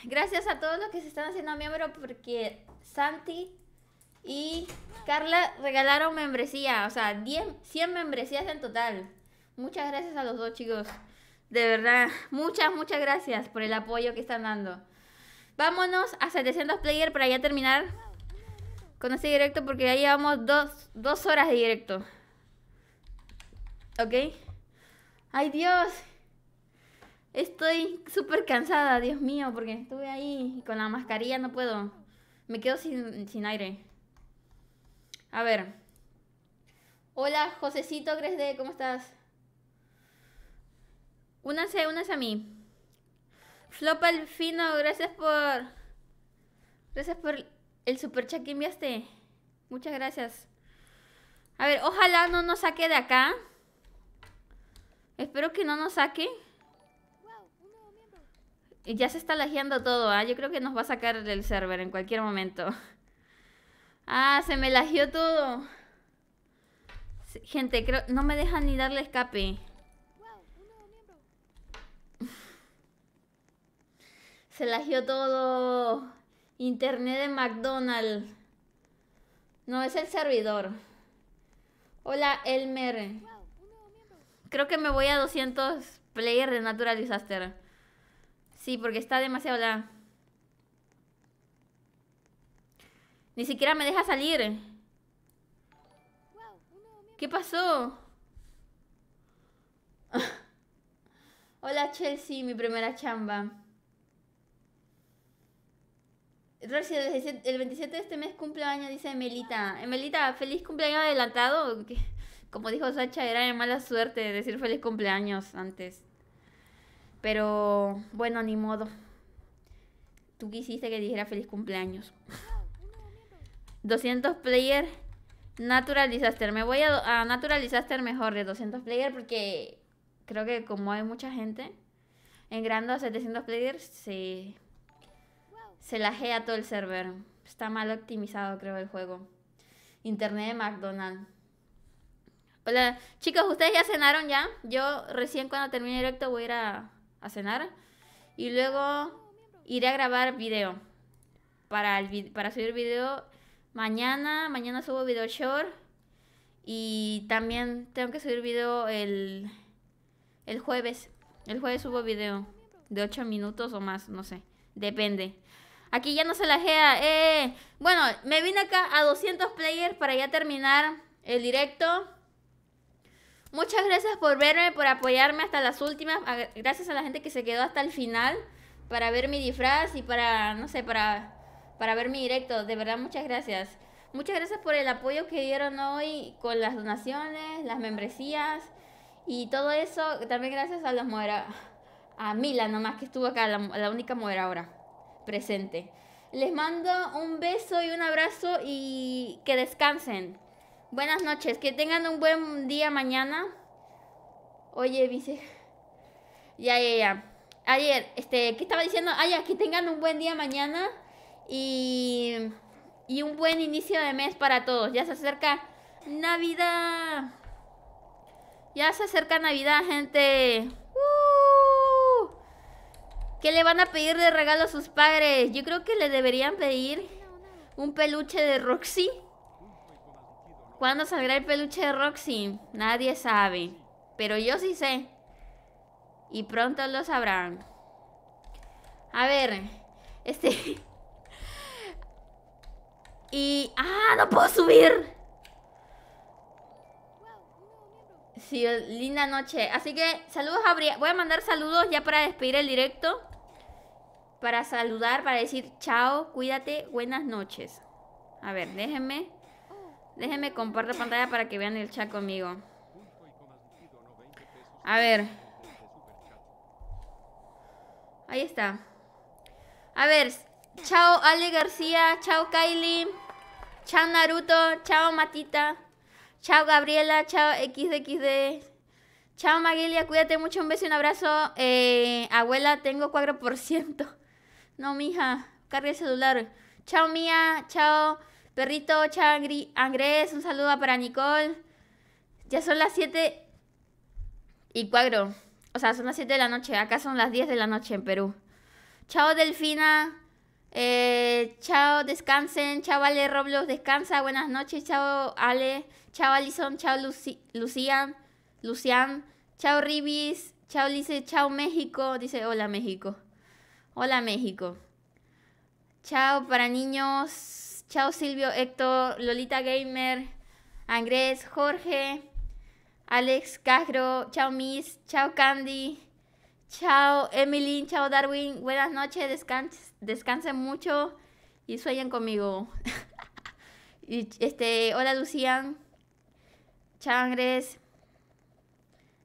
Gracias a todos los que se están haciendo miembro porque Santi y Carla regalaron membresía, o sea, 100 membresías en total. Muchas gracias a los dos chicos. De verdad, muchas, muchas gracias por el apoyo que están dando. Vámonos a 700 player para ya terminar con este directo porque ya llevamos dos horas de directo. ¿Ok? Ay Dios, Estoy súper cansada, Dios mío, porque estuve ahí con la mascarilla no puedo. Me quedo sin, aire. A ver. Hola, Josecito 3 ¿cómo estás? Únase, unas a mí. Flopa el fino, gracias por. Gracias por el super chat que enviaste. Muchas gracias. A ver, ojalá no nos saque de acá. Espero que no nos saque. Ya se está lajeando todo, ¿ah? Yo creo que nos va a sacar el server en cualquier momento. Ah, se me lajeó todo. Gente, No me dejan ni darle escape. Se lajeó todo. Internet de McDonald's. No, es el servidor. Hola, Elmer. Creo que me voy a 200 players de Natural Disaster. Sí, porque está demasiado la... Ni siquiera me deja salir. ¿Qué pasó? Hola Chelsea, mi primera chamba. El 27 de este mes cumpleaños, dice Emelita. Emelita, feliz cumpleaños adelantado. Como dijo Sacha, era de mala suerte decir feliz cumpleaños antes. Pero bueno, ni modo. Tú quisiste que dijera feliz cumpleaños. 200 player. Natural Disaster. Me voy a, Natural Disaster mejor de 200 player porque creo que como hay mucha gente, en grande 700 players se, se lajea todo el server. Está mal optimizado creo el juego. Internet de McDonald's. Hola, chicos, ¿ustedes ya cenaron ya? Yo recién cuando termine directo voy a ir a a cenar. Y luego iré a grabar video. Para, el, para subir video mañana. Mañana subo video short. Y también tengo que subir video el, el jueves. El jueves subo video de 8 minutos o más, no sé. Depende. Aquí ya no se lajea. Eh. Bueno, me vine acá a 200 players para ya terminar el directo. Muchas gracias por verme, por apoyarme hasta las últimas. Gracias a la gente que se quedó hasta el final para ver mi disfraz y para, no sé, para, para ver mi directo. De verdad, muchas gracias. Muchas gracias por el apoyo que dieron hoy con las donaciones, las membresías y todo eso. También gracias a los moderadores. A Mila nomás que estuvo acá, la, única única ahora presente. Les mando un beso y un abrazo y que descansen. Buenas noches, que tengan un buen día mañana. Oye, dice. Ya, ya, ya. Ayer, este, ¿qué estaba diciendo? Ay, ah, ya, que tengan un buen día mañana y, y un buen inicio de mes para todos. Ya se acerca Navidad. Ya se acerca Navidad, gente. ¡Uh! ¿Qué le van a pedir de regalo a sus padres? Yo creo que le deberían pedir un peluche de Roxy ¿Cuándo saldrá el peluche de Roxy? Nadie sabe. Pero yo sí sé. Y pronto lo sabrán. A ver. Este. y. ¡Ah! ¡No puedo subir! Sí, linda noche. Así que saludos a Voy a mandar saludos ya para despedir el directo. Para saludar, para decir chao, cuídate, buenas noches. A ver, déjenme. Déjenme compartir pantalla para que vean el chat conmigo. A ver. Ahí está. A ver. Chao Ale García. Chao Kylie. Chao Naruto. Chao Matita. Chao Gabriela. Chao XXD. Chao Maguilia. Cuídate mucho. Un beso y un abrazo. Eh, abuela, tengo 4%. No, mija. Carga el celular. Chao Mía. Chao. Perrito chao, Angres, un saludo para Nicole. Ya son las 7 y cuadro. O sea, son las 7 de la noche. Acá son las 10 de la noche en Perú. Chao, Delfina. Eh, chao, descansen. Chao, Ale Roblos, descansa. Buenas noches. Chao, Ale. Chao, Alison. Chao, Lucián Lucian. Chao, Ribis. Chao, Lice. Chao, México. Dice, hola, México. Hola, México. Chao para niños. Chao Silvio, Héctor, Lolita Gamer, Andrés, Jorge, Alex Cagro, chao Miss, chao Candy, chao Emily, chao Darwin, buenas noches, descansen mucho y sueñen conmigo. y este, hola Lucian, chao Andrés,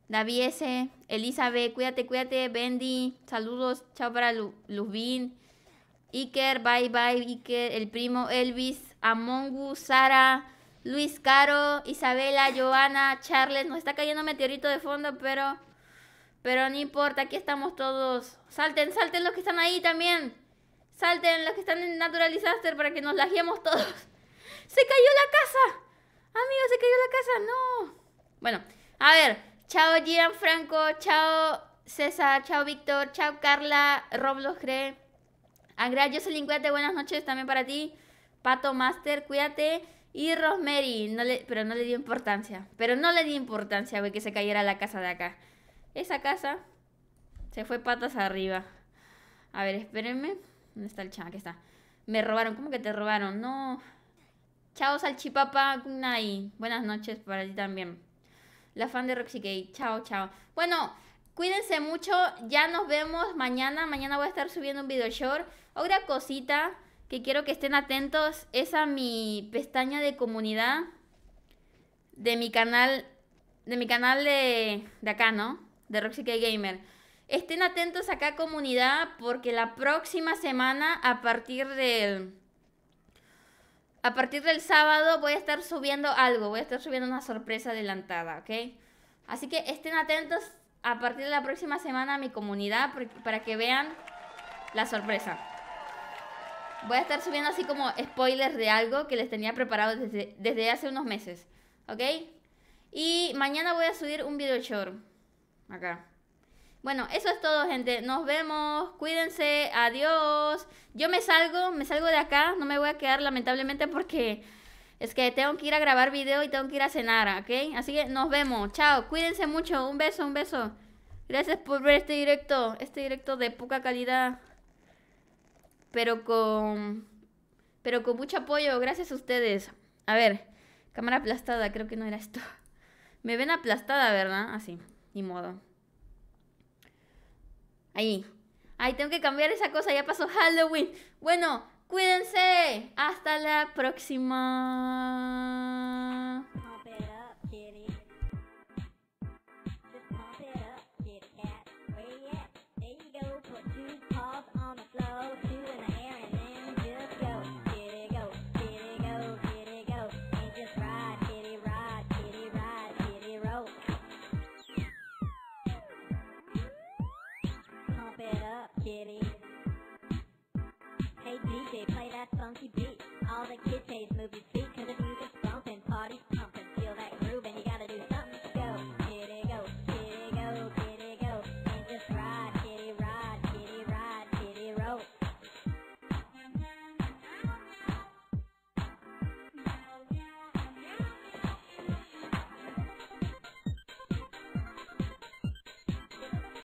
Daviese, Elizabeth, cuídate, cuídate, Bendy, saludos, chao para Iker, Bye Bye, Iker, el primo Elvis, Amongu, Sara, Luis Caro, Isabela, Joana, Charles. Nos está cayendo meteorito de fondo, pero, pero no importa, aquí estamos todos. Salten, salten los que están ahí también. Salten los que están en Natural Disaster para que nos lajemos todos. ¡Se cayó la casa! Amigos, se cayó la casa, no. Bueno, a ver. Chao Franco. chao César, chao Víctor, chao Carla, Roblox, cree. Andrea Jocelyn, cuídate, buenas noches también para ti. Pato Master, cuídate. Y Rosemary, pero no le dio importancia. Pero no le dio importancia, güey, que se cayera la casa de acá. Esa casa se fue patas arriba. A ver, espérenme. ¿Dónde está el chat? Aquí está. Me robaron. ¿Cómo que te robaron? No. Chao, salchipapa. Kunai. Buenas noches para ti también. La fan de Roxy Gay. Chao, chao. Bueno, cuídense mucho. Ya nos vemos mañana. Mañana voy a estar subiendo un video short. Otra cosita que quiero que estén atentos es a mi pestaña de comunidad de mi canal de mi canal de, acá, ¿no? De Roxy Gamer. Estén atentos acá comunidad porque la próxima semana a partir del a partir del sábado voy a estar subiendo algo, voy a estar subiendo una sorpresa adelantada, ¿ok? Así que estén atentos a partir de la próxima semana a mi comunidad para que vean la sorpresa. Voy a estar subiendo así como spoilers de algo que les tenía preparado desde, hace unos meses. ¿Ok? Y mañana voy a subir un video short. Acá. Bueno, eso es todo, gente. Nos vemos. Cuídense. Adiós. Yo me salgo, me salgo de acá. No me voy a quedar, lamentablemente, porque es que tengo que ir a grabar video y tengo que ir a cenar, ¿ok? Así que nos vemos. Chao. Cuídense mucho. Un beso, un beso. Gracias por ver este directo. Este directo de poca calidad pero con, pero con mucho apoyo, gracias a ustedes. A ver, cámara aplastada, creo que no era esto. Me ven aplastada, ¿verdad? Así, ah, ni modo. Ahí. ahí tengo que cambiar esa cosa, ya pasó Halloween. Bueno, cuídense. Hasta la próxima. funky beat. All the kids hate movie feet.